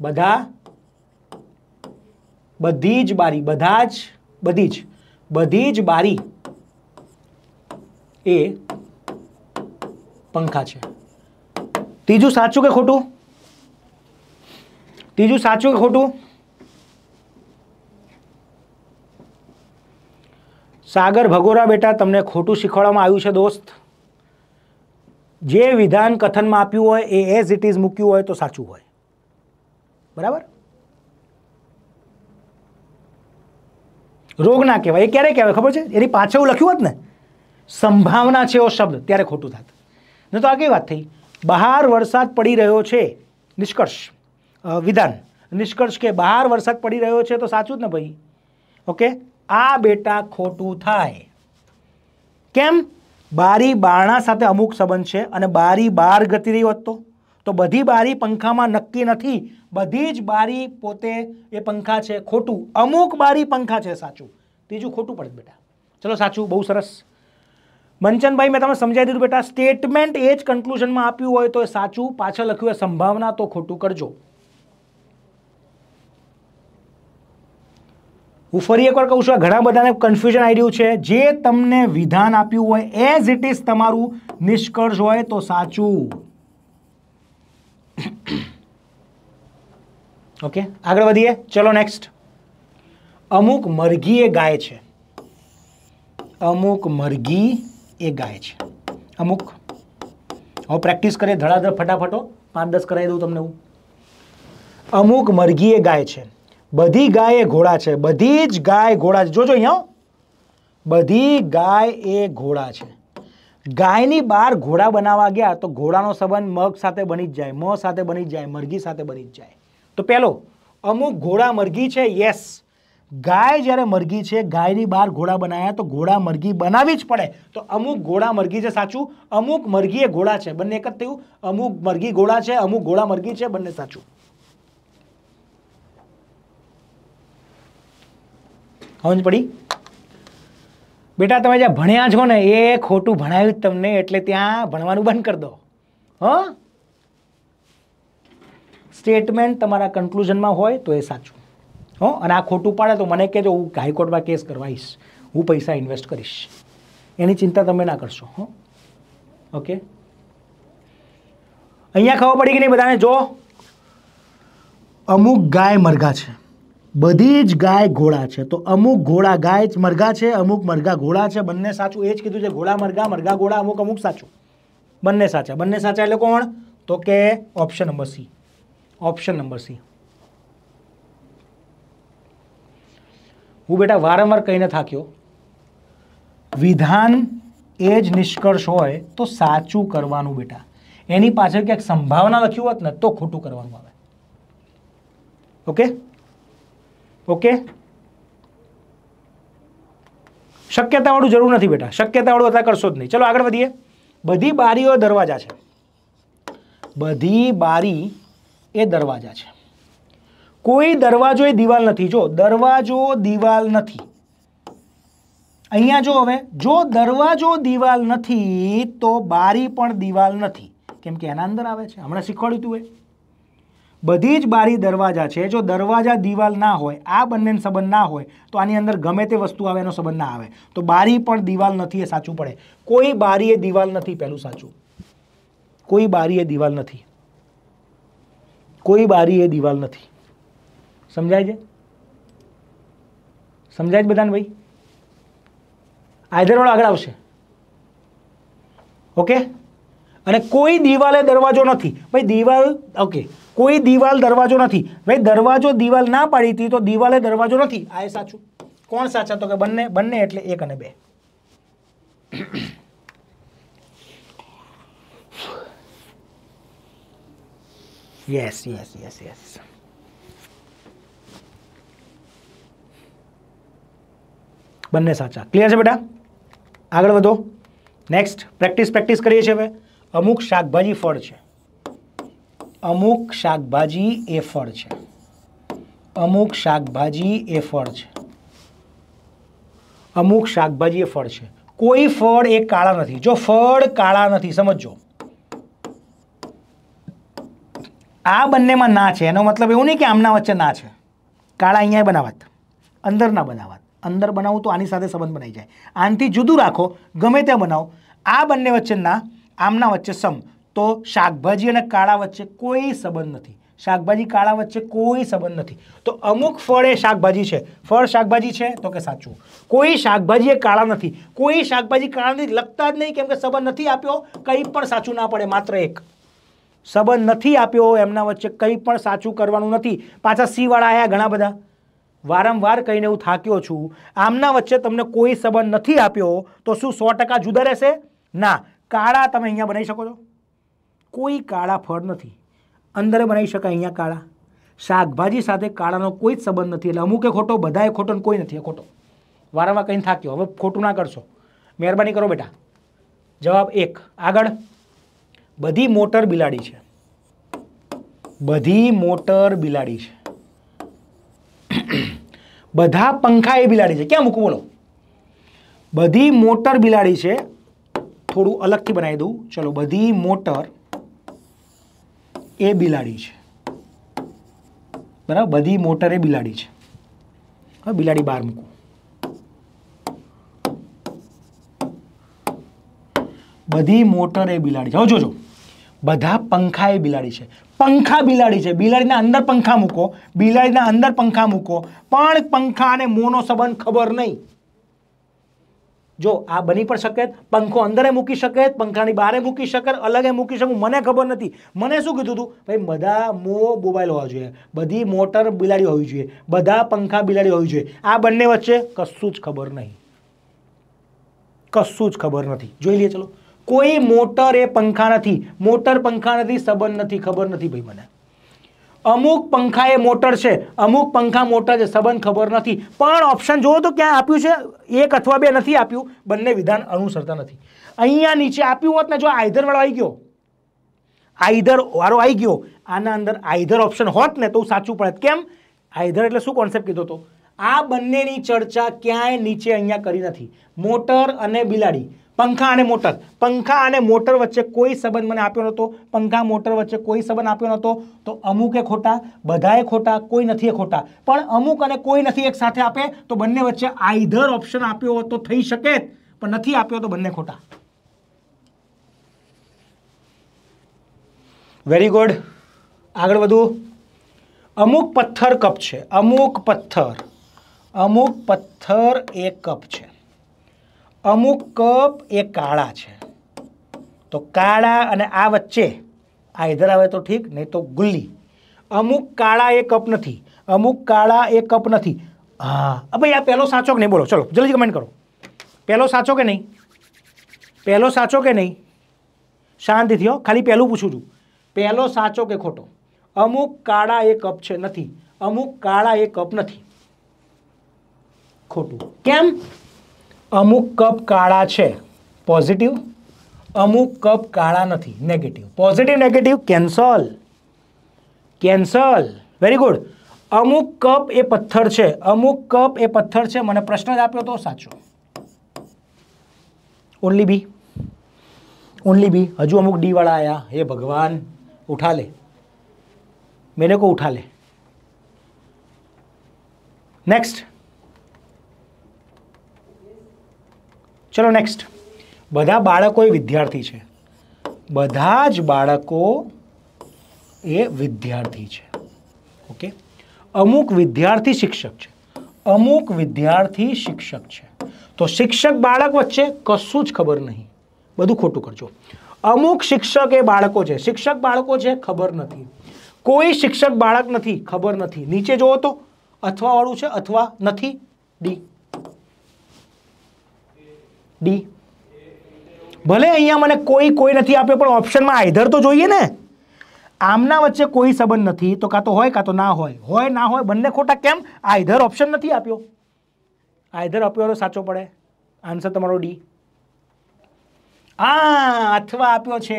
બધા બધી જ બારી બધા જ બધી જ બધી જ બારી એ પંખા છે ત્રીજું સાચું કે ખોટું ત્રીજું સાચું કે ખોટું સાગર ભગોરા બેટા તમને ખોટું શીખવાડવામાં આવ્યું છે દોસ્ત જે વિધાન કથનમાં આપ્યું હોય એ એઝ ઇટ ઇઝ મૂક્યું હોય તો સાચું હોય બરાબર રોગ ના કહેવાય એ ક્યારે કહેવાય ખબર છે એની પાછળ લખ્યું હોત ને સંભાવના છે એવો શબ્દ ત્યારે ખોટું થાત નહીં તો આ કઈ વાત થઈ બહાર વરસાદ પડી રહ્યો છે નિષ્કર્ષ વિધાન નિષ્કર્ષ કે બહાર વરસાદ પડી રહ્યો છે તો સાચું જ ને ભાઈ ઓકે આ બેટા ખોટું થાય કેમ બારી બારણા સાથે અમુક સંબંધ છે અને બારી બાર ગતિ રહી હોત તો તો બધી બારી પંખામાં નક્કી નથી બધી જ બારી પોતે એ પંખા છે ખોટું અમુક બારી પંખા છે સાચું ત્રીજું ખોટું પડે બેટા ચલો સાચું બહુ સરસ મંચનભાઈ મેં તમને સમજાવી દીધું બેટા સ્ટેટમેન્ટ એ જ કન્કલુઝનમાં આપ્યું હોય તો એ સાચું પાછળ લખ્યું હોય સંભાવના તો ખોટું કરજો હું ફરી એકવાર કહું છું ઘણા બધાને કન્ફ્યુઝન આવી રહ્યું છે જે તમને વિધાન આપ્યું હોય એઝ ઇટ ઇઝ તમારું નિષ્કર્ષ હોય તો સાચું ઓકે આગળ વધીએ ચલો નેક્સ્ટ અમુક મરઘી એ ગાય છે અમુક મરઘી એ ગાય છે અમુક હવે પ્રેક્ટિસ કરીએ ધડાધડ ફટાફટો પાંચ દસ કરાવી દઉં તમને હું અમુક મરઘી એ ગાય છે બધી ગાય એ ઘોડા છે બધી જ ગાય ઘોડા છે જોજો અહીંયા બધી ગાય એ ઘોડા છે ગાયની બહાર ઘોડા બનાવવા ગયા તો ઘોડાનો સંબંધ મગ સાથે બની જ જાય મ સાથે બની જ જાય મરઘી સાથે બની જ જાય તો પહેલો અમુક ઘોડા મરઘી છે યસ ગાય જ્યારે મરઘી છે ગાયની બહાર ઘોડા બનાવ્યા તો ઘોડા મરઘી બનાવી જ પડે તો અમુક ઘોડા મરઘી છે સાચું અમુક મરઘી એ ઘોડા છે બંને એક જ થયું અમુક મરઘી ઘોડા છે અમુક ઘોડા મરઘી છે બંને સાચું સમજ પડી બેટા તમે જ્યાં ભણ્યા છો ને એ ખોટું ભણાવ્યું જ તમને એટલે ત્યાં ભણવાનું બંધ કરી દો હં સ્ટેટમેન્ટ તમારા કન્ક્લુઝનમાં હોય તો એ સાચું હો અને આ ખોટું પાડે તો મને કહેજો હું હાઈકોર્ટમાં કેસ કરવાઈશ હું પૈસા ઇન્વેસ્ટ કરીશ એની ચિંતા તમે ના કરશો હો ઓકે અહીંયા ખબર પડી કે નહીં બધાને જો અમુક ગાય મરઘા છે બધી જ ગાય ઘોડા છે તો અમુક ઘોડા ગાય મરઘા છે અમુક મરઘા ઘોડા છે બંને સાચું એ જ કીધું છે ઘોડા મરઘા મરઘા ઘોડા અમુક અમુક સાચું બંને સાચા બંને સાચા એટલે કોણ તો કે option number C option number C હું બેટા વારંવાર કહીને થાક્યો વિધાન એ જ નિષ્કર્ષ હોય તો સાચું કરવાનું બેટા એની પાછળ ક્યાંક સંભાવના લખ્યું હોત ને તો ખોટું કરવાનું આવે ઓકે ઓકે શક્યતાવાળું જરૂર નથી બેટા શક્યતાવાળું એટલા કરશો જ નહીં ચલો આગળ વધીએ બધી બારીઓ દરવાજા છે બધી બારી એ દરવાજા છે કોઈ દરવાજો એ દિવાલ નથી જો દરવાજો દિવાલ નથી અહીંયા જો હવે જો દરવાજો દિવાલ નથી તો બારી પણ દિવાલ નથી કેમ કે એના અંદર આવે છે હમણાં શીખવાડ્યું તું એ બધી જ બારી દરવાજા છે જો દરવાજા દિવાલ ના હોય આ બંનેનો સંબંધ ના હોય તો આની અંદર ગમે તે વસ્તુ આવે એનો સંબંધ ના આવે તો બારી પણ દિવાલ નથી એ સાચું પડે કોઈ બારી એ દિવાલ નથી પહેલું સાચું કોઈ બારી એ દિવાલ નથી કોઈ બારી એ દિવાલ નથી સમજાય છે સમજાય છે બધાને ભાઈ આઈધરવાળો આગળ આવશે ઓકે અને કોઈ દિવાલે દરવાજો નથી ભાઈ દિવાલ ઓકે કોઈ દિવાલ દરવાજો નથી ભાઈ દરવાજો દિવાલ ના પાડી હતી તો દિવાલે દરવાજો નથી આ એ સાચું કોણ સાચા તો કે બંને બંને એટલે એક અને બે યસ યસ યસ યસ બંને સાચા ક્લિયર છે બેટા આગળ વધો નેક્સ્ટ પ્રેક્ટિસ પ્રેક્ટિસ કરીએ છીએ હવે અમુક શાકભાજી ફળ છે અમુક શાકભાજી એ ફળ છે અમુક શાકભાજી એ ફળ છે અમુક શાકભાજી એ ફળ છે કોઈ ફળ એ કાળા નથી જો ફળ કાળા નથી સમજો આ બંનેમાં ના છે એનો મતલબ એવું નહીં કે આમના વચ્ચે ના છે કાળા અહીંયા બનાવત અંદર ના બનાવત અંદર બનાવું તો આની સાથે સંબંધ બનાવી જાય આનથી જુદું રાખો ગમે ત્યાં બનાવો આ બંને વચ્ચે ના આમના વચ્ચે સમ તો શાકભાજી અને કાળા વચ્ચે કોઈ સંબંધ નથી શાકભાજી કાળા વચ્ચે કોઈ સંબંધ નથી તો અમુક ફળ એ શાકભાજી છે ફળ શાકભાજી છે તો કે સાચું કોઈ શાકભાજી એ કાળા નથી કોઈ શાકભાજી કાળા નથી લખતા જ નહીં કેમ કે સંબંધ નથી આપ્યો કંઈ પણ સાચું ના પડે માત્ર એક સંબંધ નથી આપ્યો એમના વચ્ચે કંઈ પણ સાચું કરવાનું નથી પાછા સીવાળા આવ્યા ઘણા બધા વારંવાર કહીને હું થાક્યો છું આમના વચ્ચે તમને કોઈ સંબંધ નથી આપ્યો તો શું સો ટકા જુદા રહેશે ના કાળા તમે અહીંયા બનાવી શકો છો કોઈ કાળા ફળ નથી અંદર બનાવી શકાય અહીંયા કાળા શાકભાજી સાથે કાળાનો કોઈ જ સંબંધ નથી એટલે અમુકે ખોટો બધાએ ખોટો ને કોઈ નથી ખોટો વારંવાર કંઈ થાક્યો હવે ખોટું ના કરશો મહેરબાની કરો બેટા જવાબ એક આગળ બધી મોટર બિલાડી છે બધી મોટર બિલાડી છે બધા પંખા એ બિલાડી છે ક્યાં મૂકવું બોલો બધી મોટર બિલાડી છે થોડું અલગથી બનાવી દઉં ચલો બધી મોટર એ બિલાડી છે બરાબર બધી મોટર એ બિલાડી છે હવે બિલાડી બહાર મૂકું બધી મોટર એ બિલાડી છે હવે જોજો બધા પંખા એ બિલાડી છે પંખા બિલાડી છે બિલાડીના અંદર પંખા મૂકો બિલાડીના અંદર પંખા મૂકો પણ પંખા અને મોનો સંબંધ ખબર નહીં જો આ બની પણ શકે પંખો અંદરે મૂકી શકે પંખાની બહારે મૂકી શકે અલગે મૂકી શકું મને ખબર નથી મને શું કીધું હતું ભાઈ બધા મો મોબાઈલ હોવા જોઈએ બધી મોટર બિલાડી હોવી જોઈએ બધા પંખા બિલાડી હોવી જોઈએ આ બંને વચ્ચે કશું જ ખબર નહીં કશું જ ખબર નથી જોઈ લઈએ ચલો કોઈ મોટર એ પંખા નથી મોટર પંખા નથી સંબંધ નથી ખબર નથી ભાઈ મને અમુક પંખા એ મોટર છે અમુક પંખા મોટર છે સંબંધ ખબર નથી પણ ઓપ્શન જુઓ તો ક્યાં આપ્યું છે એક અથવા બે નથી આપ્યું બંને વિધાન અનુસરતા નથી અહીંયા નીચે આપ્યું હોત ને જો આઈધરવાળો આવી ગયો આઈધર વાળો આવી ગયો આના અંદર આઈધર ઓપ્શન હોત ને તો સાચું પડત કેમ આઈધર એટલે શું કોન્સેપ્ટ કીધો હતો આ બંનેની ચર્ચા ક્યાંય નીચે અહીંયા કરી નથી મોટર અને બિલાડી પંખા અને મોટર પંખા અને મોટર વચ્ચે કોઈ સંબંધ મને આપ્યો નહોતો પંખા મોટર વચ્ચે કોઈ સંબંધ આપ્યો નહોતો તો અમુકે ખોટા બધાએ ખોટા કોઈ નથી એ ખોટા પણ અમુક અને કોઈ નથી એક સાથે આપે તો બંને વચ્ચે આઈધર ઓપ્શન આપ્યો હોત તો થઈ શકે પણ નથી આપ્યો તો બંને ખોટા વેરી ગુડ આગળ વધુ અમુક પથ્થર કપ છે અમુક પથ્થર અમુક પથ્થર એક કપ છે અમુક કપ એ કાળા છે તો કાળા અને આ વચ્ચે આ ઇધર આવે તો ઠીક નહીં તો ગુલ્લી અમુક કાળા એ કપ નથી અમુક કાળા એ કપ નથી હા ભાઈ આ પહેલો સાચો કે નહીં બોલો ચલો જલ્દી કમેન્ટ કરો પહેલો સાચો કે નહીં પહેલો સાચો કે નહીં શાંતિથી હો ખાલી પહેલું પૂછું છું પહેલો સાચો કે ખોટો અમુક કાળા એ કપ છે નથી અમુક કાળા એ કપ નથી ખોટું કેમ અમુક કપ કાળા છે પોઝિટિવ અમુક કપ કાળા નથી negative positive negative cancel cancel very good અમુક કપ એ પથ્થર છે અમુક કપ એ પથ્થર છે મને પ્રશ્ન જ આપ્યો તો સાચો ઓનલી બી ઓનલી બી હજુ અમુક ડીવાળા આવ્યા હે ભગવાન ઉઠા લે મેને કો ઉઠા લે નેક્સ્ટ ચલો નેક્સ્ટ બધા બાળકો એ વિદ્યાર્થી છે બધા જ બાળકો એ વિદ્યાર્થી છે ઓકે અમુક વિદ્યાર્થી શિક્ષક છે અમુક વિદ્યાર્થી શિક્ષક છે તો શિક્ષક બાળક વચ્ચે કશું જ ખબર નહીં બધું ખોટું કરજો અમુક શિક્ષક એ બાળકો છે શિક્ષક બાળકો છે ખબર નથી કોઈ શિક્ષક બાળક નથી ખબર નથી નીચે જુઓ તો અથવાવાળું છે અથવા નથી ડી ડી ભલે અહીંયા મને કોઈ કોઈ નથી આપ્યો પણ ઓપ્શનમાં આઈધર તો જોઈએ ને આમના વચ્ચે કોઈ સંબંધ નથી તો કાં તો હોય કાં તો ના હોય હોય ના હોય બંને ખોટા કેમ આઈધર ઓપ્શન નથી આપ્યો આઈધર આપ્યો સાચો પડે આન્સર તમારો ડી આ અથવા આપ્યો છે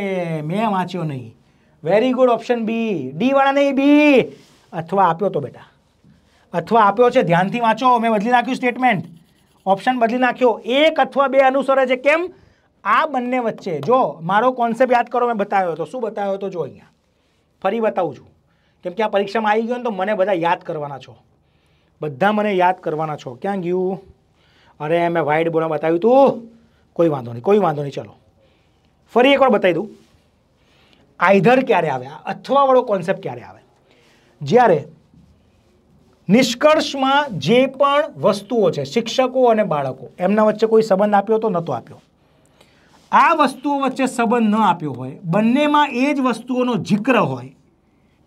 મેં વાંચ્યો નહીં very good option B D વાળા નહીં બી અથવા આપ્યો તો બેટા અથવા આપ્યો છે ધ્યાનથી વાંચો મેં બદલી નાખ્યું સ્ટેટમેન્ટ ઓપ્શન બદલી નાખ્યો એક અથવા બે અનુસરે છે કેમ આ બંને વચ્ચે જો મારો કોન્સેપ્ટ યાદ કરો મેં બતાવ્યો હતો શું બતાવ્યો હતો જો અહીંયા ફરી બતાવું છું કેમ કે આ પરીક્ષામાં આવી ગયો ને તો મને બધા યાદ કરવાના છો બધા મને યાદ કરવાના છો ક્યાં ગયું અરે મેં વ્હાઇટ બોર્ડમાં બતાવ્યું હતું કોઈ વાંધો નહીં કોઈ વાંધો નહીં ચલો ફરી એકવાર બતાવી દઉં આઈધર ક્યારે આવે અથવાવાળો કોન્સેપ્ટ ક્યારે આવે જ્યારે નિષ્કર્ષમાં જે પણ વસ્તુઓ છે શિક્ષકો અને બાળકો એમના વચ્ચે કોઈ સંબંધ આપ્યો તો નહોતો આપ્યો આ વસ્તુઓ વચ્ચે સંબંધ ન આપ્યો હોય બંનેમાં એ જ વસ્તુઓનો જિક્ર હોય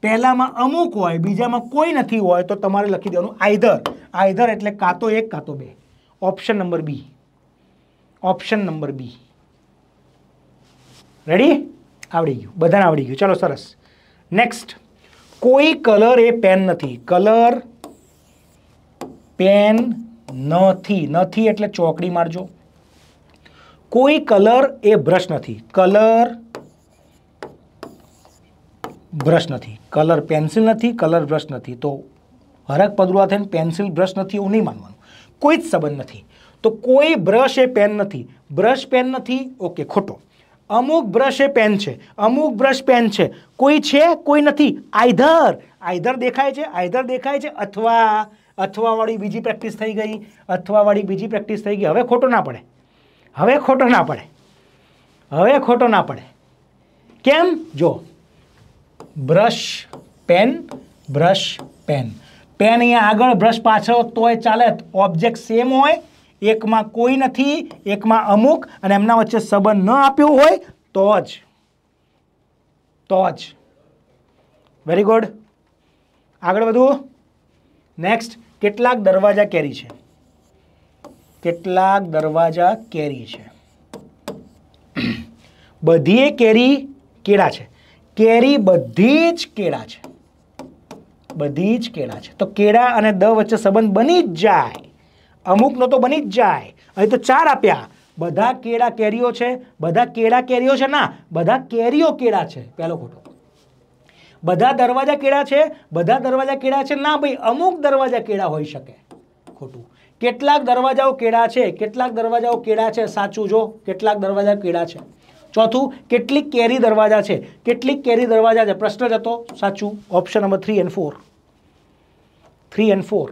પહેલાંમાં અમુક હોય બીજામાં કોઈ નથી હોય તો તમારે લખી દેવાનું આઈધર આઈધર એટલે કાં તો એક કાતો બે option number B option number B ready આવડી ગયું બધાને આવડી ગયું ચલો સરસ નેક્સ્ટ કોઈ કલર એ પેન નથી કલર પેન નથી નથી એટલે ચોકડી મારજો કોઈ કલર એ બ્રશ નથી કલર બ્રશ નથી કલર પેન્સિલ નથી કલર બ્રશ નથી તો હરક પદરૂઆ થઈને પેન્સિલ બ્રશ નથી એવું નહીં માનવાનું કોઈ જ સંબંધ નથી તો કોઈ બ્રશ એ પેન નથી બ્રશ પેન નથી ઓકે ખોટો અમુક બ્રશ એ પેન છે અમુક બ્રશ પેન છે કોઈ છે કોઈ નથી આઈધર આઈધર દેખાય છે આઈધર દેખાય છે અથવા અથવાવાળી બીજી પ્રેક્ટિસ થઈ ગઈ અથવાવાળી બીજી પ્રેક્ટિસ થઈ ગઈ હવે ખોટો ના પડે હવે ખોટો ના પડે હવે ખોટો ના પડે કેમ જો brush pen brush pen pen અહીંયા આગળ બ્રશ પાછળ તોય ચાલે ઓબ્જેક્ટ સેમ હોય એકમાં કોઈ નથી એકમાં અમુક અને એમના વચ્ચે સંબંધ ન આપ્યો હોય તો જ તો જ વેરી ગુડ આગળ વધવું નેક્સ્ટ કેટલાક દરવાજા કેરી છે કેટલાક દરવાજા કેરી છે બધીએ કેરી કેળા છે કેરી બધી જ કેળા છે બધી જ કેળા છે તો કેળા અને દ વચ્ચે સંબંધ બની જ જાય અમુકનો તો બની જ જાય અહીં તો ચાર આપ્યા બધા કેળા કેરીઓ છે બધા કેળા કેરીઓ છે ના બધા કેરીઓ કેળા છે પહેલો ખોટો બધા દરવાજા કેળા છે બધા દરવાજા કેળા છે ના ભાઈ અમુક દરવાજા કેળા હોઈ શકે ખોટું કેટલાક દરવાજાઓ કેળા છે કેટલાક દરવાજાઓ કેળા છે સાચું જો કેટલાક દરવાજા કેળા છે ચોથું કેટલીક કેરી દરવાજા છે કેટલીક કેરી દરવાજા છે પ્રશ્ન જ હતો સાચું option number three and four three and four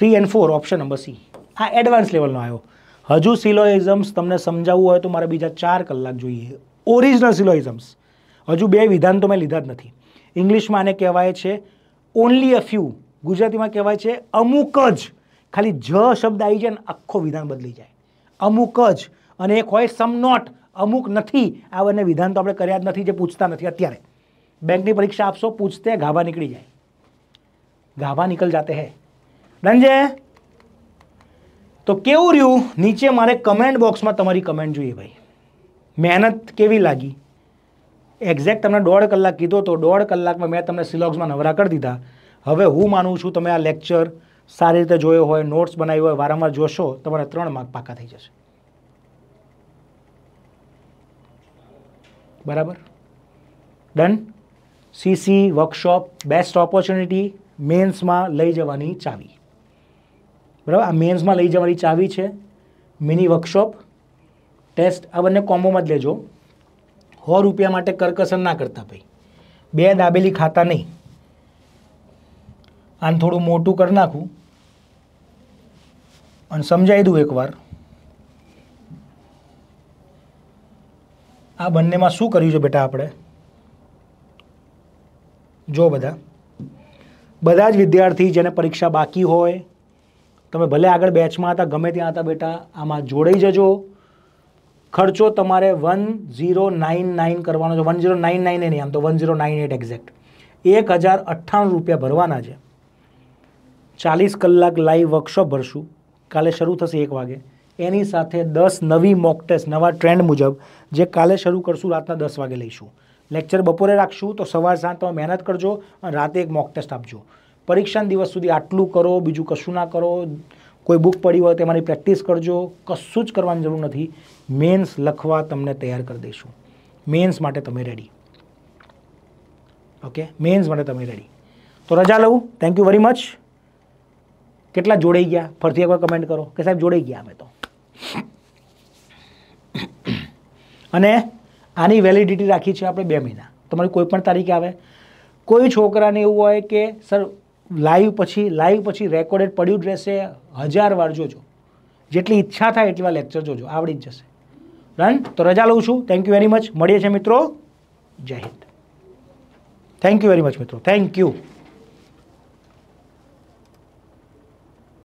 three and four option number C આ એડવાન્સ લેવલનો આવ્યો હજુ સિલોઇઝમ્સ તમને સમજાવવું હોય તો મારે બીજા ચાર કલાક જોઈએ ઓરિજિનલ સિલોઇઝમ્સ હજુ બે વિધાન તો મેં લીધા જ નથી ઇંગ્લિશમાં આને કહેવાય છે ઓનલી અ ફ્યુ ગુજરાતીમાં કહેવાય છે અમુક જ ખાલી જ શબ્દ આવી જાય ને આખો વિધાન બદલી જાય અમુક જ અને એક હોય સમ નોટ અમુક નથી આ બંને વિધાન તો આપણે કર્યા જ નથી જે પૂછતા નથી અત્યારે બેંકની પરીક્ષા આપશો પૂછતે ગાભા નીકળી જાય ગાભા નીકળ જાતે હે ડન તો કેવું રહ્યું નીચે મારે કમેન્ટ બોક્સમાં તમારી કમેન્ટ જોઈએ ભાઈ મહેનત કેવી લાગી એક્ઝેક્ટ તમને દોઢ કલાક કીધો તો દોઢ કલાકમાં મેં તમને સિલોગ્સમાં નવરા કરી દીધા હવે હું માનું છું તમે આ લેક્ચર સારી રીતે જોયો હોય નોટ્સ બનાવી હોય વારંવાર જોશો તમારા ત્રણ માર્ક પાકા થઈ જશે બરાબર done CC workshop best opportunity મેન્સમાં લઈ જવાની ચાવી બરાબર આ મેન્સમાં લઈ જવાની ચાવી છે મિની વર્કશોપ ટેસ્ટ આ બંને કોમ્બોમાં જ લેજો સો રૂપિયા માટે કરકસર ના કરતા ભાઈ બે દાબેલી ખાતા નહીં આને થોડું મોટું કરી નાખું અને સમજાવી દઉં એકવાર આ બંનેમાં શું કર્યું છે બેટા આપણે જો બધા બધા જ વિદ્યાર્થી જેને પરીક્ષા બાકી હોય તમે ભલે આગળ બેચમાં હતા ગમે ત્યાં હતા બેટા આમાં જોડાઈ જજો ખર્ચો તમારે વન ઝીરો નાઇન નાઇન કરવાનો છે વન ઝીરો નાઇન નાઇન નહીં આમ તો one zero nine eight exact એક હજાર અઠ્ઠાણું રૂપિયા ભરવાના છે ચાલીસ કલાક લાઈવ વર્કશોપ ભરશું કાલે શરૂ થશે એક વાગે એની સાથે દસ નવી મોક ટેસ્ટ નવા ટ્રેન્ડ મુજબ જે કાલે શરૂ કરશું રાતના દસ વાગે લઈશું લેક્ચર બપોરે રાખશું તો સવાર સાંજ તમે મહેનત કરજો અને રાતે એક મોક ટેસ્ટ આપજો પરીક્ષાના દિવસ સુધી આટલું કરો બીજું કશું ના કરો કોઈ બુક પડી હોય તેમાંની પ્રેક્ટિસ કરજો કશું જ કરવાની જરૂર નથી મેન્સ લખવા તમને તૈયાર કરી દઈશું મેન્સ માટે તમે રેડી ઓકે મેન્સ માટે તમે રેડી તો રજા લઉં થેન્ક યુ વેરી મચ કેટલા જોડાઈ ગયા ફરીથી એકવાર કમેન્ટ કરો કે સાહેબ જોડાઈ ગયા અમે તો અને આની વેલિડિટી રાખી છે આપણે બે મહિના તમારી કોઈ પણ તારીખે આવે કોઈ છોકરાને એવું હોય કે સર લાઈવ પછી લાઈવ પછી રેકોર્ડેડ પડ્યું જ રહેશે હજાર વાર જોજો જેટલી ઈચ્છા થાય એટલા લેક્ચર જોજો આવડી જ જશે ડન તો રજા લઉં છું થેન્ક યુ વેરી મચ મળીએ છીએ મિત્રો જય હિન્દ થેન્ક યુ વેરી મચ મિત્રો થેન્ક યુ